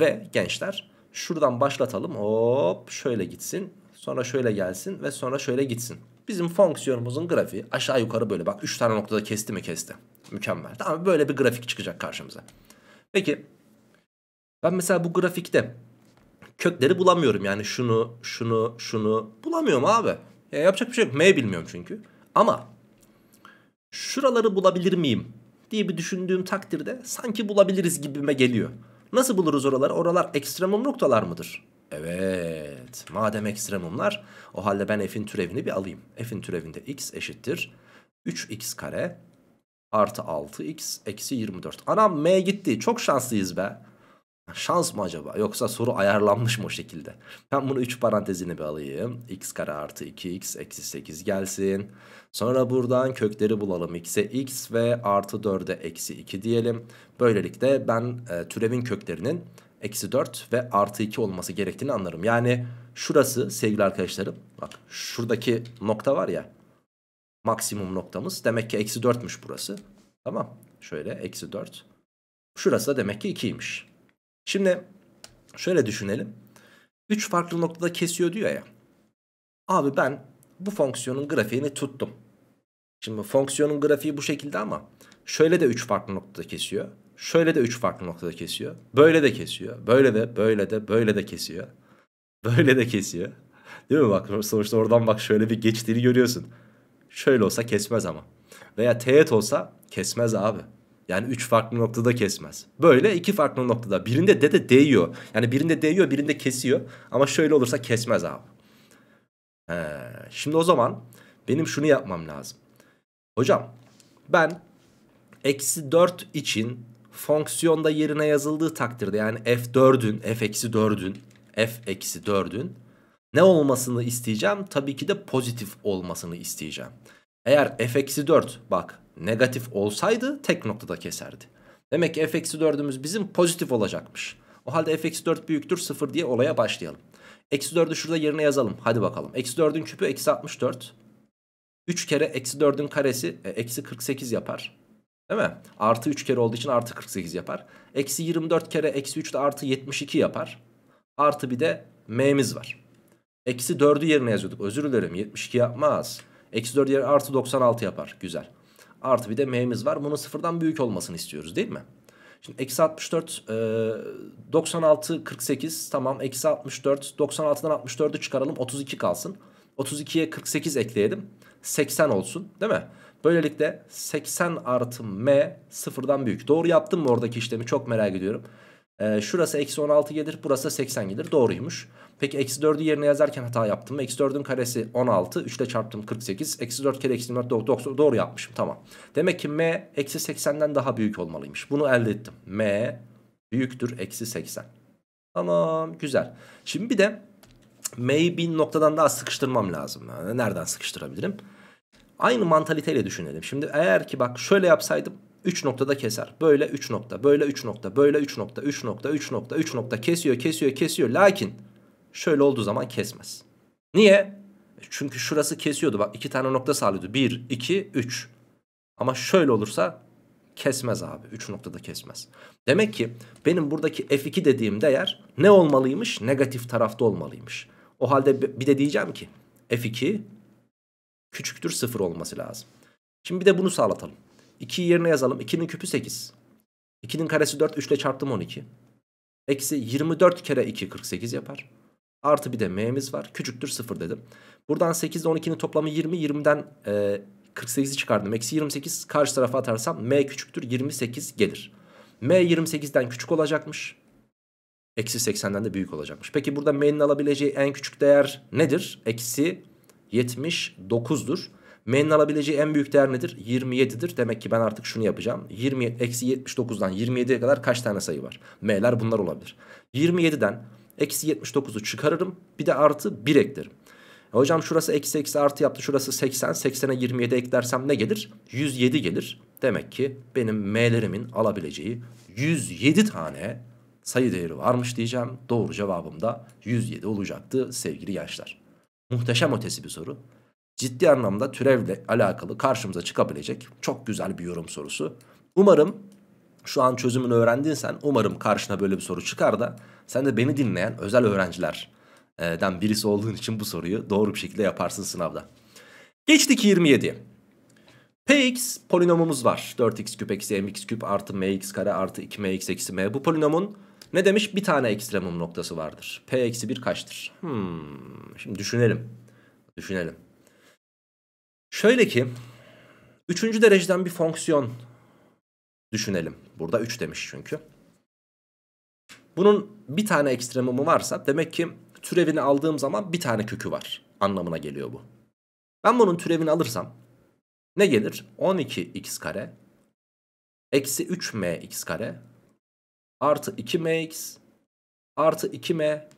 A: Ve gençler Şuradan başlatalım. Hop şöyle gitsin. Sonra şöyle gelsin ve sonra şöyle gitsin. Bizim fonksiyonumuzun grafiği aşağı yukarı böyle. Bak 3 tane noktada kesti mi kesti. Mükemmel. Tamam böyle bir grafik çıkacak karşımıza. Peki ben mesela bu grafikte kökleri bulamıyorum. Yani şunu, şunu, şunu bulamıyorum abi. Ya yapacak bir şey yok. M bilmiyorum çünkü. Ama şuraları bulabilir miyim diye bir düşündüğüm takdirde sanki bulabiliriz gibime geliyor. Nasıl buluruz oraları? Oralar ekstremum noktalar mıdır? Evet. Madem ekstremumlar o halde ben f'in türevini bir alayım. F'in türevinde x eşittir. 3x kare artı 6x eksi 24. Anam m gitti. Çok şanslıyız be. Şans mı acaba? Yoksa soru ayarlanmış mı o şekilde? Ben bunu 3 parantezini bir alayım. x kare artı 2x eksi 8 gelsin. Sonra buradan kökleri bulalım. x'e x ve artı 4'e eksi 2 diyelim. Böylelikle ben e, türevin köklerinin eksi 4 ve artı 2 olması gerektiğini anlarım. Yani şurası sevgili arkadaşlarım. Bak şuradaki nokta var ya. Maksimum noktamız. Demek ki eksi 4'müş burası. Tamam. Şöyle eksi 4. Şurası da demek ki 2'ymiş. Şimdi şöyle düşünelim. 3 farklı noktada kesiyor diyor ya. Abi ben bu fonksiyonun grafiğini tuttum. Şimdi fonksiyonun grafiği bu şekilde ama şöyle de 3 farklı noktada kesiyor. Şöyle de 3 farklı noktada kesiyor. Böyle de kesiyor. Böyle de böyle de böyle de kesiyor. Böyle de kesiyor. Değil mi bak sonuçta oradan bak şöyle bir geçtiğini görüyorsun. Şöyle olsa kesmez ama. Veya teğet olsa kesmez abi. Yani 3 farklı noktada kesmez. Böyle iki farklı noktada. Birinde de de değiyor. Yani birinde değiyor birinde kesiyor. Ama şöyle olursa kesmez abi. He, şimdi o zaman benim şunu yapmam lazım. Hocam ben eksi 4 için fonksiyonda yerine yazıldığı takdirde yani f4'ün f eksi 4'ün f eksi 4'ün ne olmasını isteyeceğim? Tabii ki de pozitif olmasını isteyeceğim. Eğer f eksi 4 bak negatif olsaydı tek noktada keserdi. Demek ki f-4'ümüz bizim pozitif olacakmış. O halde f-4 büyüktür 0 diye olaya başlayalım. Eksi 4'ü şurada yerine yazalım. Hadi bakalım. Eksi 4'ün küpü eksi 64. 3 kere eksi 4'ün karesi e, eksi 48 yapar. Değil mi? Artı 3 kere olduğu için artı 48 yapar. Eksi 24 kere eksi 3 de artı 72 yapar. Artı bir de m'miz var. Eksi 4'ü yerine yazıyorduk. Özür dilerim 72 yapmaz. Eksi 4 yerine artı 96 yapar. Güzel. Artı bir de m'miz var. Bunun sıfırdan büyük olmasını istiyoruz değil mi? Şimdi eksi 64 e, 96 48 tamam eksi 64 96'dan 64'ü çıkaralım 32 kalsın. 32'ye 48 ekleyelim 80 olsun değil mi? Böylelikle 80 artı m sıfırdan büyük. Doğru yaptım mı oradaki işlemi çok merak ediyorum. Ee, şurası eksi 16 gelir burası 80 gelir doğruymuş. Peki eksi 4'ü yerine yazarken hata yaptım mı? Eksi 4'ün karesi 16 3 ile çarptım 48. Eksi 4 kere eksi 4 doğru, doğru yapmışım tamam. Demek ki m eksi 80'den daha büyük olmalıymış. Bunu elde ettim. m büyüktür eksi 80. Tamam güzel. Şimdi bir de M'yi bir noktadan daha sıkıştırmam lazım. Yani nereden sıkıştırabilirim? Aynı mantaliteyle düşünelim. Şimdi eğer ki bak şöyle yapsaydım 3 noktada keser. Böyle 3 nokta, böyle 3 nokta, böyle 3 nokta, 3 nokta, 3 nokta, 3 nokta kesiyor, kesiyor, kesiyor. Lakin şöyle olduğu zaman kesmez. Niye? E çünkü şurası kesiyordu. Bak iki tane nokta sağlıyordu. 1, 2, 3. Ama şöyle olursa kesmez abi. 3 noktada kesmez. Demek ki benim buradaki F2 dediğim değer ne olmalıymış? Negatif tarafta olmalıymış. O halde bir de diyeceğim ki F2 küçüktür 0 olması lazım. Şimdi bir de bunu sağlatalım. 2'yi yerine yazalım. 2'nin küpü 8. 2'nin karesi 4. 3 ile çarptım 12. Eksi 24 kere 2 48 yapar. Artı bir de m'miz var. Küçüktür 0 dedim. Buradan 8 ile 12'nin toplamı 20. 20'den e, 48'i çıkardım. Eksi 28 karşı tarafa atarsam m küçüktür 28 gelir. m 28'den küçük olacakmış. Eksi 80'den de büyük olacakmış. Peki burada m'nin alabileceği en küçük değer nedir? Eksi 79'dur. M'nin alabileceği en büyük değer nedir? 27'dir. Demek ki ben artık şunu yapacağım. 27 eksi 79'dan 27'ye kadar kaç tane sayı var? M'ler bunlar olabilir. 27'den eksi 79'u çıkarırım. Bir de artı 1 eklerim. E hocam şurası eksi eksi artı yaptı. Şurası 80. 80'e 27 eklersem ne gelir? 107 gelir. Demek ki benim M'lerimin alabileceği 107 tane sayı değeri varmış diyeceğim. Doğru cevabım da 107 olacaktı sevgili gençler. Muhteşem ötesi bir soru ciddi anlamda türevle alakalı karşımıza çıkabilecek çok güzel bir yorum sorusu. Umarım şu an çözümünü öğrendiysen, umarım karşına böyle bir soru çıkar da sen de beni dinleyen özel öğrencilerden birisi olduğun için bu soruyu doğru bir şekilde yaparsın sınavda. Geçtik 27'ye. Px polinomumuz var. 4x küp eksi mx küp artı mx kare artı 2mx eksi m. Bu polinomun ne demiş? Bir tane ekstremum noktası vardır. P eksi 1 kaçtır? Hmm. Şimdi düşünelim. Düşünelim. Şöyle ki üçüncü dereceden bir fonksiyon düşünelim. Burada 3 demiş çünkü. Bunun bir tane ekstremumu varsa demek ki türevini aldığım zaman bir tane kökü var anlamına geliyor bu. Ben bunun türevini alırsam ne gelir? 12x kare eksi 3mx kare artı 2mx artı 2m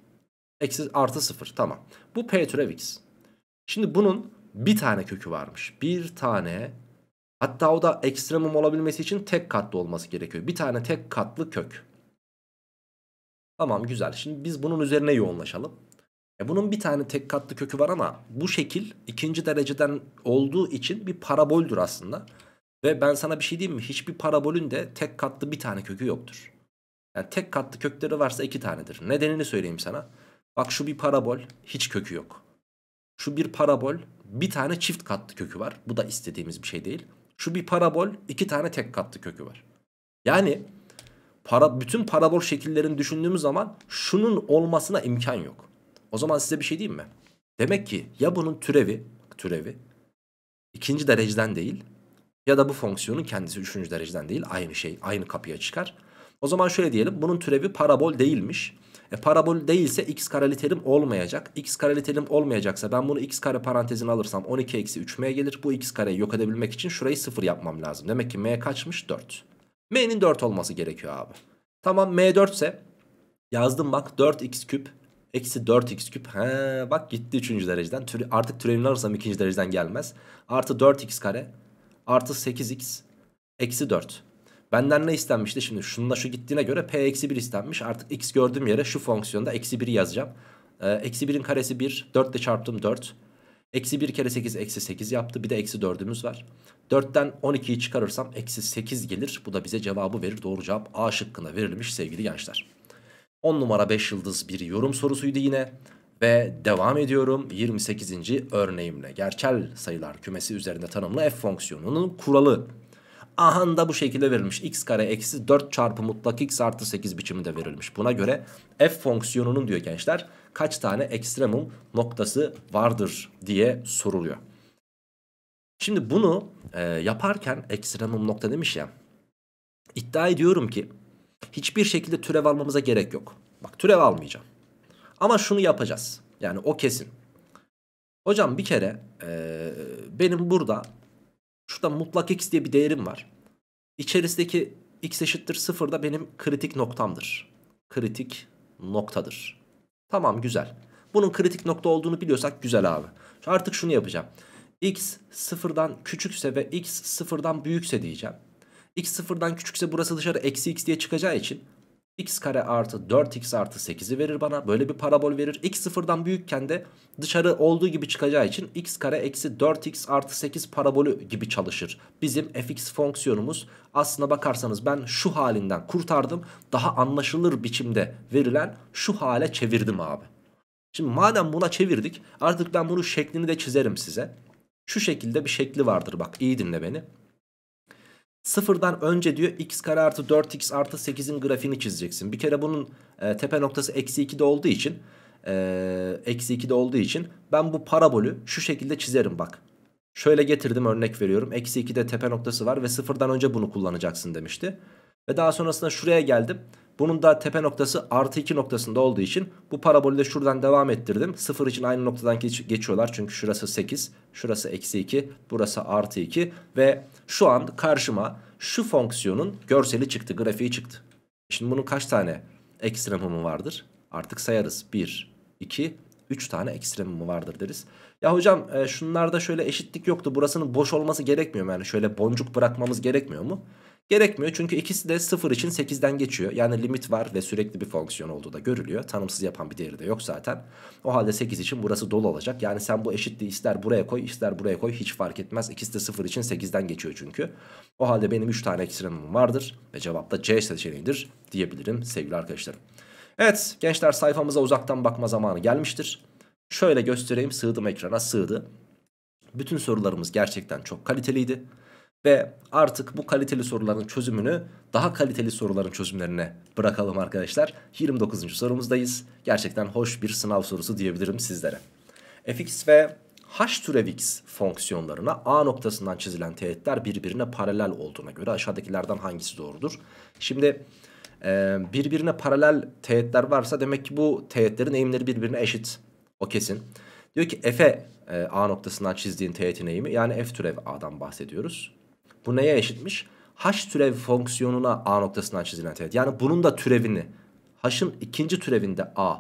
A: eksi artı 0 tamam. Bu p türev x. Şimdi bunun bir tane kökü varmış. Bir tane hatta o da ekstremum olabilmesi için tek katlı olması gerekiyor. Bir tane tek katlı kök. Tamam güzel. Şimdi biz bunun üzerine yoğunlaşalım. E, bunun bir tane tek katlı kökü var ama bu şekil ikinci dereceden olduğu için bir paraboldür aslında. Ve ben sana bir şey diyeyim mi? Hiçbir parabolün de tek katlı bir tane kökü yoktur. Yani tek katlı kökleri varsa iki tanedir. Nedenini söyleyeyim sana. Bak şu bir parabol hiç kökü yok. Şu bir parabol bir tane çift katlı kökü var. Bu da istediğimiz bir şey değil. Şu bir parabol, iki tane tek katlı kökü var. Yani para, bütün parabol şekillerini düşündüğümüz zaman şunun olmasına imkan yok. O zaman size bir şey diyeyim mi? Demek ki ya bunun türevi, türevi ikinci dereceden değil ya da bu fonksiyonun kendisi üçüncü dereceden değil aynı şey aynı kapıya çıkar. O zaman şöyle diyelim bunun türevi parabol değilmiş. E parabol değilse x kare terim olmayacak. x kare terim olmayacaksa ben bunu x kare parantezin alırsam 12 eksi 3m gelir. Bu x kareyi yok edebilmek için şurayı 0 yapmam lazım. Demek ki m kaçmış? 4. m'nin 4 olması gerekiyor abi. Tamam m 4 ise yazdım bak 4x küp Eksi 4x küp. He, bak gitti 3. dereceden. artık türevini alırsam 2. dereceden gelmez. Artı 4x kare. Artı 8x. Eksi 4. Benden ne istenmişti? Şimdi şununla şu gittiğine göre p eksi 1 istenmiş. Artık x gördüğüm yere şu fonksiyonda eksi 1'i yazacağım. Ee, eksi 1'in karesi 1. 4 ile çarptım 4. Eksi 1 kere 8 eksi 8 yaptı. Bir de eksi 4'ümüz var. 4'ten 12'yi çıkarırsam eksi 8 gelir. Bu da bize cevabı verir. Doğru cevap A şıkkına verilmiş sevgili gençler. 10 numara 5 yıldız bir yorum sorusuydu yine. Ve devam ediyorum 28. örneğimle. Gerçel sayılar kümesi üzerinde tanımlı f fonksiyonunun kuralı Ahan da bu şekilde verilmiş. x kare eksi 4 çarpı mutlak x artı 8 biçiminde verilmiş. Buna göre f fonksiyonunun diyor gençler kaç tane ekstremum noktası vardır diye soruluyor. Şimdi bunu e, yaparken ekstremum nokta demiş ya. İddia ediyorum ki hiçbir şekilde türev almamıza gerek yok. Bak türev almayacağım. Ama şunu yapacağız. Yani o kesin. Hocam bir kere e, benim burada Şurada mutlak x diye bir değerim var. İçerisindeki x eşittir 0 da benim kritik noktamdır. Kritik noktadır. Tamam güzel. Bunun kritik nokta olduğunu biliyorsak güzel abi. Artık şunu yapacağım. x 0'dan küçükse ve x 0'dan büyükse diyeceğim. x 0'dan küçükse burası dışarı eksi x diye çıkacağı için x kare artı 4x artı 8'i verir bana. Böyle bir parabol verir. x sıfırdan büyükken de dışarı olduğu gibi çıkacağı için x kare eksi 4x artı 8 parabolü gibi çalışır. Bizim fx fonksiyonumuz aslına bakarsanız ben şu halinden kurtardım. Daha anlaşılır biçimde verilen şu hale çevirdim abi. Şimdi madem buna çevirdik artık ben bunun şeklini de çizerim size. Şu şekilde bir şekli vardır bak iyi dinle beni. Sıfırdan önce diyor x kare artı 4x artı 8'in grafiğini çizeceksin. Bir kere bunun e, tepe noktası eksi 2'de olduğu için e, eksi 2'de olduğu için ben bu parabolü şu şekilde çizerim bak. Şöyle getirdim örnek veriyorum. Eksi 2'de tepe noktası var ve sıfırdan önce bunu kullanacaksın demişti. Ve daha sonrasında şuraya geldim. Bunun da tepe noktası artı 2 noktasında olduğu için bu parabolü de şuradan devam ettirdim. 0 için aynı noktadan geç geçiyorlar. Çünkü şurası 8, şurası eksi 2, burası artı 2. Ve şu an karşıma şu fonksiyonun görseli çıktı, grafiği çıktı. Şimdi bunun kaç tane ekstremumu vardır? Artık sayarız. 1, 2, 3 tane ekstremumu vardır deriz. Ya hocam e, şunlarda şöyle eşitlik yoktu. Burasının boş olması gerekmiyor mu? Yani şöyle boncuk bırakmamız gerekmiyor mu? Gerekmiyor çünkü ikisi de 0 için 8'den geçiyor. Yani limit var ve sürekli bir fonksiyon olduğu da görülüyor. Tanımsız yapan bir değeri de yok zaten. O halde 8 için burası dolu olacak. Yani sen bu eşitliği ister buraya koy ister buraya koy hiç fark etmez. İkisi de 0 için 8'den geçiyor çünkü. O halde benim 3 tane ekstremim vardır ve cevap da C seçeneğidir diyebilirim sevgili arkadaşlarım. Evet gençler sayfamıza uzaktan bakma zamanı gelmiştir. Şöyle göstereyim sığdım ekrana sığdı. Bütün sorularımız gerçekten çok kaliteliydi. Ve artık bu kaliteli soruların çözümünü daha kaliteli soruların çözümlerine bırakalım arkadaşlar. 29. sorumuzdayız. Gerçekten hoş bir sınav sorusu diyebilirim sizlere. fx ve h türev x fonksiyonlarına a noktasından çizilen teğetler birbirine paralel olduğuna göre aşağıdakilerden hangisi doğrudur? Şimdi e, birbirine paralel teğetler varsa demek ki bu teğetlerin eğimleri birbirine eşit. O kesin. Diyor ki f'e e, A noktasından çizdiğin teğetin eğimi yani f türev A'dan bahsediyoruz. Bu neye eşitmiş? H türev fonksiyonuna A noktasından çizilen teğet. Yani bunun da türevini H'ın ikinci türevinde A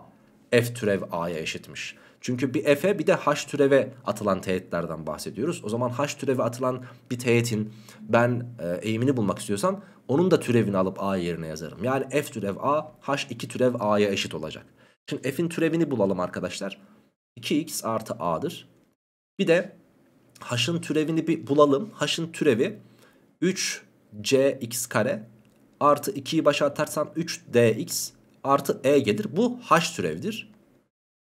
A: F türev A'ya eşitmiş. Çünkü bir F'e bir de H türeve atılan teğetlerden bahsediyoruz. O zaman H türeve atılan bir teğetin ben e, eğimini bulmak istiyorsam onun da türevini alıp A yerine yazarım. Yani F türev A, H2 türev A'ya eşit olacak. Şimdi F'in türevini bulalım arkadaşlar. 2x artı A'dır. Bir de H'ın türevini bir bulalım. H'ın türevi 3 cx kare artı 2'yi başa atarsam 3 dx artı e gelir. Bu h türevidir.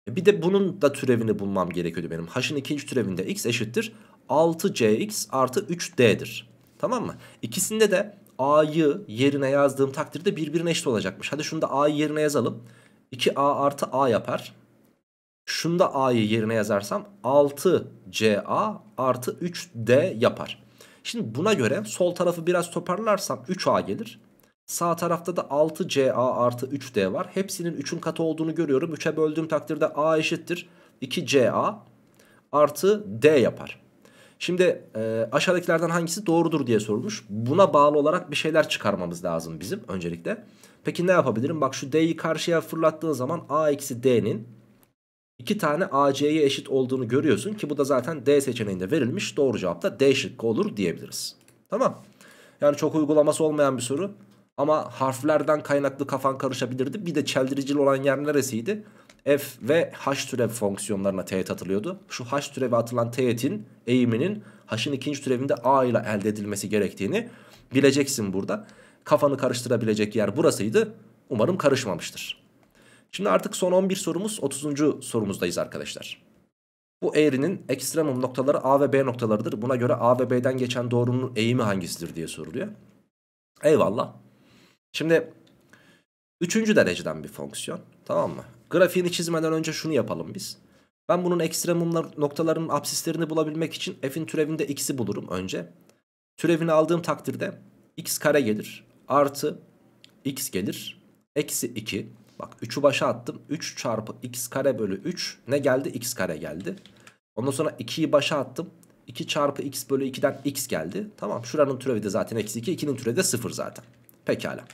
A: E, bir de bunun da türevini bulmam gerekiyordu benim. H'ın ikinci türevinde x eşittir 6cx artı 3d'dir. Tamam mı? İkisinde de a'yı yerine yazdığım takdirde birbirine eşit olacakmış. Hadi şunu da a'yı yerine yazalım. 2a artı a yapar. Şunu da a'yı yerine yazarsam 6ca artı 3d yapar. Şimdi buna göre sol tarafı biraz toparlarsam 3A gelir. Sağ tarafta da 6CA artı 3D var. Hepsinin 3'ün katı olduğunu görüyorum. 3'e böldüğüm takdirde A eşittir. 2CA artı D yapar. Şimdi e, aşağıdakilerden hangisi doğrudur diye sorulmuş. Buna bağlı olarak bir şeyler çıkarmamız lazım bizim öncelikle. Peki ne yapabilirim? Bak şu D'yi karşıya fırlattığın zaman A-D'nin 2 tane AC'ye eşit olduğunu görüyorsun ki bu da zaten D seçeneğinde verilmiş. Doğru cevap da D şıkkı olur diyebiliriz. Tamam. Yani çok uygulaması olmayan bir soru. Ama harflerden kaynaklı kafan karışabilirdi. Bir de çeldiricili olan yer neresiydi? F ve H türev fonksiyonlarına teğet atılıyordu. Şu H türevi atılan teğetin eğiminin H'ın ikinci türevinde A ile elde edilmesi gerektiğini bileceksin burada. Kafanı karıştırabilecek yer burasıydı. Umarım karışmamıştır. Şimdi artık son 11 sorumuz 30. sorumuzdayız arkadaşlar. Bu eğrinin ekstremum noktaları A ve B noktalarıdır. Buna göre A ve B'den geçen doğrunun eğimi hangisidir diye soruluyor. Eyvallah. Şimdi üçüncü dereceden bir fonksiyon. Tamam mı? Grafiğini çizmeden önce şunu yapalım biz. Ben bunun ekstremum noktalarının absislerini bulabilmek için f'in türevinde x'i bulurum önce. Türevini aldığım takdirde x kare gelir. Artı x gelir. Eksi 2. Bak 3'ü başa attım. 3 çarpı x kare bölü 3 ne geldi? x kare geldi. Ondan sonra 2'yi başa attım. 2 çarpı x bölü 2'den x geldi. Tamam şuranın türevi de zaten eksi 2. 2'nin türevi de 0 zaten. Pekala.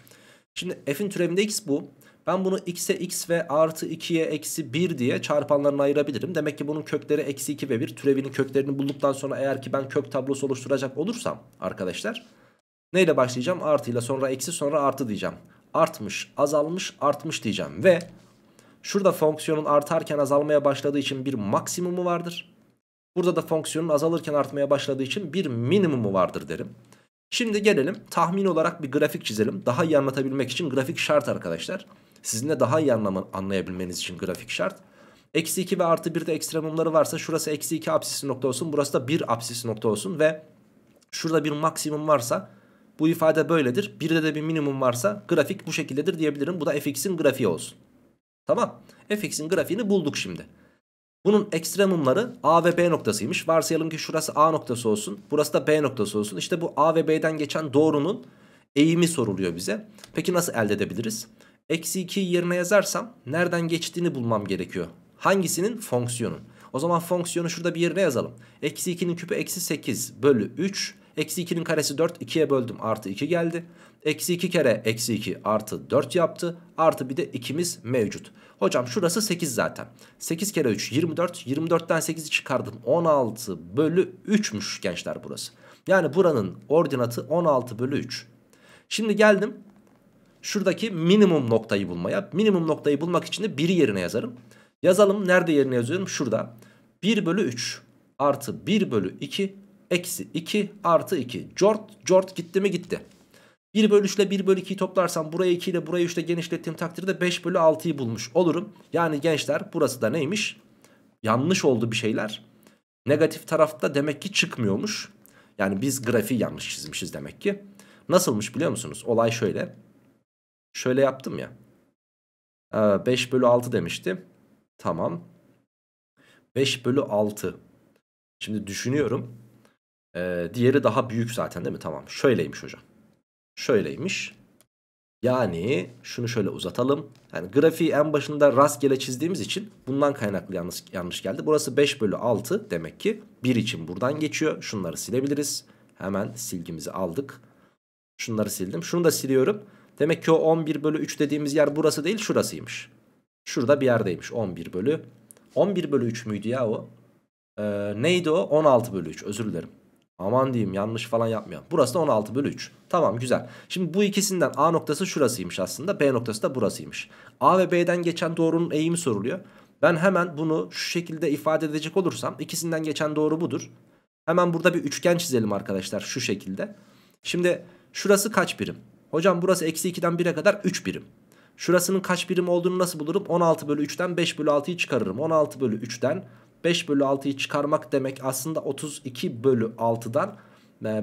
A: Şimdi f'in türevinde x bu. Ben bunu x'e x ve artı 2'ye eksi 1 diye çarpanlarına ayırabilirim. Demek ki bunun kökleri eksi 2 ve 1. Türevinin köklerini bulduktan sonra eğer ki ben kök tablosu oluşturacak olursam arkadaşlar... Neyle başlayacağım? Artıyla sonra eksi sonra artı diyeceğim artmış, azalmış, artmış diyeceğim. Ve şurada fonksiyonun artarken azalmaya başladığı için bir maksimumu vardır. Burada da fonksiyonun azalırken artmaya başladığı için bir minimumu vardır derim. Şimdi gelelim tahmin olarak bir grafik çizelim. Daha iyi anlatabilmek için grafik şart arkadaşlar. Sizin de daha iyi anlamı, anlayabilmeniz için grafik şart. Eksi 2 ve artı 1'de ekstremumları varsa şurası eksi 2 apsisi nokta olsun. Burası da 1 apsisi nokta olsun ve şurada bir maksimum varsa bu ifade böyledir. Birde de bir minimum varsa grafik bu şekildedir diyebilirim. Bu da fx'in grafiği olsun. Tamam. fx'in grafiğini bulduk şimdi. Bunun ekstremumları a ve b noktasıymış. Varsayalım ki şurası a noktası olsun. Burası da b noktası olsun. İşte bu a ve b'den geçen doğrunun eğimi soruluyor bize. Peki nasıl elde edebiliriz? Eksi 2'yi yerine yazarsam nereden geçtiğini bulmam gerekiyor. Hangisinin? Fonksiyonun. O zaman fonksiyonu şurada bir yerine yazalım. Eksi 2'nin küpü eksi 8 bölü 3 Eksi 2'nin karesi 4 2'ye böldüm artı 2 geldi. Eksi 2 kere eksi 2 artı 4 yaptı. Artı bir de 2'miz mevcut. Hocam şurası 8 zaten. 8 kere 3 24. 24'ten 8'i çıkardım. 16 bölü 3'müş gençler burası. Yani buranın ordinatı 16 bölü 3. Şimdi geldim şuradaki minimum noktayı bulmaya. Minimum noktayı bulmak için de 1'i yerine yazarım. Yazalım. Nerede yerine yazıyorum? Şurada. 1 bölü 3 artı 1 bölü 2 Eksi 2 artı 2. Jort Jort gitti mi gitti. 1 bölü 3 ile 1 bölü 2'yi toplarsam buraya 2 ile burayı 3 ile genişlettiğim takdirde 5 bölü 6'yı bulmuş olurum. Yani gençler burası da neymiş? Yanlış oldu bir şeyler. Negatif tarafta demek ki çıkmıyormuş. Yani biz grafiği yanlış çizmişiz demek ki. Nasılmış biliyor musunuz? Olay şöyle. Şöyle yaptım ya. 5 ee, bölü 6 demiştim. Tamam. 5 bölü 6. Şimdi düşünüyorum. Ee, diğeri daha büyük zaten değil mi? Tamam. Şöyleymiş hocam. Şöyleymiş. Yani şunu şöyle uzatalım. Yani grafiği en başında rastgele çizdiğimiz için bundan kaynaklı yanlış, yanlış geldi. Burası 5 bölü 6 demek ki 1 için buradan geçiyor. Şunları silebiliriz. Hemen silgimizi aldık. Şunları sildim. Şunu da siliyorum. Demek ki o 11 bölü 3 dediğimiz yer burası değil şurasıymış. Şurada bir yerdeymiş 11 bölü. 11 bölü 3 müydü ya o? Ee, neydi o? 16 bölü 3 özür dilerim. Aman diyeyim yanlış falan yapmıyorum. Burası da 16 bölü 3. Tamam güzel. Şimdi bu ikisinden A noktası şurasıymış aslında. B noktası da burasıymış. A ve B'den geçen doğrunun eğimi soruluyor. Ben hemen bunu şu şekilde ifade edecek olursam ikisinden geçen doğru budur. Hemen burada bir üçgen çizelim arkadaşlar şu şekilde. Şimdi şurası kaç birim? Hocam burası eksi 2'den 1'e kadar 3 birim. Şurasının kaç birim olduğunu nasıl bulurum? 16 bölü 3'ten 5 bölü 6'yı çıkarırım. 16 bölü 3'ten 5 bölü 6'yı çıkarmak demek aslında 32 bölü 6'dan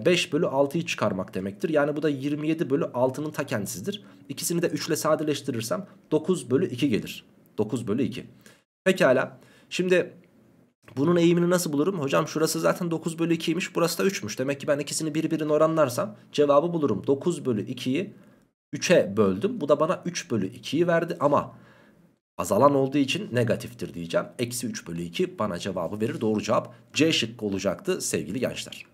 A: 5 e, bölü 6'yı çıkarmak demektir. Yani bu da 27 bölü 6'nın ta kendisidir. İkisini de 3 ile sadeleştirirsem 9 bölü 2 gelir. 9 bölü 2. Pekala. Şimdi bunun eğimini nasıl bulurum? Hocam şurası zaten 9 bölü 2'ymiş. Burası da 3'müş. Demek ki ben ikisini birbirine oranlarsam cevabı bulurum. 9 bölü 2'yi 3'e böldüm. Bu da bana 3 bölü 2'yi verdi. Ama Azalan olduğu için negatiftir diyeceğim. Eksi 3 bölü 2 bana cevabı verir. Doğru cevap C şıkkı olacaktı sevgili gençler.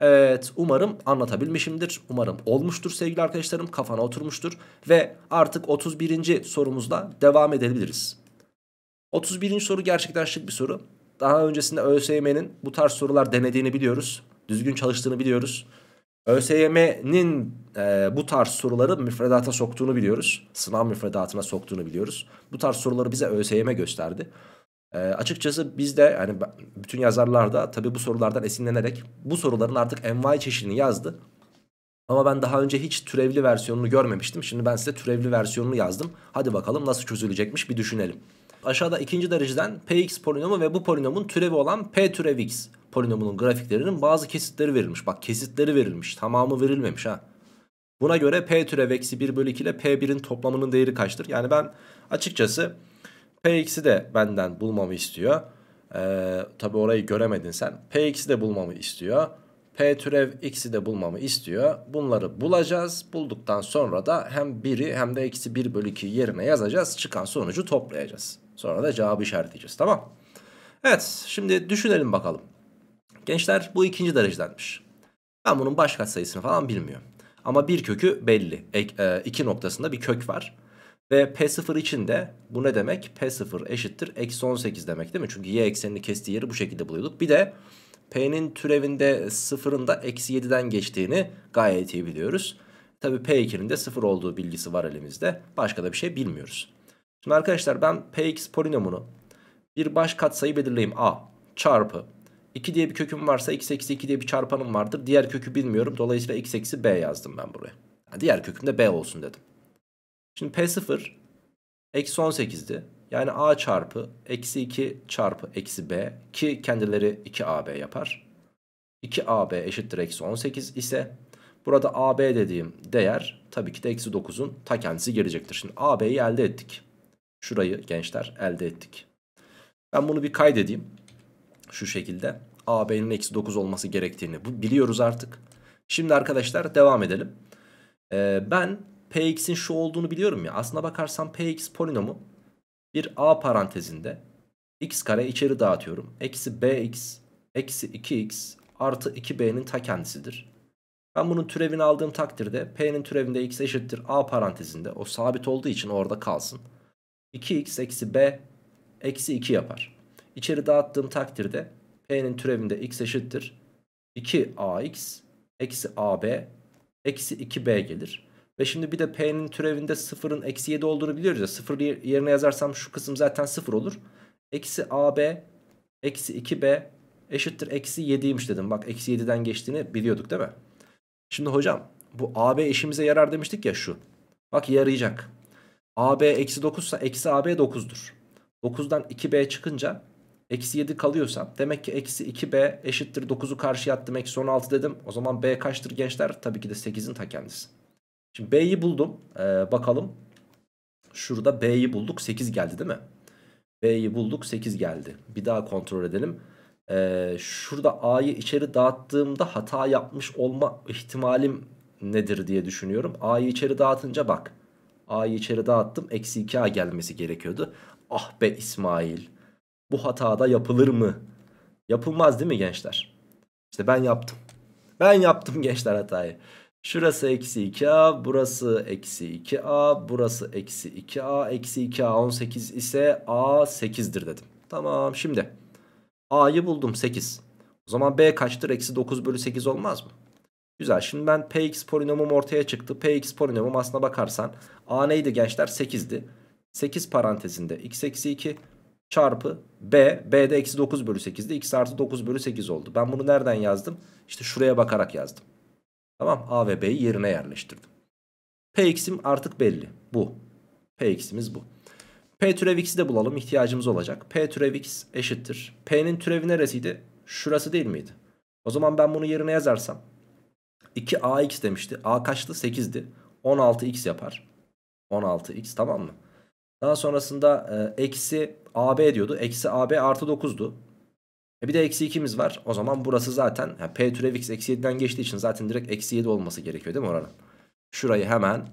A: Evet umarım anlatabilmişimdir. Umarım olmuştur sevgili arkadaşlarım. Kafana oturmuştur. Ve artık 31. sorumuzla devam edebiliriz. 31. soru gerçekten şık bir soru. Daha öncesinde ÖSYM'nin bu tarz sorular denediğini biliyoruz. Düzgün çalıştığını biliyoruz. ÖSYM'nin e, bu tarz soruları müfredata soktuğunu biliyoruz. Sınav müfredatına soktuğunu biliyoruz. Bu tarz soruları bize ÖSYM gösterdi. E, açıkçası biz de yani bütün yazarlarda tabii bu sorulardan esinlenerek bu soruların artık envai çeşidini yazdı. Ama ben daha önce hiç türevli versiyonunu görmemiştim. Şimdi ben size türevli versiyonunu yazdım. Hadi bakalım nasıl çözülecekmiş bir düşünelim. Aşağıda ikinci dereceden px polinomu ve bu polinomun türevi olan p türev x polinomunun grafiklerinin bazı kesitleri verilmiş. Bak kesitleri verilmiş. Tamamı verilmemiş ha. Buna göre p türev eksi 1 bölü 2 ile p1'in toplamının değeri kaçtır? Yani ben açıkçası px'i de benden bulmamı istiyor. Ee, Tabi orayı göremedin sen. px'i de bulmamı istiyor. P türev x'i de bulmamı istiyor. Bunları bulacağız. Bulduktan sonra da hem 1'i hem de eksi 1 bölü 2'yi yerine yazacağız. Çıkan sonucu toplayacağız. Sonra da cevabı işaretleyeceğiz tamam. Evet şimdi düşünelim bakalım. Gençler bu ikinci derecedenmiş. Ben bunun başka sayısını falan bilmiyorum. Ama bir kökü belli. Ek, e, iki noktasında bir kök var. Ve P0 için de bu ne demek? P0 eşittir. Eksi 18 demek değil mi? Çünkü y eksenini kestiği yeri bu şekilde buluyorduk. Bir de P'nin türevinde sıfırın da eksi 7'den geçtiğini gayet iyi biliyoruz. Tabii P2'nin de sıfır olduğu bilgisi var elimizde. Başka da bir şey bilmiyoruz. Şimdi arkadaşlar ben px polinomunu bir baş katsayı belirleyeyim a çarpı 2 diye bir köküm varsa x eksi 2 diye bir çarpanım vardır. Diğer kökü bilmiyorum. Dolayısıyla x eksi b yazdım ben buraya. Yani diğer köküm de b olsun dedim. Şimdi p0 eksi 18'di. Yani a çarpı eksi 2 çarpı eksi b ki kendileri 2ab yapar. 2ab eşittir eksi 18 ise burada ab dediğim değer tabii ki de eksi 9'un ta kendisi gelecektir. Şimdi ab'yi elde ettik. Şurayı gençler elde ettik. Ben bunu bir kaydedeyim. Şu şekilde. A B'nin eksi 9 olması gerektiğini biliyoruz artık. Şimdi arkadaşlar devam edelim. Ee, ben Px'in şu olduğunu biliyorum ya. Aslına bakarsam Px polinomu bir A parantezinde x kare içeri dağıtıyorum. Eksi Bx eksi 2x artı 2b'nin ta kendisidir. Ben bunun türevini aldığım takdirde p'nin türevinde x eşittir a parantezinde o sabit olduğu için orada kalsın. 2x eksi b eksi 2 yapar. İçeri dağıttığım takdirde p'nin türevinde x eşittir. 2ax eksi ab eksi 2b gelir. Ve şimdi bir de p'nin türevinde 0'ın eksi 7 olduğunu biliyoruz ya. 0 yerine yazarsam şu kısım zaten 0 olur. Eksi ab eksi 2b eşittir eksi 7'ymiş dedim. Bak eksi 7'den geçtiğini biliyorduk değil mi? Şimdi hocam bu AB işimize yarar demiştik ya şu. Bak yarayacak. AB eksi 9 ise eksi AB 9'dur. 9'dan 2B çıkınca eksi 7 kalıyorsa demek ki eksi 2B eşittir 9'u karşıya attım eksi 16 dedim. O zaman B kaçtır gençler? Tabii ki de 8'in ta kendisi. Şimdi B'yi buldum. Ee, bakalım. Şurada B'yi bulduk 8 geldi değil mi? B'yi bulduk 8 geldi. Bir daha kontrol edelim. Ee, şurada A'yı içeri dağıttığımda hata yapmış olma ihtimalim nedir diye düşünüyorum. A'yı içeri dağıtınca bak A'yı içeri dağıttım. Eksi 2A gelmesi gerekiyordu. Ah be İsmail. Bu hatada yapılır mı? Yapılmaz değil mi gençler? İşte ben yaptım. Ben yaptım gençler hatayı. Şurası eksi 2A, burası eksi 2A, burası eksi 2A, eksi 2A 18 ise A 8'dir dedim. Tamam şimdi A'yı buldum 8. O zaman B kaçtır? Eksi 9 bölü 8 olmaz mı? Güzel şimdi ben px polinomum ortaya çıktı. px polinomum aslına bakarsan a neydi gençler 8'di. 8 parantezinde x eksi 2 çarpı b. b de eksi 9 bölü 8'di. x artı 9 bölü 8 oldu. Ben bunu nereden yazdım? İşte şuraya bakarak yazdım. Tamam a ve b'yi yerine yerleştirdim. px'im artık belli. Bu. px'imiz bu. P türev x'i de bulalım ihtiyacımız olacak. P türev x eşittir. P'nin türevi neresiydi? Şurası değil miydi? O zaman ben bunu yerine yazarsam 2ax demişti. A kaçtı? 8'di. 16x yapar. 16x tamam mı? Daha sonrasında e, eksi ab diyordu. Eksi ab artı 9'du. E bir de eksi 2'miz var. O zaman burası zaten yani p türev x eksi 7'den geçtiği için zaten direkt eksi 7 olması gerekiyor değil mi oranın? Şurayı hemen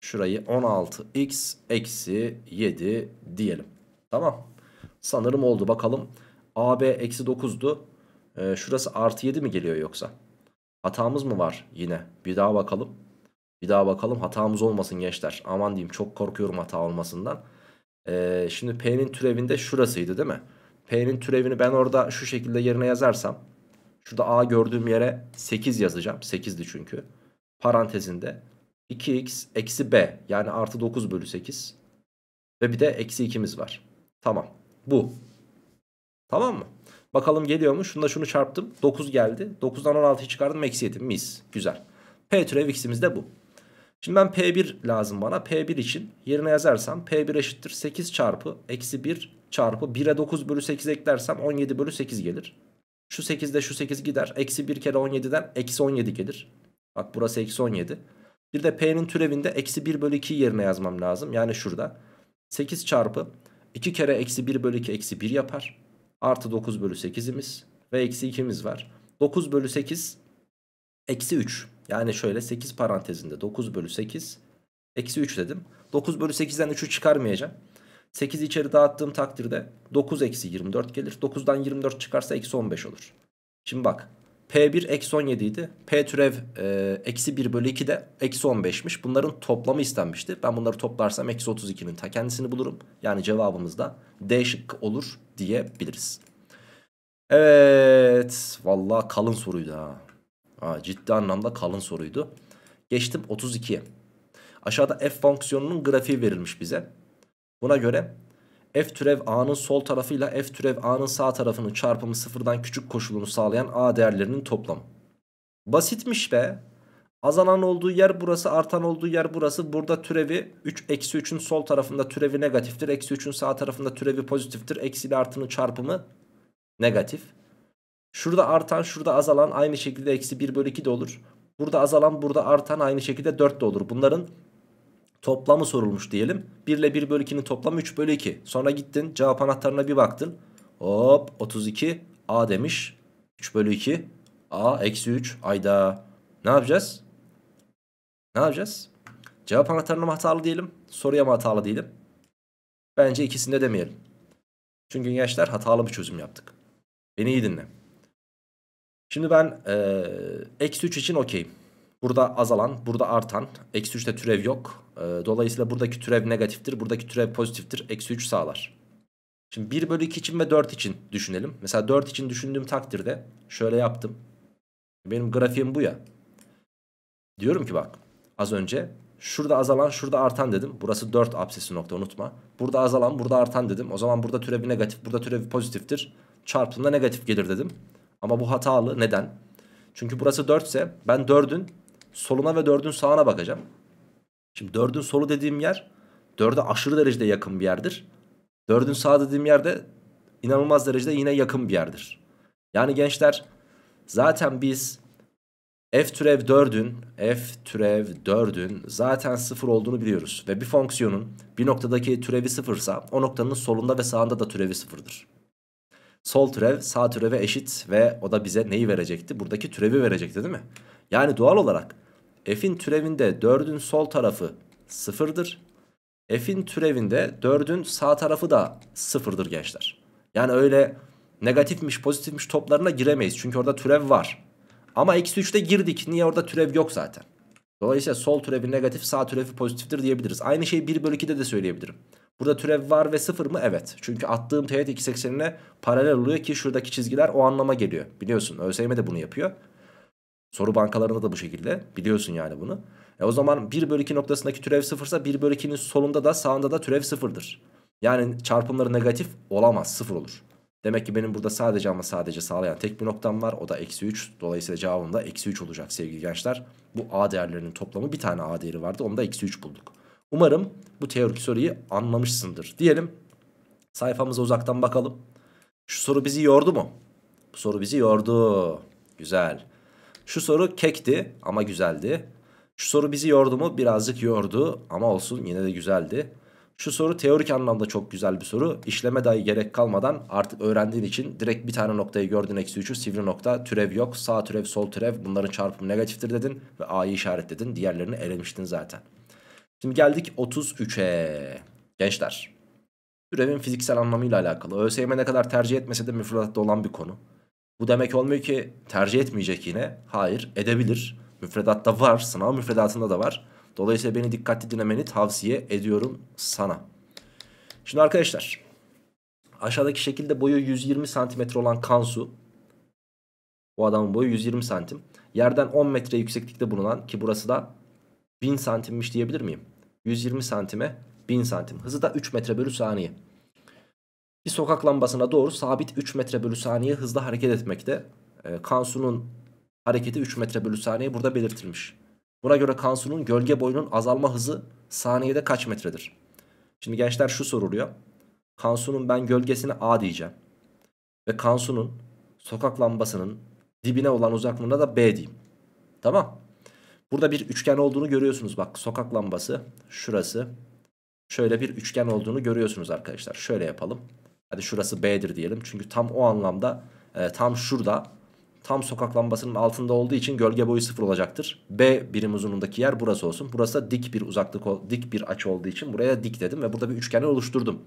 A: şurayı 16x eksi 7 diyelim. Tamam. Sanırım oldu. Bakalım ab eksi 9'du. E, şurası artı 7 mi geliyor yoksa? Hatamız mı var yine? Bir daha bakalım. Bir daha bakalım hatamız olmasın gençler. Aman diyeyim çok korkuyorum hata olmasından. Ee, şimdi P'nin türevinde şurasıydı değil mi? P'nin türevini ben orada şu şekilde yerine yazarsam. Şurada A gördüğüm yere 8 yazacağım. 8'di çünkü. Parantezinde 2x eksi B yani artı 9 bölü 8. Ve bir de eksi 2'miz var. Tamam bu. Tamam mı? Bakalım geliyor mu? Şunda şunu çarptım. 9 geldi. 9'dan 16'yı çıkardım. Eksi 7. Mis. Güzel. P türev x'imiz de bu. Şimdi ben P1 lazım bana. P1 için yerine yazarsam P1 eşittir 8 çarpı eksi 1 çarpı 1'e 9 bölü 8 eklersem 17 bölü 8 gelir. Şu 8 de şu 8 gider. Eksi 1 kere 17'den eksi 17 gelir. Bak burası eksi 17. Bir de P'nin türevinde eksi 1 bölü 2'yi yerine yazmam lazım. Yani şurada. 8 çarpı 2 kere eksi 1 bölü 2 eksi 1 yapar. Artı 9 bölü 8'imiz ve eksi 2'miz var. 9 bölü 8 eksi 3. Yani şöyle 8 parantezinde 9 bölü 8 eksi 3 dedim. 9 bölü 8'den 3'ü çıkarmayacağım. 8'i içeri dağıttığım takdirde 9 eksi 24 gelir. 9'dan 24 çıkarsa eksi 15 olur. Şimdi bak P1 eksi 17 idi. P türev e, eksi 1 bölü 2 de eksi 15'miş. Bunların toplamı istenmişti. Ben bunları toplarsam eksi 32'nin ta kendisini bulurum. Yani cevabımız da D şıkkı olur diyebiliriz. Evet. Valla kalın soruydu ha. ha. Ciddi anlamda kalın soruydu. Geçtim 32'ye. Aşağıda f fonksiyonunun grafiği verilmiş bize. Buna göre f türev a'nın sol tarafıyla f türev a'nın sağ tarafının çarpımı sıfırdan küçük koşulunu sağlayan a değerlerinin toplamı. Basitmiş be. Azalan olduğu yer burası artan olduğu yer burası. Burada türevi 3 eksi 3'ün sol tarafında türevi negatiftir. Eksi 3'ün sağ tarafında türevi pozitiftir. Eksi ile artının çarpımı negatif. Şurada artan şurada azalan aynı şekilde eksi 1 bölü 2 de olur. Burada azalan burada artan aynı şekilde 4 de olur. Bunların toplamı sorulmuş diyelim. 1 ile 1 bölü 2'nin toplamı 3 bölü 2. Sonra gittin cevap anahtarına bir baktın. Hop 32 A demiş. 3 bölü 2 A eksi 3 ayda. Ne yapacağız? Ne yapacağız? Cevap anahtarına mı hatalı diyelim? Soruya mı hatalı diyelim? Bence ikisinde demeyelim. Çünkü gençler hatalı bir çözüm yaptık. Beni iyi dinle. Şimdi ben eksi 3 için okeyim. Burada azalan, burada artan. Eksi 3'te türev yok. Ee, dolayısıyla buradaki türev negatiftir. Buradaki türev pozitiftir. Eksi 3 sağlar. Şimdi 1 bölü 2 için ve 4 için düşünelim. Mesela 4 için düşündüğüm takdirde şöyle yaptım. Benim grafiğim bu ya. Diyorum ki bak az önce şurada azalan şurada artan dedim. Burası 4 absesi nokta unutma. Burada azalan burada artan dedim. O zaman burada türevi negatif burada türevi pozitiftir. Çarptığında negatif gelir dedim. Ama bu hatalı. Neden? Çünkü burası 4 ise ben 4'ün soluna ve dördün sağına bakacağım. Şimdi dördün solu dediğim yer dörde aşırı derecede yakın bir yerdir. Dördün sağ dediğim yerde inanılmaz derecede yine yakın bir yerdir. Yani gençler zaten biz f türev 4'ün f türev 4'ün zaten 0 olduğunu biliyoruz. Ve bir fonksiyonun bir noktadaki türevi 0 ise o noktanın solunda ve sağında da türevi 0'dır. Sol türev sağ türeve eşit ve o da bize neyi verecekti? Buradaki türevi verecekti değil mi? Yani doğal olarak f'in türevinde 4'ün sol tarafı 0'dır. F'in türevinde 4'ün sağ tarafı da 0'dır gençler. Yani öyle negatifmiş pozitifmiş toplarına giremeyiz. Çünkü orada türev var. Ama x 3'te girdik. Niye orada türev yok zaten. Dolayısıyla sol türevi negatif sağ türevi pozitiftir diyebiliriz. Aynı şeyi 1 bölü 2'de de söyleyebilirim. Burada türev var ve 0 mı? Evet. Çünkü attığım teğet 280'ine paralel oluyor ki şuradaki çizgiler o anlama geliyor. Biliyorsun ÖSYM de bunu yapıyor. Soru bankalarında da bu şekilde. Biliyorsun yani bunu. E o zaman 1 bölü 2 noktasındaki türev sıfırsa 1 bölü 2'nin solunda da sağında da türev sıfırdır. Yani çarpımları negatif olamaz. Sıfır olur. Demek ki benim burada sadece ama sadece sağlayan tek bir noktam var. O da eksi 3. Dolayısıyla cevabım da eksi 3 olacak sevgili gençler. Bu A değerlerinin toplamı bir tane A değeri vardı. Onu da eksi 3 bulduk. Umarım bu teorik soruyu anlamışsındır. Diyelim sayfamıza uzaktan bakalım. Şu soru bizi yordu mu? Bu soru bizi yordu. Güzel. Şu soru kekti ama güzeldi. Şu soru bizi yordu mu? Birazcık yordu ama olsun yine de güzeldi. Şu soru teorik anlamda çok güzel bir soru. İşleme dahi gerek kalmadan artık öğrendiğin için direkt bir tane noktayı gördün eksi 3'ü sivri nokta türev yok. Sağ türev sol türev bunların çarpımı negatiftir dedin ve A'yı işaretledin. Diğerlerini elemiştin zaten. Şimdi geldik 33'e. Gençler. Türevin fiziksel anlamıyla alakalı. ÖSYM ne kadar tercih etmese de müfredatta olan bir konu. Bu demek olmuyor ki tercih etmeyecek yine. Hayır edebilir. Müfredatta var. Sınav müfredatında da var. Dolayısıyla beni dikkatli dinlemeni tavsiye ediyorum sana. Şimdi arkadaşlar aşağıdaki şekilde boyu 120 santimetre olan Kansu bu adamın boyu 120 santim. Yerden 10 metre yükseklikte bulunan ki burası da 1000 santimmiş diyebilir miyim? 120 santime 1000 santim. Hızı da 3 metre bölü saniye bir sokak lambasına doğru sabit 3 metre bölü saniye hızla hareket etmekte. E, Kansu'nun hareketi 3 metre bölü saniye burada belirtilmiş. Buna göre Kansu'nun gölge boyunun azalma hızı saniyede kaç metredir? Şimdi gençler şu soruluyor. Kansu'nun ben gölgesini A diyeceğim. Ve Kansu'nun sokak lambasının dibine olan uzaklığına da B diyeyim. Tamam. Burada bir üçgen olduğunu görüyorsunuz. Bak sokak lambası şurası. Şöyle bir üçgen olduğunu görüyorsunuz arkadaşlar. Şöyle yapalım. Hadi şurası B'dir diyelim. Çünkü tam o anlamda e, tam şurada tam sokak lambasının altında olduğu için gölge boyu sıfır olacaktır. B birim uzunluğundaki yer burası olsun. Burası da dik bir uzaklık dik bir açı olduğu için buraya dik dedim ve burada bir üçgeni oluşturdum.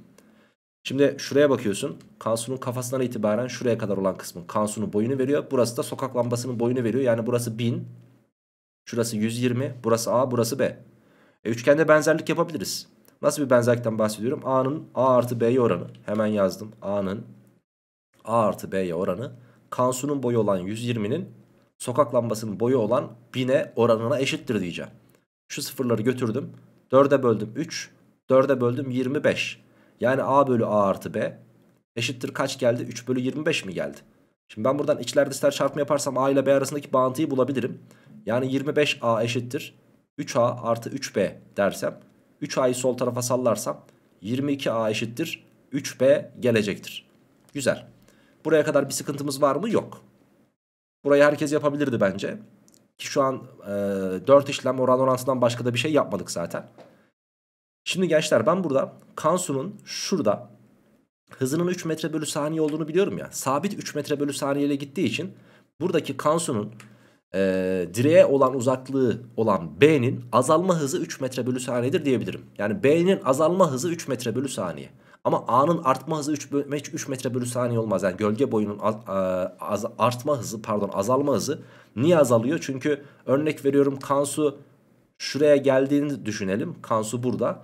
A: Şimdi şuraya bakıyorsun. Kansu'nun kafasından itibaren şuraya kadar olan kısmın Kansu'nun boyunu veriyor. Burası da sokak lambasının boyunu veriyor. Yani burası 1000. Şurası 120. Burası A, burası B. E, üçgende benzerlik yapabiliriz. Nasıl bir benzerlikten bahsediyorum? A'nın A artı B'ye oranı. Hemen yazdım. A'nın A artı B'ye oranı. Kansu'nun boyu olan 120'nin sokak lambasının boyu olan 1000'e oranına eşittir diyeceğim. Şu sıfırları götürdüm. 4'e böldüm 3. 4'e böldüm 25. Yani A bölü A artı B eşittir kaç geldi? 3 bölü 25 mi geldi? Şimdi ben buradan içler dışlar çarpma yaparsam A ile B arasındaki bağıntıyı bulabilirim. Yani 25A eşittir 3A artı 3B dersem 3A'yı sol tarafa sallarsam 22A eşittir 3B gelecektir. Güzel. Buraya kadar bir sıkıntımız var mı? Yok. Burayı herkes yapabilirdi bence. Ki şu an e, 4 işlem oran orantısından başka da bir şey yapmadık zaten. Şimdi gençler ben burada Kansu'nun şurada hızının 3 metre bölü saniye olduğunu biliyorum ya. Sabit 3 metre bölü saniye ile gittiği için buradaki Kansu'nun e, direğe olan uzaklığı olan B'nin azalma hızı 3 metre bölü saniyedir diyebilirim. Yani B'nin azalma hızı 3 metre bölü saniye. Ama A'nın artma hızı 3, 3 metre bölü saniye olmaz. Yani gölge boyunun az, e, az, artma hızı pardon azalma hızı niye azalıyor? Çünkü örnek veriyorum Kansu şuraya geldiğini düşünelim. Kansu burada.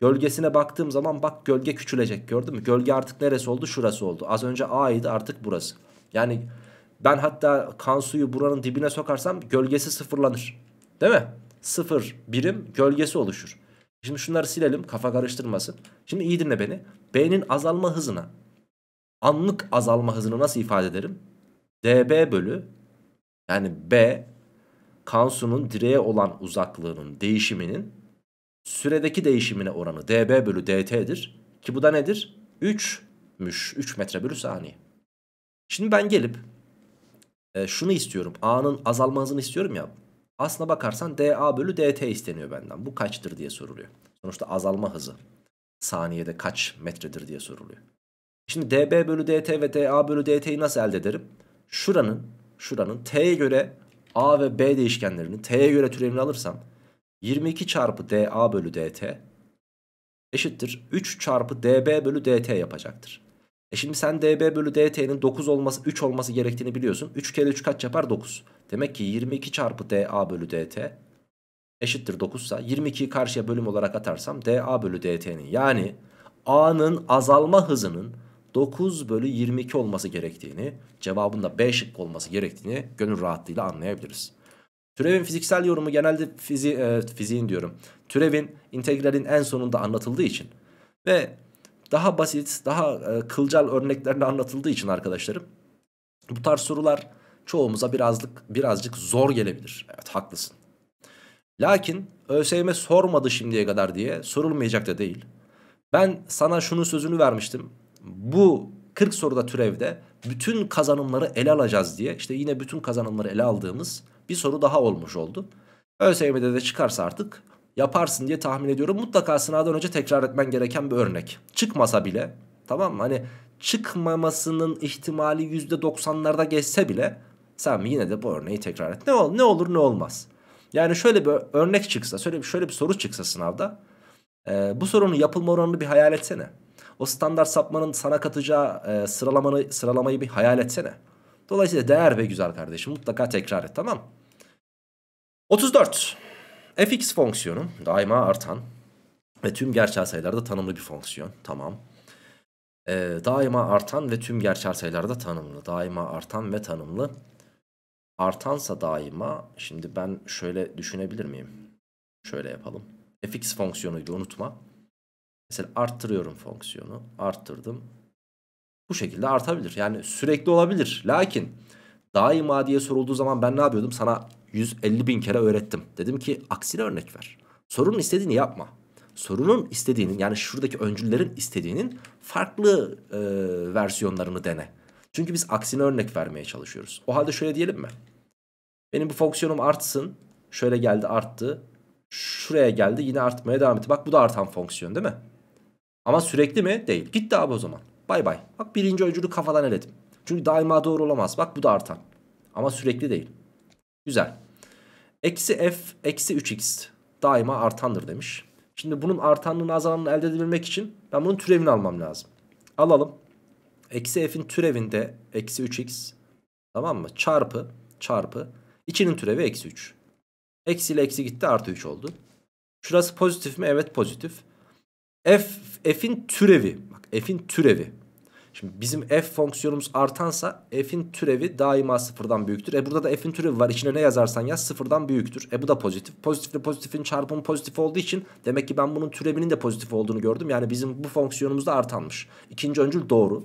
A: Gölgesine baktığım zaman bak gölge küçülecek gördün mü? Gölge artık neresi oldu? Şurası oldu. Az önce A'ydı artık burası. Yani... Ben hatta kan suyu buranın dibine sokarsam gölgesi sıfırlanır. Değil mi? Sıfır birim gölgesi oluşur. Şimdi şunları silelim kafa karıştırmasın. Şimdi iyi dinle beni. B'nin azalma hızına anlık azalma hızını nasıl ifade ederim? dB bölü yani B kansunun direğe olan uzaklığının değişiminin süredeki değişimine oranı dB bölü dt'dir. Ki bu da nedir? 3'müş. 3 metre bölü saniye. Şimdi ben gelip e, şunu istiyorum. A'nın azalma hızını istiyorum ya. Aslına bakarsan DA bölü DT isteniyor benden. Bu kaçtır diye soruluyor. Sonuçta azalma hızı. Saniyede kaç metredir diye soruluyor. Şimdi DB bölü DT ve DA bölü DT'yi nasıl elde ederim? Şuranın, şuranın T'ye göre A ve B değişkenlerini T'ye göre türevini alırsam 22 çarpı DA bölü DT eşittir 3 çarpı DB bölü DT yapacaktır. E şimdi sen db bölü dt'nin 9 olması 3 olması gerektiğini biliyorsun. 3 kere 3 kaç yapar? 9. Demek ki 22 çarpı da bölü dt eşittir 9 ise 22'yi karşıya bölüm olarak atarsam da bölü dt'nin yani a'nın azalma hızının 9 bölü 22 olması gerektiğini cevabında B şıkkı olması gerektiğini gönül rahatlığıyla anlayabiliriz. Türevin fiziksel yorumu genelde fizi, e, fiziğin diyorum. Türevin integralin en sonunda anlatıldığı için ve daha basit, daha e, kılcal örneklerle anlatıldığı için arkadaşlarım bu tarz sorular çoğumuza birazlık, birazcık zor gelebilir. Evet haklısın. Lakin ÖSYM sormadı şimdiye kadar diye sorulmayacak da değil. Ben sana şunun sözünü vermiştim. Bu 40 soruda türevde bütün kazanımları ele alacağız diye işte yine bütün kazanımları ele aldığımız bir soru daha olmuş oldu. ÖSYM'de de çıkarsa artık yaparsın diye tahmin ediyorum. Mutlaka sınavdan önce tekrar etmen gereken bir örnek. Çıkmasa bile tamam mı? Hani çıkmamasının ihtimali %90'larda geçse bile sen yine de bu örneği tekrar et. Ne, ol, ne olur ne olmaz. Yani şöyle bir örnek çıksa, şöyle bir, şöyle bir soru çıksa sınavda. E, bu sorunun yapılma oranını bir hayal etsene. O standart sapmanın sana katacağı e, sıralamanı, sıralamayı bir hayal etsene. Dolayısıyla değer ve güzel kardeşim mutlaka tekrar et tamam 34 fx fonksiyonu daima artan ve tüm gerçel sayılarda tanımlı bir fonksiyon. Tamam. Ee, daima artan ve tüm gerçel sayılarda tanımlı. Daima artan ve tanımlı. Artansa daima. Şimdi ben şöyle düşünebilir miyim? Şöyle yapalım. fx fonksiyonuydu unutma. Mesela arttırıyorum fonksiyonu. Arttırdım. Bu şekilde artabilir. Yani sürekli olabilir. Lakin daima diye sorulduğu zaman ben ne yapıyordum? Sana 150 bin kere öğrettim. Dedim ki aksine örnek ver. Sorunun istediğini yapma. Sorunun istediğinin yani şuradaki öncüllerin istediğinin farklı e, versiyonlarını dene. Çünkü biz aksine örnek vermeye çalışıyoruz. O halde şöyle diyelim mi? Benim bu fonksiyonum artsın. Şöyle geldi arttı. Şuraya geldi yine artmaya devam etti. Bak bu da artan fonksiyon değil mi? Ama sürekli mi? Değil. Gitti abi o zaman. Bay bay. Bak birinci öncülü kafadan eledim. Çünkü daima doğru olamaz. Bak bu da artan. Ama sürekli değil. Güzel. Eksi f eksi 3x daima artandır demiş. Şimdi bunun artanlığını azalanını elde edebilmek için ben bunun türevini almam lazım. Alalım. Eksi f'in türevinde eksi 3x tamam mı? Çarpı çarpı 2'nin türevi eksi 3. Eksi ile eksi gitti artı 3 oldu. Şurası pozitif mi? Evet pozitif. F, f'in türevi. Bak f'in türevi. Şimdi bizim f fonksiyonumuz artansa f'in türevi daima sıfırdan büyüktür. E burada da f'in türevi var. İçine ne yazarsan yaz sıfırdan büyüktür. E bu da pozitif. Pozitifle pozitifin çarpımı pozitif olduğu için demek ki ben bunun türevinin de pozitif olduğunu gördüm. Yani bizim bu fonksiyonumuz da artanmış. İkinci öncül doğru.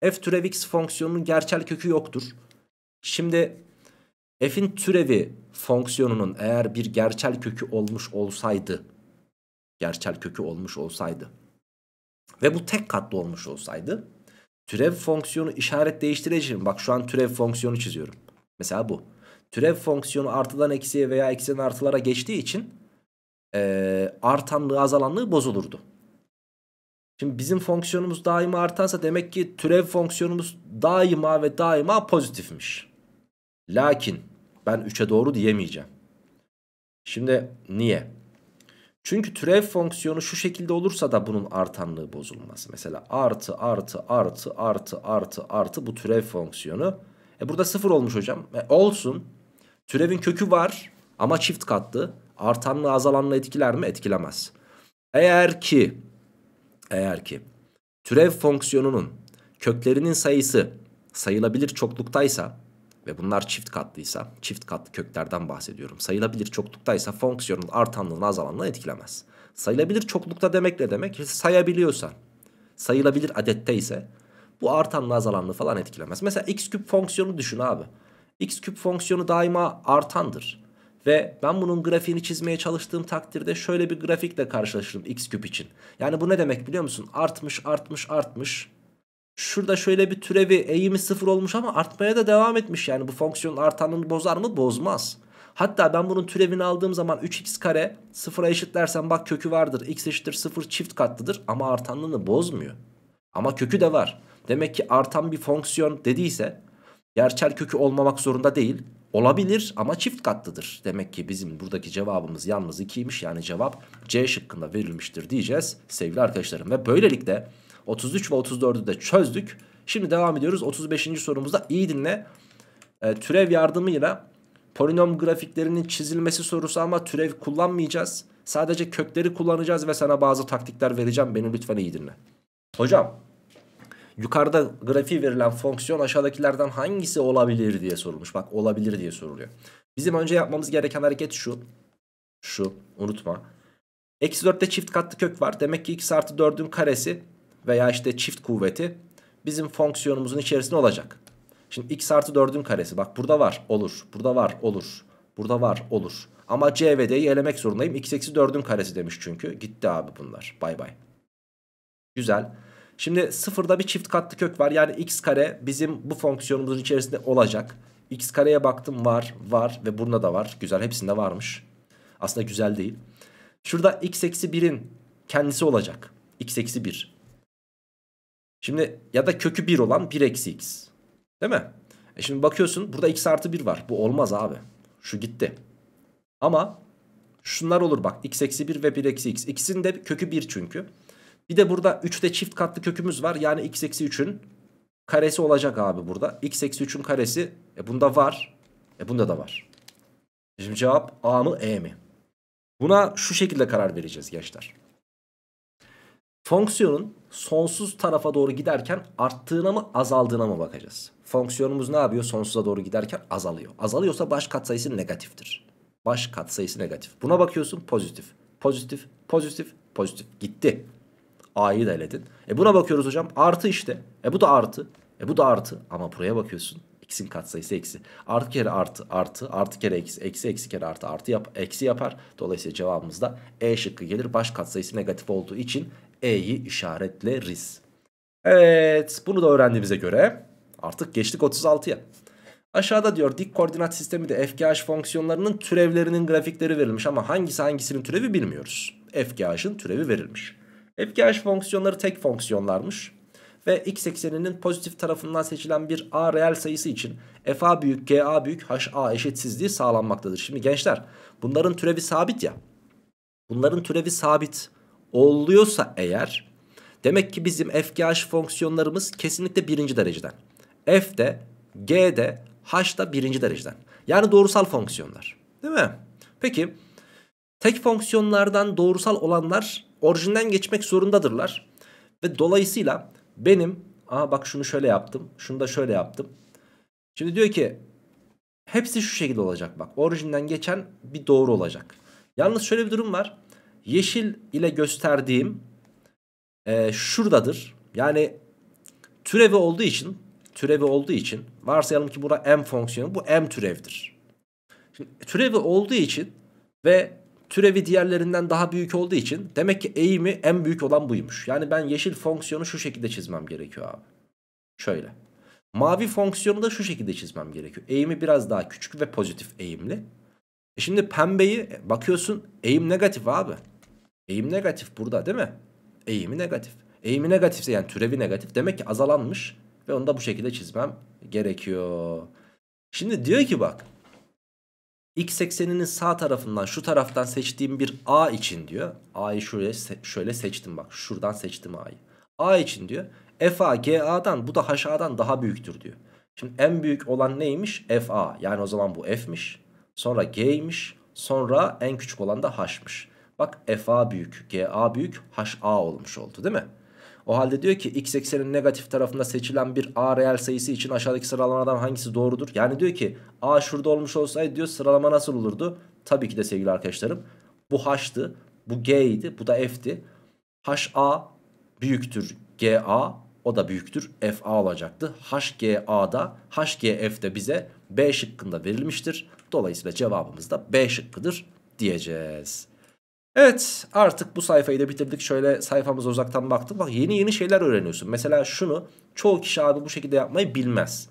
A: f türevi x fonksiyonunun gerçel kökü yoktur. Şimdi f'in türevi fonksiyonunun eğer bir gerçel kökü olmuş olsaydı gerçel kökü olmuş olsaydı ve bu tek katlı olmuş olsaydı Türev fonksiyonu işaret değiştireceğim. Bak şu an türev fonksiyonu çiziyorum. Mesela bu. Türev fonksiyonu artıdan eksiye veya eksiden artılara geçtiği için e, artanlığı azalanlığı bozulurdu. Şimdi bizim fonksiyonumuz daima artansa demek ki türev fonksiyonumuz daima ve daima pozitifmiş. Lakin ben 3'e doğru diyemeyeceğim. Şimdi niye? Çünkü türev fonksiyonu şu şekilde olursa da bunun artanlığı bozulmaz. Mesela artı artı artı artı artı artı bu türev fonksiyonu. E burada sıfır olmuş hocam. E olsun. Türevin kökü var ama çift katlı. Artanlığı azalanla etkiler mi? Etkilemez. Eğer ki eğer ki türev fonksiyonunun köklerinin sayısı sayılabilir çokluktaysa ve bunlar çift katlıysa, çift katlı köklerden bahsediyorum. Sayılabilir çokluktaysa fonksiyonun artanlığını azalanla etkilemez. Sayılabilir çoklukta demek ne demek? Sayabiliyorsa, sayılabilir adette ise bu artanlı azalanlı falan etkilemez. Mesela x küp fonksiyonu düşün abi. x küp fonksiyonu daima artandır. Ve ben bunun grafiğini çizmeye çalıştığım takdirde şöyle bir grafikle karşılaşırım x küp için. Yani bu ne demek biliyor musun? Artmış artmış artmış Şurada şöyle bir türevi eğimi sıfır olmuş ama artmaya da devam etmiş. Yani bu fonksiyonun artanını bozar mı? Bozmaz. Hatta ben bunun türevini aldığım zaman 3x kare sıfıra eşitlersen bak kökü vardır. x eşittir sıfır çift katlıdır ama artanlığını bozmuyor. Ama kökü de var. Demek ki artan bir fonksiyon dediyse gerçel kökü olmamak zorunda değil. Olabilir ama çift katlıdır. Demek ki bizim buradaki cevabımız yalnız 2'ymiş. Yani cevap C şıkkında verilmiştir diyeceğiz sevgili arkadaşlarım. Ve böylelikle 33 ve 34'ü de çözdük. Şimdi devam ediyoruz 35. sorumuzda. iyi dinle. E, türev yardımıyla polinom grafiklerinin çizilmesi sorusu ama türev kullanmayacağız. Sadece kökleri kullanacağız ve sana bazı taktikler vereceğim. Beni lütfen iyi dinle. Hocam yukarıda grafiği verilen fonksiyon aşağıdakilerden hangisi olabilir diye sorulmuş. Bak olabilir diye soruluyor. Bizim önce yapmamız gereken hareket şu. Şu unutma. Eksi 4'te çift katlı kök var. Demek ki x artı 4'ün karesi veya işte çift kuvveti bizim fonksiyonumuzun içerisinde olacak. Şimdi x artı 4'ün karesi bak burada var olur burada var olur burada var olur. Ama c ve d'yi elemek zorundayım x eksi 4'ün karesi demiş çünkü gitti abi bunlar bay bay. Güzel. Şimdi sıfırda bir çift katlı kök var yani x kare bizim bu fonksiyonumuzun içerisinde olacak. x kareye baktım var var ve burada da var güzel hepsinde varmış. Aslında güzel değil. Şurada x eksi 1'in kendisi olacak. x eksi 1. Şimdi ya da kökü 1 olan 1 eksi x. Değil mi? E şimdi bakıyorsun burada x artı 1 var. Bu olmaz abi. Şu gitti. Ama şunlar olur bak. x eksi 1 ve 1 eksi x. İkisinin de kökü 1 çünkü. Bir de burada 3'te çift katlı kökümüz var. Yani x eksi 3'ün karesi olacak abi burada. x eksi 3'ün karesi e bunda var. E bunda da var. Şimdi cevap A mı E mi? Buna şu şekilde karar vereceğiz gençler. Fonksiyonun sonsuz tarafa doğru giderken arttığına mı azaldığına mı bakacağız? Fonksiyonumuz ne yapıyor? Sonsuza doğru giderken azalıyor. Azalıyorsa baş katsayısı negatiftir. Baş katsayısı negatif. Buna bakıyorsun pozitif. Pozitif, pozitif, pozitif. Gitti. A'yı da eledin. E buna bakıyoruz hocam. Artı işte. E bu da artı. E bu da artı. Ama buraya bakıyorsun. X'in katsayısı eksi. Artı kere artı artı artı kere eksi eksi eksi kere artı artı yap, eksi yapar. Dolayısıyla cevabımız da E şıkkı gelir. Baş katsayısı negatif olduğu için E'yi işaretleriz. Evet bunu da öğrendiğimize göre artık geçtik 36'ya. Aşağıda diyor dik koordinat sistemi de FGH fonksiyonlarının türevlerinin grafikleri verilmiş ama hangisi hangisinin türevi bilmiyoruz. FGH'ın türevi verilmiş. FGH fonksiyonları tek fonksiyonlarmış ve x ekseninin pozitif tarafından seçilen bir a reel sayısı için f a büyük g a büyük h a eşitsizliği sağlanmaktadır. Şimdi gençler bunların türevi sabit ya. Bunların türevi sabit oluyorsa eğer demek ki bizim FGH fonksiyonlarımız kesinlikle birinci dereceden. F de G de H da birinci dereceden. Yani doğrusal fonksiyonlar. Değil mi? Peki tek fonksiyonlardan doğrusal olanlar orijinden geçmek zorundadırlar. Ve dolayısıyla benim aa bak şunu şöyle yaptım. Şunu da şöyle yaptım. Şimdi diyor ki hepsi şu şekilde olacak bak. Orijinden geçen bir doğru olacak. Yalnız şöyle bir durum var yeşil ile gösterdiğim e, şuradadır. Yani türevi olduğu için türevi olduğu için varsayalım ki bura m fonksiyonu bu m türevdir. Şimdi, türevi olduğu için ve türevi diğerlerinden daha büyük olduğu için demek ki eğimi en büyük olan buymuş. Yani ben yeşil fonksiyonu şu şekilde çizmem gerekiyor abi. Şöyle. Mavi fonksiyonu da şu şekilde çizmem gerekiyor. Eğimi biraz daha küçük ve pozitif eğimli. E şimdi pembeyi bakıyorsun eğim negatif abi. Eğim negatif burada değil mi? Eğimi negatif. Eğimi negatifse yani türevi negatif demek ki azalanmış ve onu da bu şekilde çizmem gerekiyor. Şimdi diyor ki bak x ekseninin sağ tarafından şu taraftan seçtiğim bir a için diyor. A'yı şöyle, şöyle seçtim bak şuradan seçtim a'yı. A için diyor FA GA'dan bu da HA'dan daha büyüktür diyor. Şimdi en büyük olan neymiş? FA. Yani o zaman bu F'miş. Sonra G'ymiş. Sonra en küçük olan da H'mış. Bak FA büyük, GA büyük, HA olmuş oldu değil mi? O halde diyor ki x eksenin negatif tarafında seçilen bir A reel sayısı için aşağıdaki sıralamadan hangisi doğrudur? Yani diyor ki A şurada olmuş olsaydı diyor sıralama nasıl olurdu? Tabii ki de sevgili arkadaşlarım bu H'tı, bu G idi, bu da F'ti. a büyüktür GA, o da büyüktür FA olacaktı. g g a da, f de bize B şıkkında verilmiştir. Dolayısıyla cevabımız da B şıkkıdır diyeceğiz. Evet artık bu sayfayı da bitirdik. Şöyle sayfamıza uzaktan baktık. Bak yeni yeni şeyler öğreniyorsun. Mesela şunu çoğu kişi abi bu şekilde yapmayı bilmez.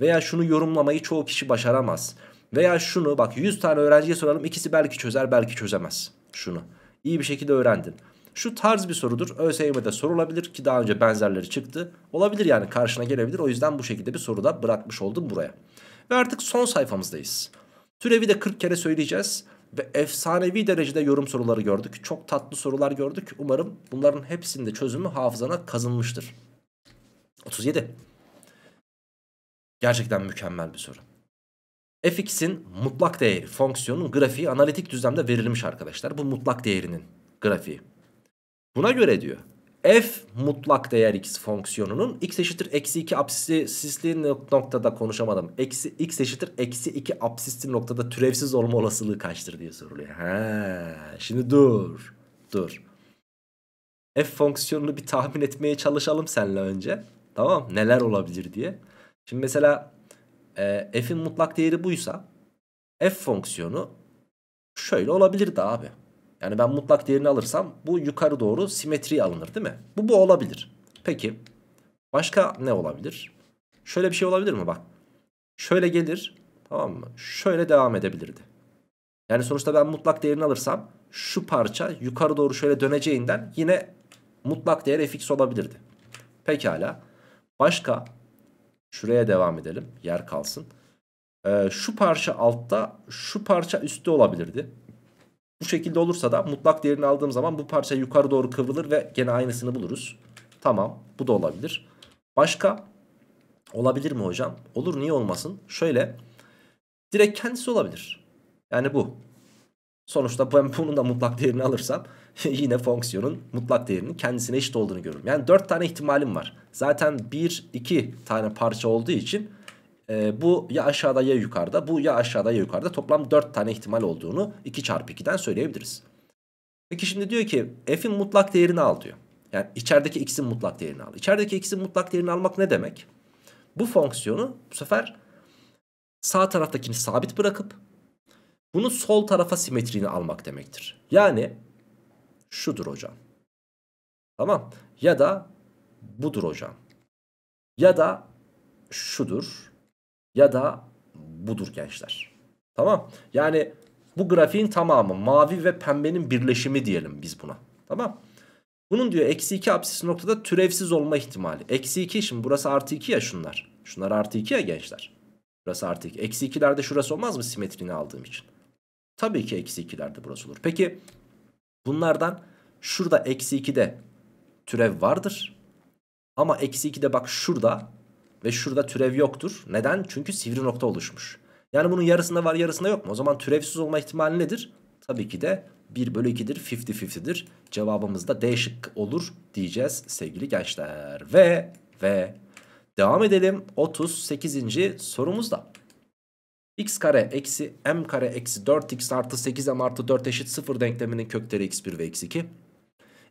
A: Veya şunu yorumlamayı çoğu kişi başaramaz. Veya şunu bak 100 tane öğrenciye soralım ikisi belki çözer belki çözemez. Şunu iyi bir şekilde öğrendin. Şu tarz bir sorudur. ÖSYM'de sorulabilir ki daha önce benzerleri çıktı. Olabilir yani karşına gelebilir. O yüzden bu şekilde bir soruda bırakmış oldum buraya. Ve artık son sayfamızdayız. Türevi de 40 kere söyleyeceğiz ve efsanevi derecede yorum soruları gördük. Çok tatlı sorular gördük. Umarım bunların hepsinde çözümü hafızana kazınmıştır. 37. Gerçekten mükemmel bir soru. fx'in mutlak değeri, fonksiyonun grafiği analitik düzlemde verilmiş arkadaşlar. Bu mutlak değerinin grafiği. Buna göre diyor f mutlak değer x fonksiyonunun x eşittir eksi 2 absisli noktada konuşamadım. Eksi, x eşittir eksi 2 apsisli noktada türevsiz olma olasılığı kaçtır diye soruluyor. He, şimdi dur dur. F fonksiyonunu bir tahmin etmeye çalışalım seninle önce. Tamam neler olabilir diye. Şimdi mesela e, f'in mutlak değeri buysa f fonksiyonu şöyle olabilirdi abi. Yani ben mutlak değerini alırsam bu yukarı doğru simetri alınır değil mi? Bu bu olabilir. Peki başka ne olabilir? Şöyle bir şey olabilir mi bak. Şöyle gelir tamam mı? Şöyle devam edebilirdi. Yani sonuçta ben mutlak değerini alırsam şu parça yukarı doğru şöyle döneceğinden yine mutlak değer fx olabilirdi. Pekala. Başka şuraya devam edelim. Yer kalsın. Ee, şu parça altta şu parça üstte olabilirdi. Bu şekilde olursa da mutlak değerini aldığım zaman bu parça yukarı doğru kıvrılır ve gene aynısını buluruz. Tamam bu da olabilir. Başka olabilir mi hocam? Olur niye olmasın? Şöyle direkt kendisi olabilir. Yani bu. Sonuçta ben bunun da mutlak değerini alırsam yine fonksiyonun mutlak değerinin kendisine eşit olduğunu görürüm. Yani 4 tane ihtimalim var. Zaten 1, 2 tane parça olduğu için e, bu ya aşağıda ya yukarıda bu ya aşağıda ya yukarıda toplam 4 tane ihtimal olduğunu 2 çarpı 2'den söyleyebiliriz. Peki şimdi diyor ki f'in mutlak değerini al diyor. Yani içerideki x'in mutlak değerini al. İçerideki x'in mutlak değerini almak ne demek? Bu fonksiyonu bu sefer sağ taraftakini sabit bırakıp bunu sol tarafa simetriğini almak demektir. Yani şudur hocam. Tamam. Ya da budur hocam. Ya da şudur ya da budur gençler. Tamam. Yani bu grafiğin tamamı mavi ve pembenin birleşimi diyelim biz buna. Tamam. Bunun diyor eksi 2 apsis noktada türevsiz olma ihtimali. Eksi 2 şimdi burası artı 2 ya şunlar. Şunlar artı 2 ya gençler. Burası artı 2. Eksi 2'lerde şurası olmaz mı simetrini aldığım için? Tabii ki eksi 2'lerde burası olur. Peki bunlardan şurada eksi 2'de türev vardır. Ama eksi 2'de bak şurada ve şurada türev yoktur. Neden? Çünkü sivri nokta oluşmuş. Yani bunun yarısında var yarısında yok mu? O zaman türevsiz olma ihtimali nedir? Tabii ki de 1 bölü 2'dir 50-50'dir. Cevabımız da D şıkkı olur diyeceğiz sevgili gençler. Ve ve devam edelim 38. sorumuzda. x kare eksi m kare eksi 4x artı 8m artı 4 eşit 0 denkleminin kökleri x1 ve x2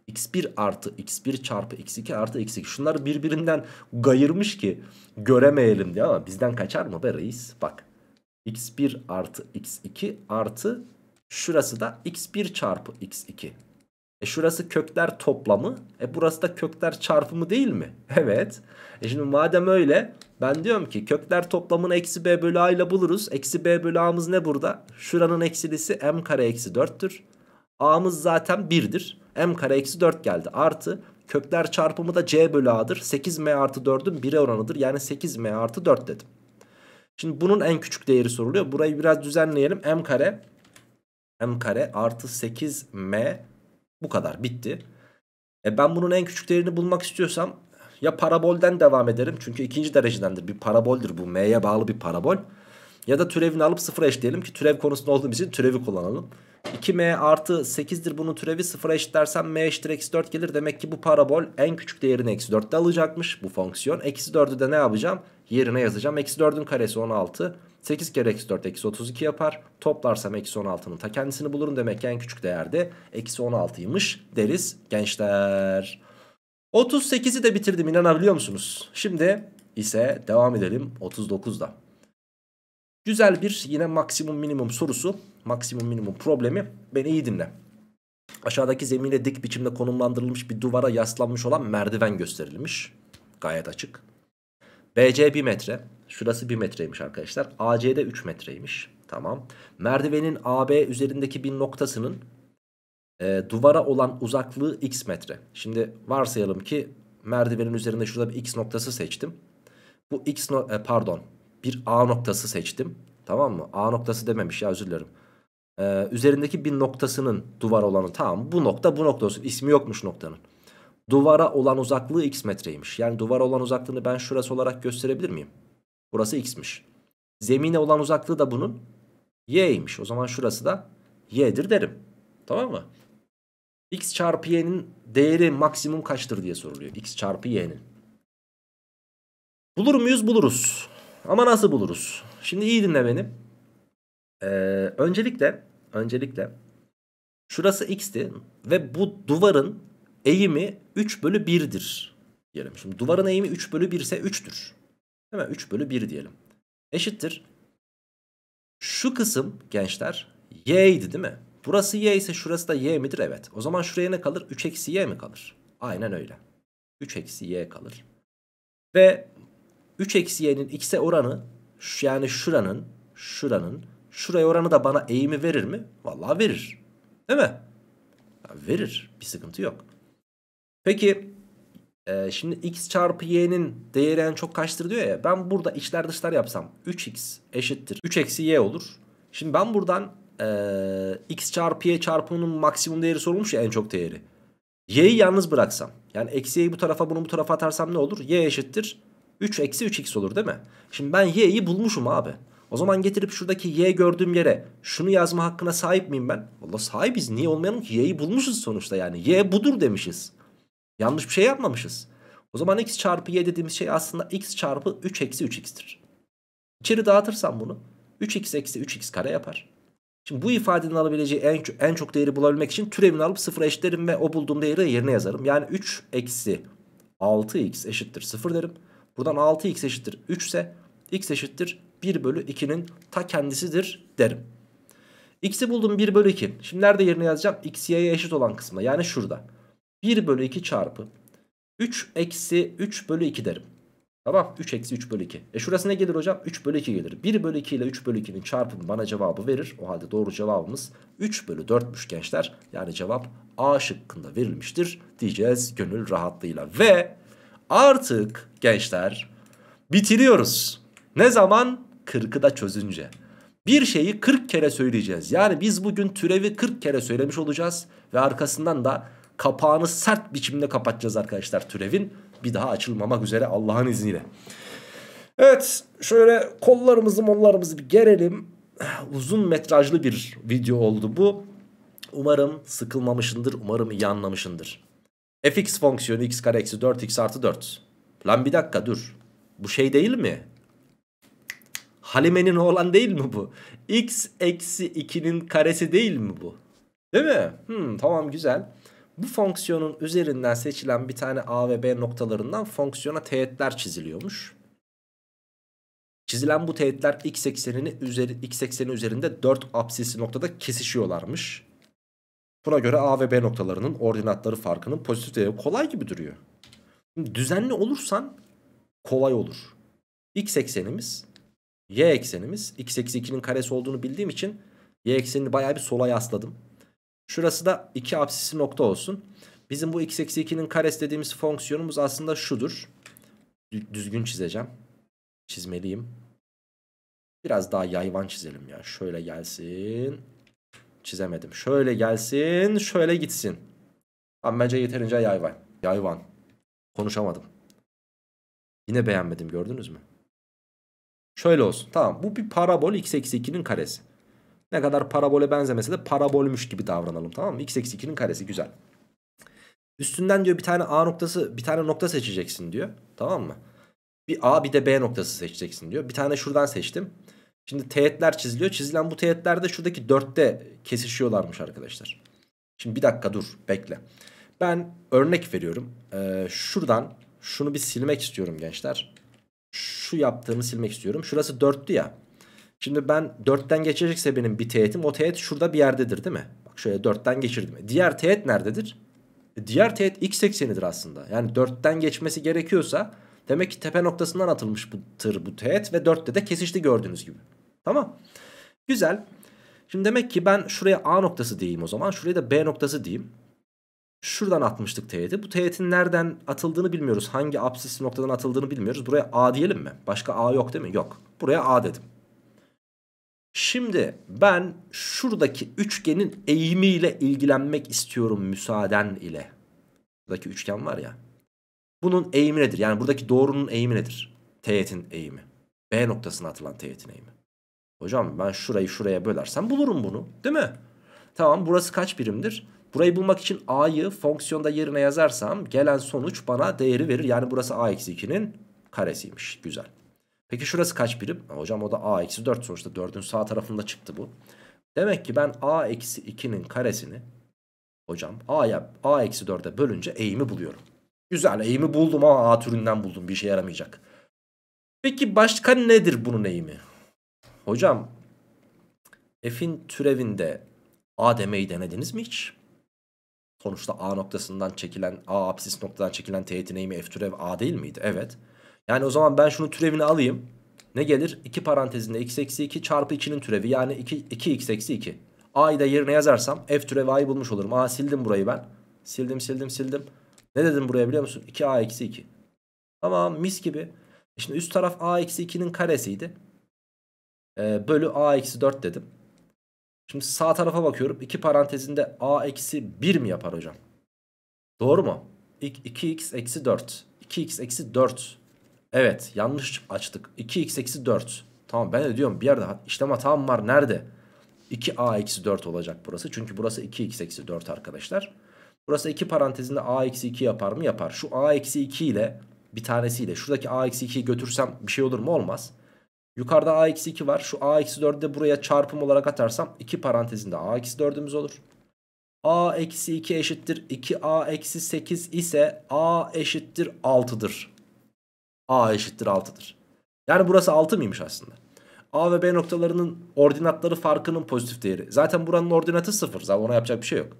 A: x1 artı x1 çarpı x2 artı x2. Şunları birbirinden gayırmış ki göremeyelim diye ama bizden kaçar mı be reis? Bak x1 artı x2 artı şurası da x1 çarpı x2. E şurası kökler toplamı. E burası da kökler çarpımı değil mi? Evet. E şimdi madem öyle ben diyorum ki kökler toplamını eksi b bölü a ile buluruz. Eksi b bölü a'mız ne burada? Şuranın eksilisi m kare eksi 4'tür. a'mız zaten 1'dir m kare eksi 4 geldi. Artı kökler çarpımı da c bölü a'dır. 8m artı 4'ün 1'e oranıdır. Yani 8m artı 4 dedim. Şimdi bunun en küçük değeri soruluyor. Burayı biraz düzenleyelim. m kare m kare artı 8m bu kadar bitti. E ben bunun en küçük değerini bulmak istiyorsam ya parabolden devam ederim. Çünkü ikinci derecedendir. Bir paraboldür bu. M'ye bağlı bir parabol. Ya da türevini alıp sıfıra eşleyelim ki türev konusunda olduğum için türevi kullanalım. 2m artı 8'dir bunun türevi sıfıra eşitlersem m eşittir eksi 4 gelir. Demek ki bu parabol en küçük değerini eksi 4'te alacakmış bu fonksiyon. Eksi 4'ü de ne yapacağım? Yerine yazacağım. Eksi 4'ün karesi 16. 8 kere eksi 4 eksi 32 yapar. Toplarsam eksi 16'nın ta kendisini bulurum. Demek ki en küçük değerde eksi 16'ymış deriz gençler. 38'i de bitirdim inanabiliyor musunuz? Şimdi ise devam edelim 39'da. Güzel bir yine maksimum minimum sorusu, maksimum minimum problemi. Beni iyi dinle. Aşağıdaki zemine dik biçimde konumlandırılmış bir duvara yaslanmış olan merdiven gösterilmiş. Gayet açık. BC 1 metre. Şurası 1 metreymiş arkadaşlar. AC'de 3 metreymiş. Tamam. Merdivenin AB üzerindeki bir noktasının e, duvara olan uzaklığı x metre. Şimdi varsayalım ki merdivenin üzerinde şurada bir x noktası seçtim. Bu x no e, pardon bir A noktası seçtim. Tamam mı? A noktası dememiş ya özür dilerim. Ee, üzerindeki bir noktasının duvar olanı tamam bu nokta bu nokta olsun. İsmi yokmuş noktanın. Duvara olan uzaklığı x metreymiş. Yani duvara olan uzaklığını ben şurası olarak gösterebilir miyim? Burası x'miş. Zemine olan uzaklığı da bunun y'ymiş. O zaman şurası da y'dir derim. Tamam mı? x çarpı y'nin değeri maksimum kaçtır diye soruluyor. x çarpı y'nin. Bulur muyuz? Buluruz. Ama nasıl buluruz? Şimdi iyi dinle beni. Ee, öncelikle öncelikle şurası x'ti ve bu duvarın eğimi 3 bölü 1'dir diyelim. Şimdi duvarın eğimi 3 bölü 1 ise 3'tür. Değil mi? 3 bölü 1 diyelim. Eşittir. Şu kısım gençler y değil mi? Burası y ise şurası da y midir? Evet. O zaman şuraya ne kalır? 3 eksi y mi kalır? Aynen öyle. 3 eksi y kalır. Ve 3 eksi y'nin x'e oranı yani şuranın şuranın şuraya oranı da bana eğimi verir mi? Vallahi verir. Değil mi? verir. Bir sıkıntı yok. Peki e, şimdi x çarpı y'nin değeri en çok kaçtır diyor ya. Ben burada içler dışlar yapsam 3x eşittir. 3 eksi y olur. Şimdi ben buradan e, x çarpı y çarpımının maksimum değeri sorulmuş ya en çok değeri. y'yi yalnız bıraksam. Yani eksi y'yi bu tarafa bunu bu tarafa atarsam ne olur? y eşittir 3 eksi 3x olur değil mi? Şimdi ben y'yi bulmuşum abi. O zaman getirip şuradaki y gördüğüm yere şunu yazma hakkına sahip miyim ben? Valla sahibiz. Niye olmayalım ki? Y'yi bulmuşuz sonuçta yani. Y budur demişiz. Yanlış bir şey yapmamışız. O zaman x çarpı y dediğimiz şey aslında x çarpı 3 eksi 3x'tir. İçeri dağıtırsam bunu 3x eksi 3x kare yapar. Şimdi bu ifadenin alabileceği en, en çok değeri bulabilmek için türevini alıp sıfıra eşitlerim ve o bulduğum değeri yerine yazarım. Yani 3 eksi 6x eşittir 0 derim. Buradan 6x eşittir 3 ise x eşittir 1 bölü 2'nin ta kendisidir derim. X'i buldum 1 bölü 2. Şimdi nerede yerine yazacağım? X, y'ye eşit olan kısmına. Yani şurada. 1 bölü 2 çarpı 3 eksi 3 bölü 2 derim. Tamam 3 eksi 3 bölü 2. E şurası ne gelir hocam? 3 bölü 2 gelir. 1 bölü 2 ile 3 bölü 2'nin çarpımı bana cevabı verir. O halde doğru cevabımız 3 bölü 4'müş gençler. Yani cevap A şıkkında verilmiştir diyeceğiz gönül rahatlığıyla. Ve artık gençler bitiriyoruz. Ne zaman? 40'ı da çözünce. Bir şeyi 40 kere söyleyeceğiz. Yani biz bugün türevi 40 kere söylemiş olacağız. Ve arkasından da kapağını sert biçimde kapatacağız arkadaşlar türevin. Bir daha açılmamak üzere Allah'ın izniyle. Evet şöyle kollarımızı mollarımızı bir gerelim. Uzun metrajlı bir video oldu bu. Umarım sıkılmamışındır. Umarım iyi anlamışındır fx fonksiyonu x kare eksi 4x artı 4. Lan bir dakika dur. Bu şey değil mi? Halime'nin oğlan değil mi bu? x eksi 2'nin karesi değil mi bu? Değil mi? Hmm, tamam güzel. Bu fonksiyonun üzerinden seçilen bir tane a ve b noktalarından fonksiyona teğetler çiziliyormuş. Çizilen bu teğetler x eksenini üzeri, x ekseni üzerinde 4 absisi noktada kesişiyorlarmış. Buna göre A ve B noktalarının ordinatları farkının pozitif değeri kolay gibi duruyor. Şimdi düzenli olursan kolay olur. X eksenimiz, Y eksenimiz. X eksi 2'nin karesi olduğunu bildiğim için Y eksenini baya bir sola yasladım. Şurası da 2 absisi nokta olsun. Bizim bu x eksi 2'nin karesi dediğimiz fonksiyonumuz aslında şudur. Düzgün çizeceğim. Çizmeliyim. Biraz daha yayvan çizelim ya. Şöyle gelsin çizemedim. Şöyle gelsin şöyle gitsin. Ama bence yeterince yayvan. Yayvan. Konuşamadım. Yine beğenmedim gördünüz mü? Şöyle olsun. Tamam bu bir parabol x eksi 2'nin karesi. Ne kadar parabole benzemese de parabolmüş gibi davranalım tamam mı? x eksi 2'nin karesi güzel. Üstünden diyor bir tane A noktası bir tane nokta seçeceksin diyor. Tamam mı? Bir A bir de B noktası seçeceksin diyor. Bir tane şuradan seçtim. Şimdi teğetler çiziliyor. Çizilen bu teğetler de şuradaki dörtte kesişiyorlarmış arkadaşlar. Şimdi bir dakika dur bekle. Ben örnek veriyorum. Ee, şuradan şunu bir silmek istiyorum gençler. Şu yaptığımı silmek istiyorum. Şurası 4'tü ya. Şimdi ben 4'ten geçecekse benim bir teğetim o teğet şurada bir yerdedir değil mi? Bak şöyle 4'ten geçirdim. Diğer teğet nerededir? E, diğer teğet x eksenidir aslında. Yani 4'ten geçmesi gerekiyorsa demek ki tepe noktasından atılmış bu tır bu teğet ve 4'te de kesişti gördüğünüz gibi. Tamam. Güzel. Şimdi demek ki ben şuraya A noktası diyeyim o zaman. Şuraya da B noktası diyeyim. Şuradan atmıştık teğeti. Bu teğetin nereden atıldığını bilmiyoruz. Hangi absis noktadan atıldığını bilmiyoruz. Buraya A diyelim mi? Başka A yok değil mi? Yok. Buraya A dedim. Şimdi ben şuradaki üçgenin eğimiyle ilgilenmek istiyorum müsaaden ile. Buradaki üçgen var ya. Bunun eğimi nedir? Yani buradaki doğrunun eğimi nedir? Teğetin eğimi. B noktasına atılan teğetin eğimi. Hocam ben şurayı şuraya bölersem bulurum bunu değil mi? Tamam burası kaç birimdir? Burayı bulmak için a'yı fonksiyonda yerine yazarsam gelen sonuç bana değeri verir. Yani burası a-2'nin karesiymiş. Güzel. Peki şurası kaç birim? Hocam o da a-4 sonuçta 4'ün sağ tarafında çıktı bu. Demek ki ben a-2'nin karesini hocam a'ya a-4'e bölünce eğimi buluyorum. Güzel eğimi buldum ama a türünden buldum bir şey yaramayacak. Peki başka nedir bunun eğimi? Hocam f'in türevinde a demeyi denediniz mi hiç? Sonuçta a noktasından çekilen a apsis noktadan çekilen teğet eğimi f türev a değil miydi? Evet. Yani o zaman ben şunu türevini alayım. Ne gelir? 2 parantezinde x eksi 2 çarpı 2'nin türevi yani 2, 2x eksi 2. a'yı da yerine yazarsam f türevi a'yı bulmuş olurum. a sildim burayı ben. Sildim sildim sildim. Ne dedim buraya biliyor musun? 2a eksi 2. Tamam mis gibi. E şimdi üst taraf a eksi 2'nin karesiydi e, bölü a eksi 4 dedim. Şimdi sağ tarafa bakıyorum. 2 parantezinde a eksi 1 mi yapar hocam? Doğru mu? 2x eksi 4. 2x eksi 4. Evet yanlış açtık. 2x eksi 4. Tamam ben de diyorum bir yerde işlem hatam var. Nerede? 2a eksi 4 olacak burası. Çünkü burası 2x eksi 4 arkadaşlar. Burası 2 parantezinde a eksi 2 yapar mı? Yapar. Şu a eksi 2 ile bir tanesiyle şuradaki a eksi 2'yi götürsem bir şey olur mu? Olmaz. Yukarıda a-2 var. Şu a-4'ü de buraya çarpım olarak atarsam 2 parantezinde a-4'ümüz olur. a-2 eşittir 2a-8 ise a eşittir 6'dır. a eşittir 6'dır. Yani burası 6 mıymış aslında? A ve B noktalarının ordinatları farkının pozitif değeri. Zaten buranın ordinatı 0. Zaten ona yapacak bir şey yok.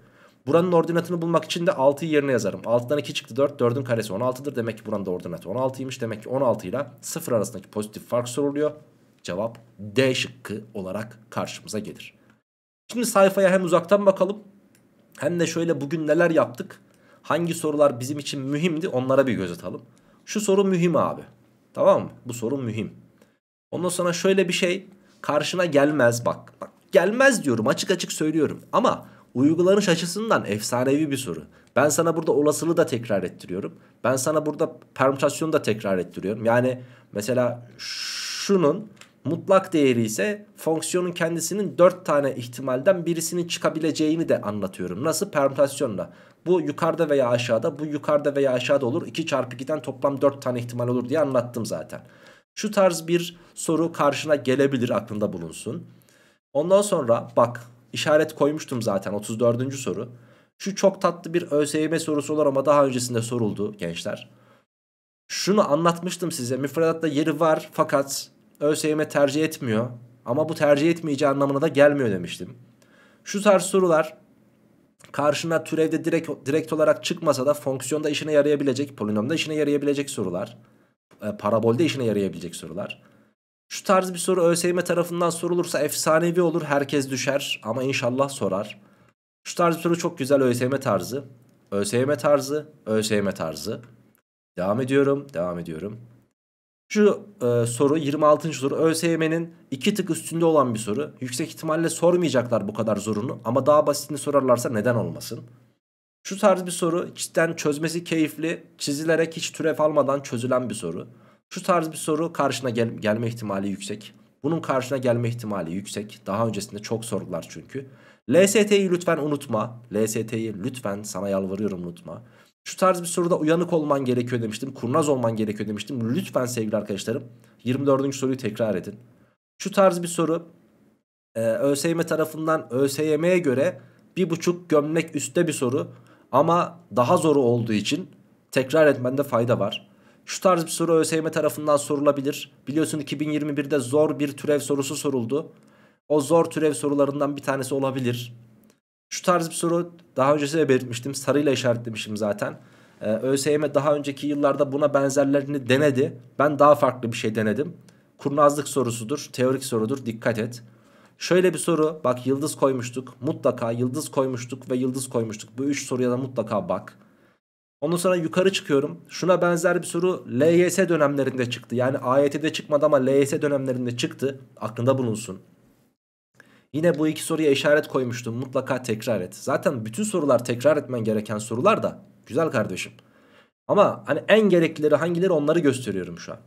A: Buranın ordinatını bulmak için de 6'yı yerine yazarım. 6'dan 2 çıktı 4. 4'ün karesi 16'dır. Demek ki buranın da ordinatı 16'ymış. Demek ki 16 ile 0 arasındaki pozitif fark soruluyor. Cevap D şıkkı olarak karşımıza gelir. Şimdi sayfaya hem uzaktan bakalım hem de şöyle bugün neler yaptık. Hangi sorular bizim için mühimdi onlara bir göz atalım. Şu soru mühim abi. Tamam mı? Bu soru mühim. Ondan sonra şöyle bir şey karşına gelmez bak. bak gelmez diyorum açık açık söylüyorum. Ama Uygulanış açısından efsanevi bir soru. Ben sana burada olasılığı da tekrar ettiriyorum. Ben sana burada permütasyonu da tekrar ettiriyorum. Yani mesela şunun mutlak değeri ise fonksiyonun kendisinin 4 tane ihtimalden birisinin çıkabileceğini de anlatıyorum. Nasıl? Permütasyonla. Bu yukarıda veya aşağıda, bu yukarıda veya aşağıda olur. 2 çarpı 2'den toplam 4 tane ihtimal olur diye anlattım zaten. Şu tarz bir soru karşına gelebilir aklında bulunsun. Ondan sonra bak İşaret koymuştum zaten 34. soru. Şu çok tatlı bir ÖSYM sorusu olur ama daha öncesinde soruldu gençler. Şunu anlatmıştım size. Müfredatta yeri var fakat ÖSYM tercih etmiyor. Ama bu tercih etmeyeceği anlamına da gelmiyor demiştim. Şu tarz sorular karşına türevde direkt, direkt olarak çıkmasa da fonksiyonda işine yarayabilecek, polinomda işine yarayabilecek sorular. E, parabolde işine yarayabilecek sorular. Şu tarz bir soru ÖSYM tarafından sorulursa efsanevi olur herkes düşer ama inşallah sorar. Şu tarz bir soru çok güzel ÖSYM tarzı. ÖSYM tarzı, ÖSYM tarzı. Devam ediyorum, devam ediyorum. Şu e, soru 26. soru ÖSYM'nin iki tık üstünde olan bir soru. Yüksek ihtimalle sormayacaklar bu kadar zorunu ama daha basitini sorarlarsa neden olmasın? Şu tarz bir soru cidden çözmesi keyifli, çizilerek hiç türev almadan çözülen bir soru. Şu tarz bir soru karşına gel gelme ihtimali yüksek. Bunun karşına gelme ihtimali yüksek. Daha öncesinde çok sorular çünkü. LST'yi lütfen unutma. LST'yi lütfen sana yalvarıyorum unutma. Şu tarz bir soruda uyanık olman gerekiyor demiştim. Kurnaz olman gerekiyor demiştim. Lütfen sevgili arkadaşlarım 24. soruyu tekrar edin. Şu tarz bir soru e, ÖSYM tarafından ÖSYM'ye göre bir buçuk gömlek üstte bir soru. Ama daha zoru olduğu için tekrar etmende fayda var. Şu tarz bir soru ÖSYM tarafından sorulabilir. Biliyorsun 2021'de zor bir türev sorusu soruldu. O zor türev sorularından bir tanesi olabilir. Şu tarz bir soru daha öncesi de belirtmiştim. Sarıyla işaretlemişim zaten. Ee, ÖSYM daha önceki yıllarda buna benzerlerini denedi. Ben daha farklı bir şey denedim. Kurnazlık sorusudur, teorik sorudur. Dikkat et. Şöyle bir soru. Bak yıldız koymuştuk. Mutlaka yıldız koymuştuk ve yıldız koymuştuk. Bu üç soruya da mutlaka bak. Ondan sonra yukarı çıkıyorum. Şuna benzer bir soru LYS dönemlerinde çıktı. Yani AYT'de çıkmadı ama LYS dönemlerinde çıktı. Aklında bulunsun. Yine bu iki soruya işaret koymuştum. Mutlaka tekrar et. Zaten bütün sorular tekrar etmen gereken sorular da güzel kardeşim. Ama hani en gereklileri hangileri onları gösteriyorum şu an.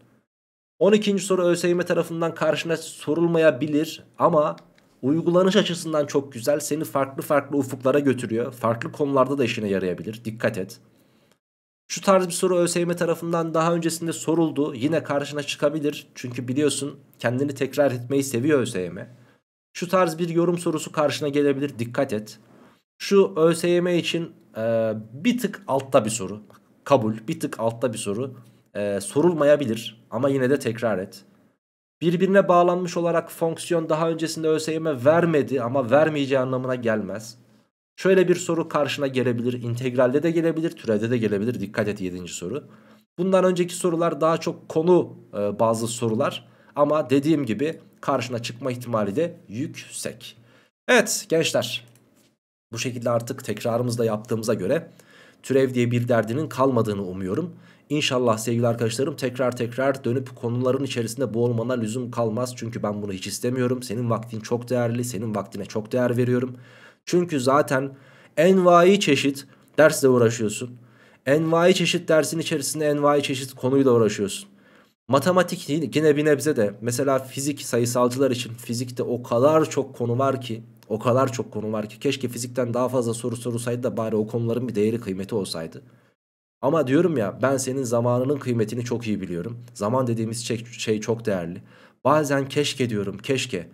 A: 12. soru ÖSYM tarafından karşına sorulmayabilir ama uygulanış açısından çok güzel. Seni farklı farklı ufuklara götürüyor. Farklı konularda da işine yarayabilir. Dikkat et. Şu tarz bir soru ÖSYM tarafından daha öncesinde soruldu. Yine karşına çıkabilir. Çünkü biliyorsun kendini tekrar etmeyi seviyor ÖSYM. Şu tarz bir yorum sorusu karşına gelebilir. Dikkat et. Şu ÖSYM için e, bir tık altta bir soru. Kabul. Bir tık altta bir soru. E, sorulmayabilir ama yine de tekrar et. Birbirine bağlanmış olarak fonksiyon daha öncesinde ÖSYM vermedi ama vermeyeceği anlamına gelmez. Şöyle bir soru karşına gelebilir. İntegralde de gelebilir, türevde de gelebilir. Dikkat et 7. soru. Bundan önceki sorular daha çok konu e, bazı sorular. Ama dediğim gibi karşına çıkma ihtimali de yüksek. Evet gençler bu şekilde artık tekrarımızda yaptığımıza göre türev diye bir derdinin kalmadığını umuyorum. İnşallah sevgili arkadaşlarım tekrar tekrar dönüp konuların içerisinde boğulmana lüzum kalmaz. Çünkü ben bunu hiç istemiyorum. Senin vaktin çok değerli. Senin vaktine çok değer veriyorum. Çünkü zaten envai çeşit dersle uğraşıyorsun. Envai çeşit dersin içerisinde envai çeşit konuyla uğraşıyorsun. Matematik yine bir nebze de mesela fizik sayısalcılar için fizikte o kadar çok konu var ki o kadar çok konu var ki keşke fizikten daha fazla soru sorusaydı da bari o konuların bir değeri kıymeti olsaydı. Ama diyorum ya ben senin zamanının kıymetini çok iyi biliyorum. Zaman dediğimiz şey çok değerli. Bazen keşke diyorum keşke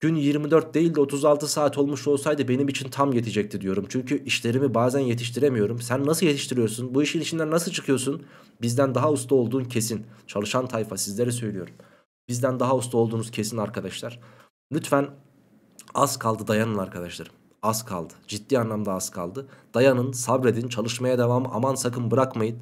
A: Gün 24 değil de 36 saat olmuş olsaydı benim için tam yetecekti diyorum. Çünkü işlerimi bazen yetiştiremiyorum. Sen nasıl yetiştiriyorsun? Bu işin içinden nasıl çıkıyorsun? Bizden daha usta olduğun kesin. Çalışan tayfa sizlere söylüyorum. Bizden daha usta olduğunuz kesin arkadaşlar. Lütfen az kaldı dayanın arkadaşlarım. Az kaldı. Ciddi anlamda az kaldı. Dayanın, sabredin, çalışmaya devam. Aman sakın bırakmayın.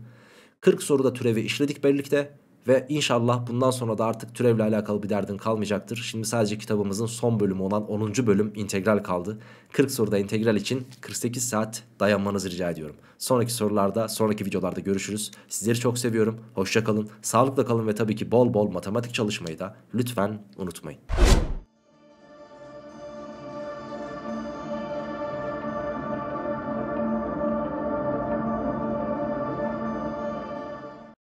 A: 40 soruda türevi işledik birlikte. Ve inşallah bundan sonra da artık türevle alakalı bir derdin kalmayacaktır. Şimdi sadece kitabımızın son bölümü olan 10. bölüm integral kaldı. 40 soruda integral için 48 saat dayanmanızı rica ediyorum. Sonraki sorularda, sonraki videolarda görüşürüz. Sizleri çok seviyorum. Hoşçakalın, kalın. Sağlıkla kalın ve tabii ki bol bol matematik çalışmayı da lütfen unutmayın.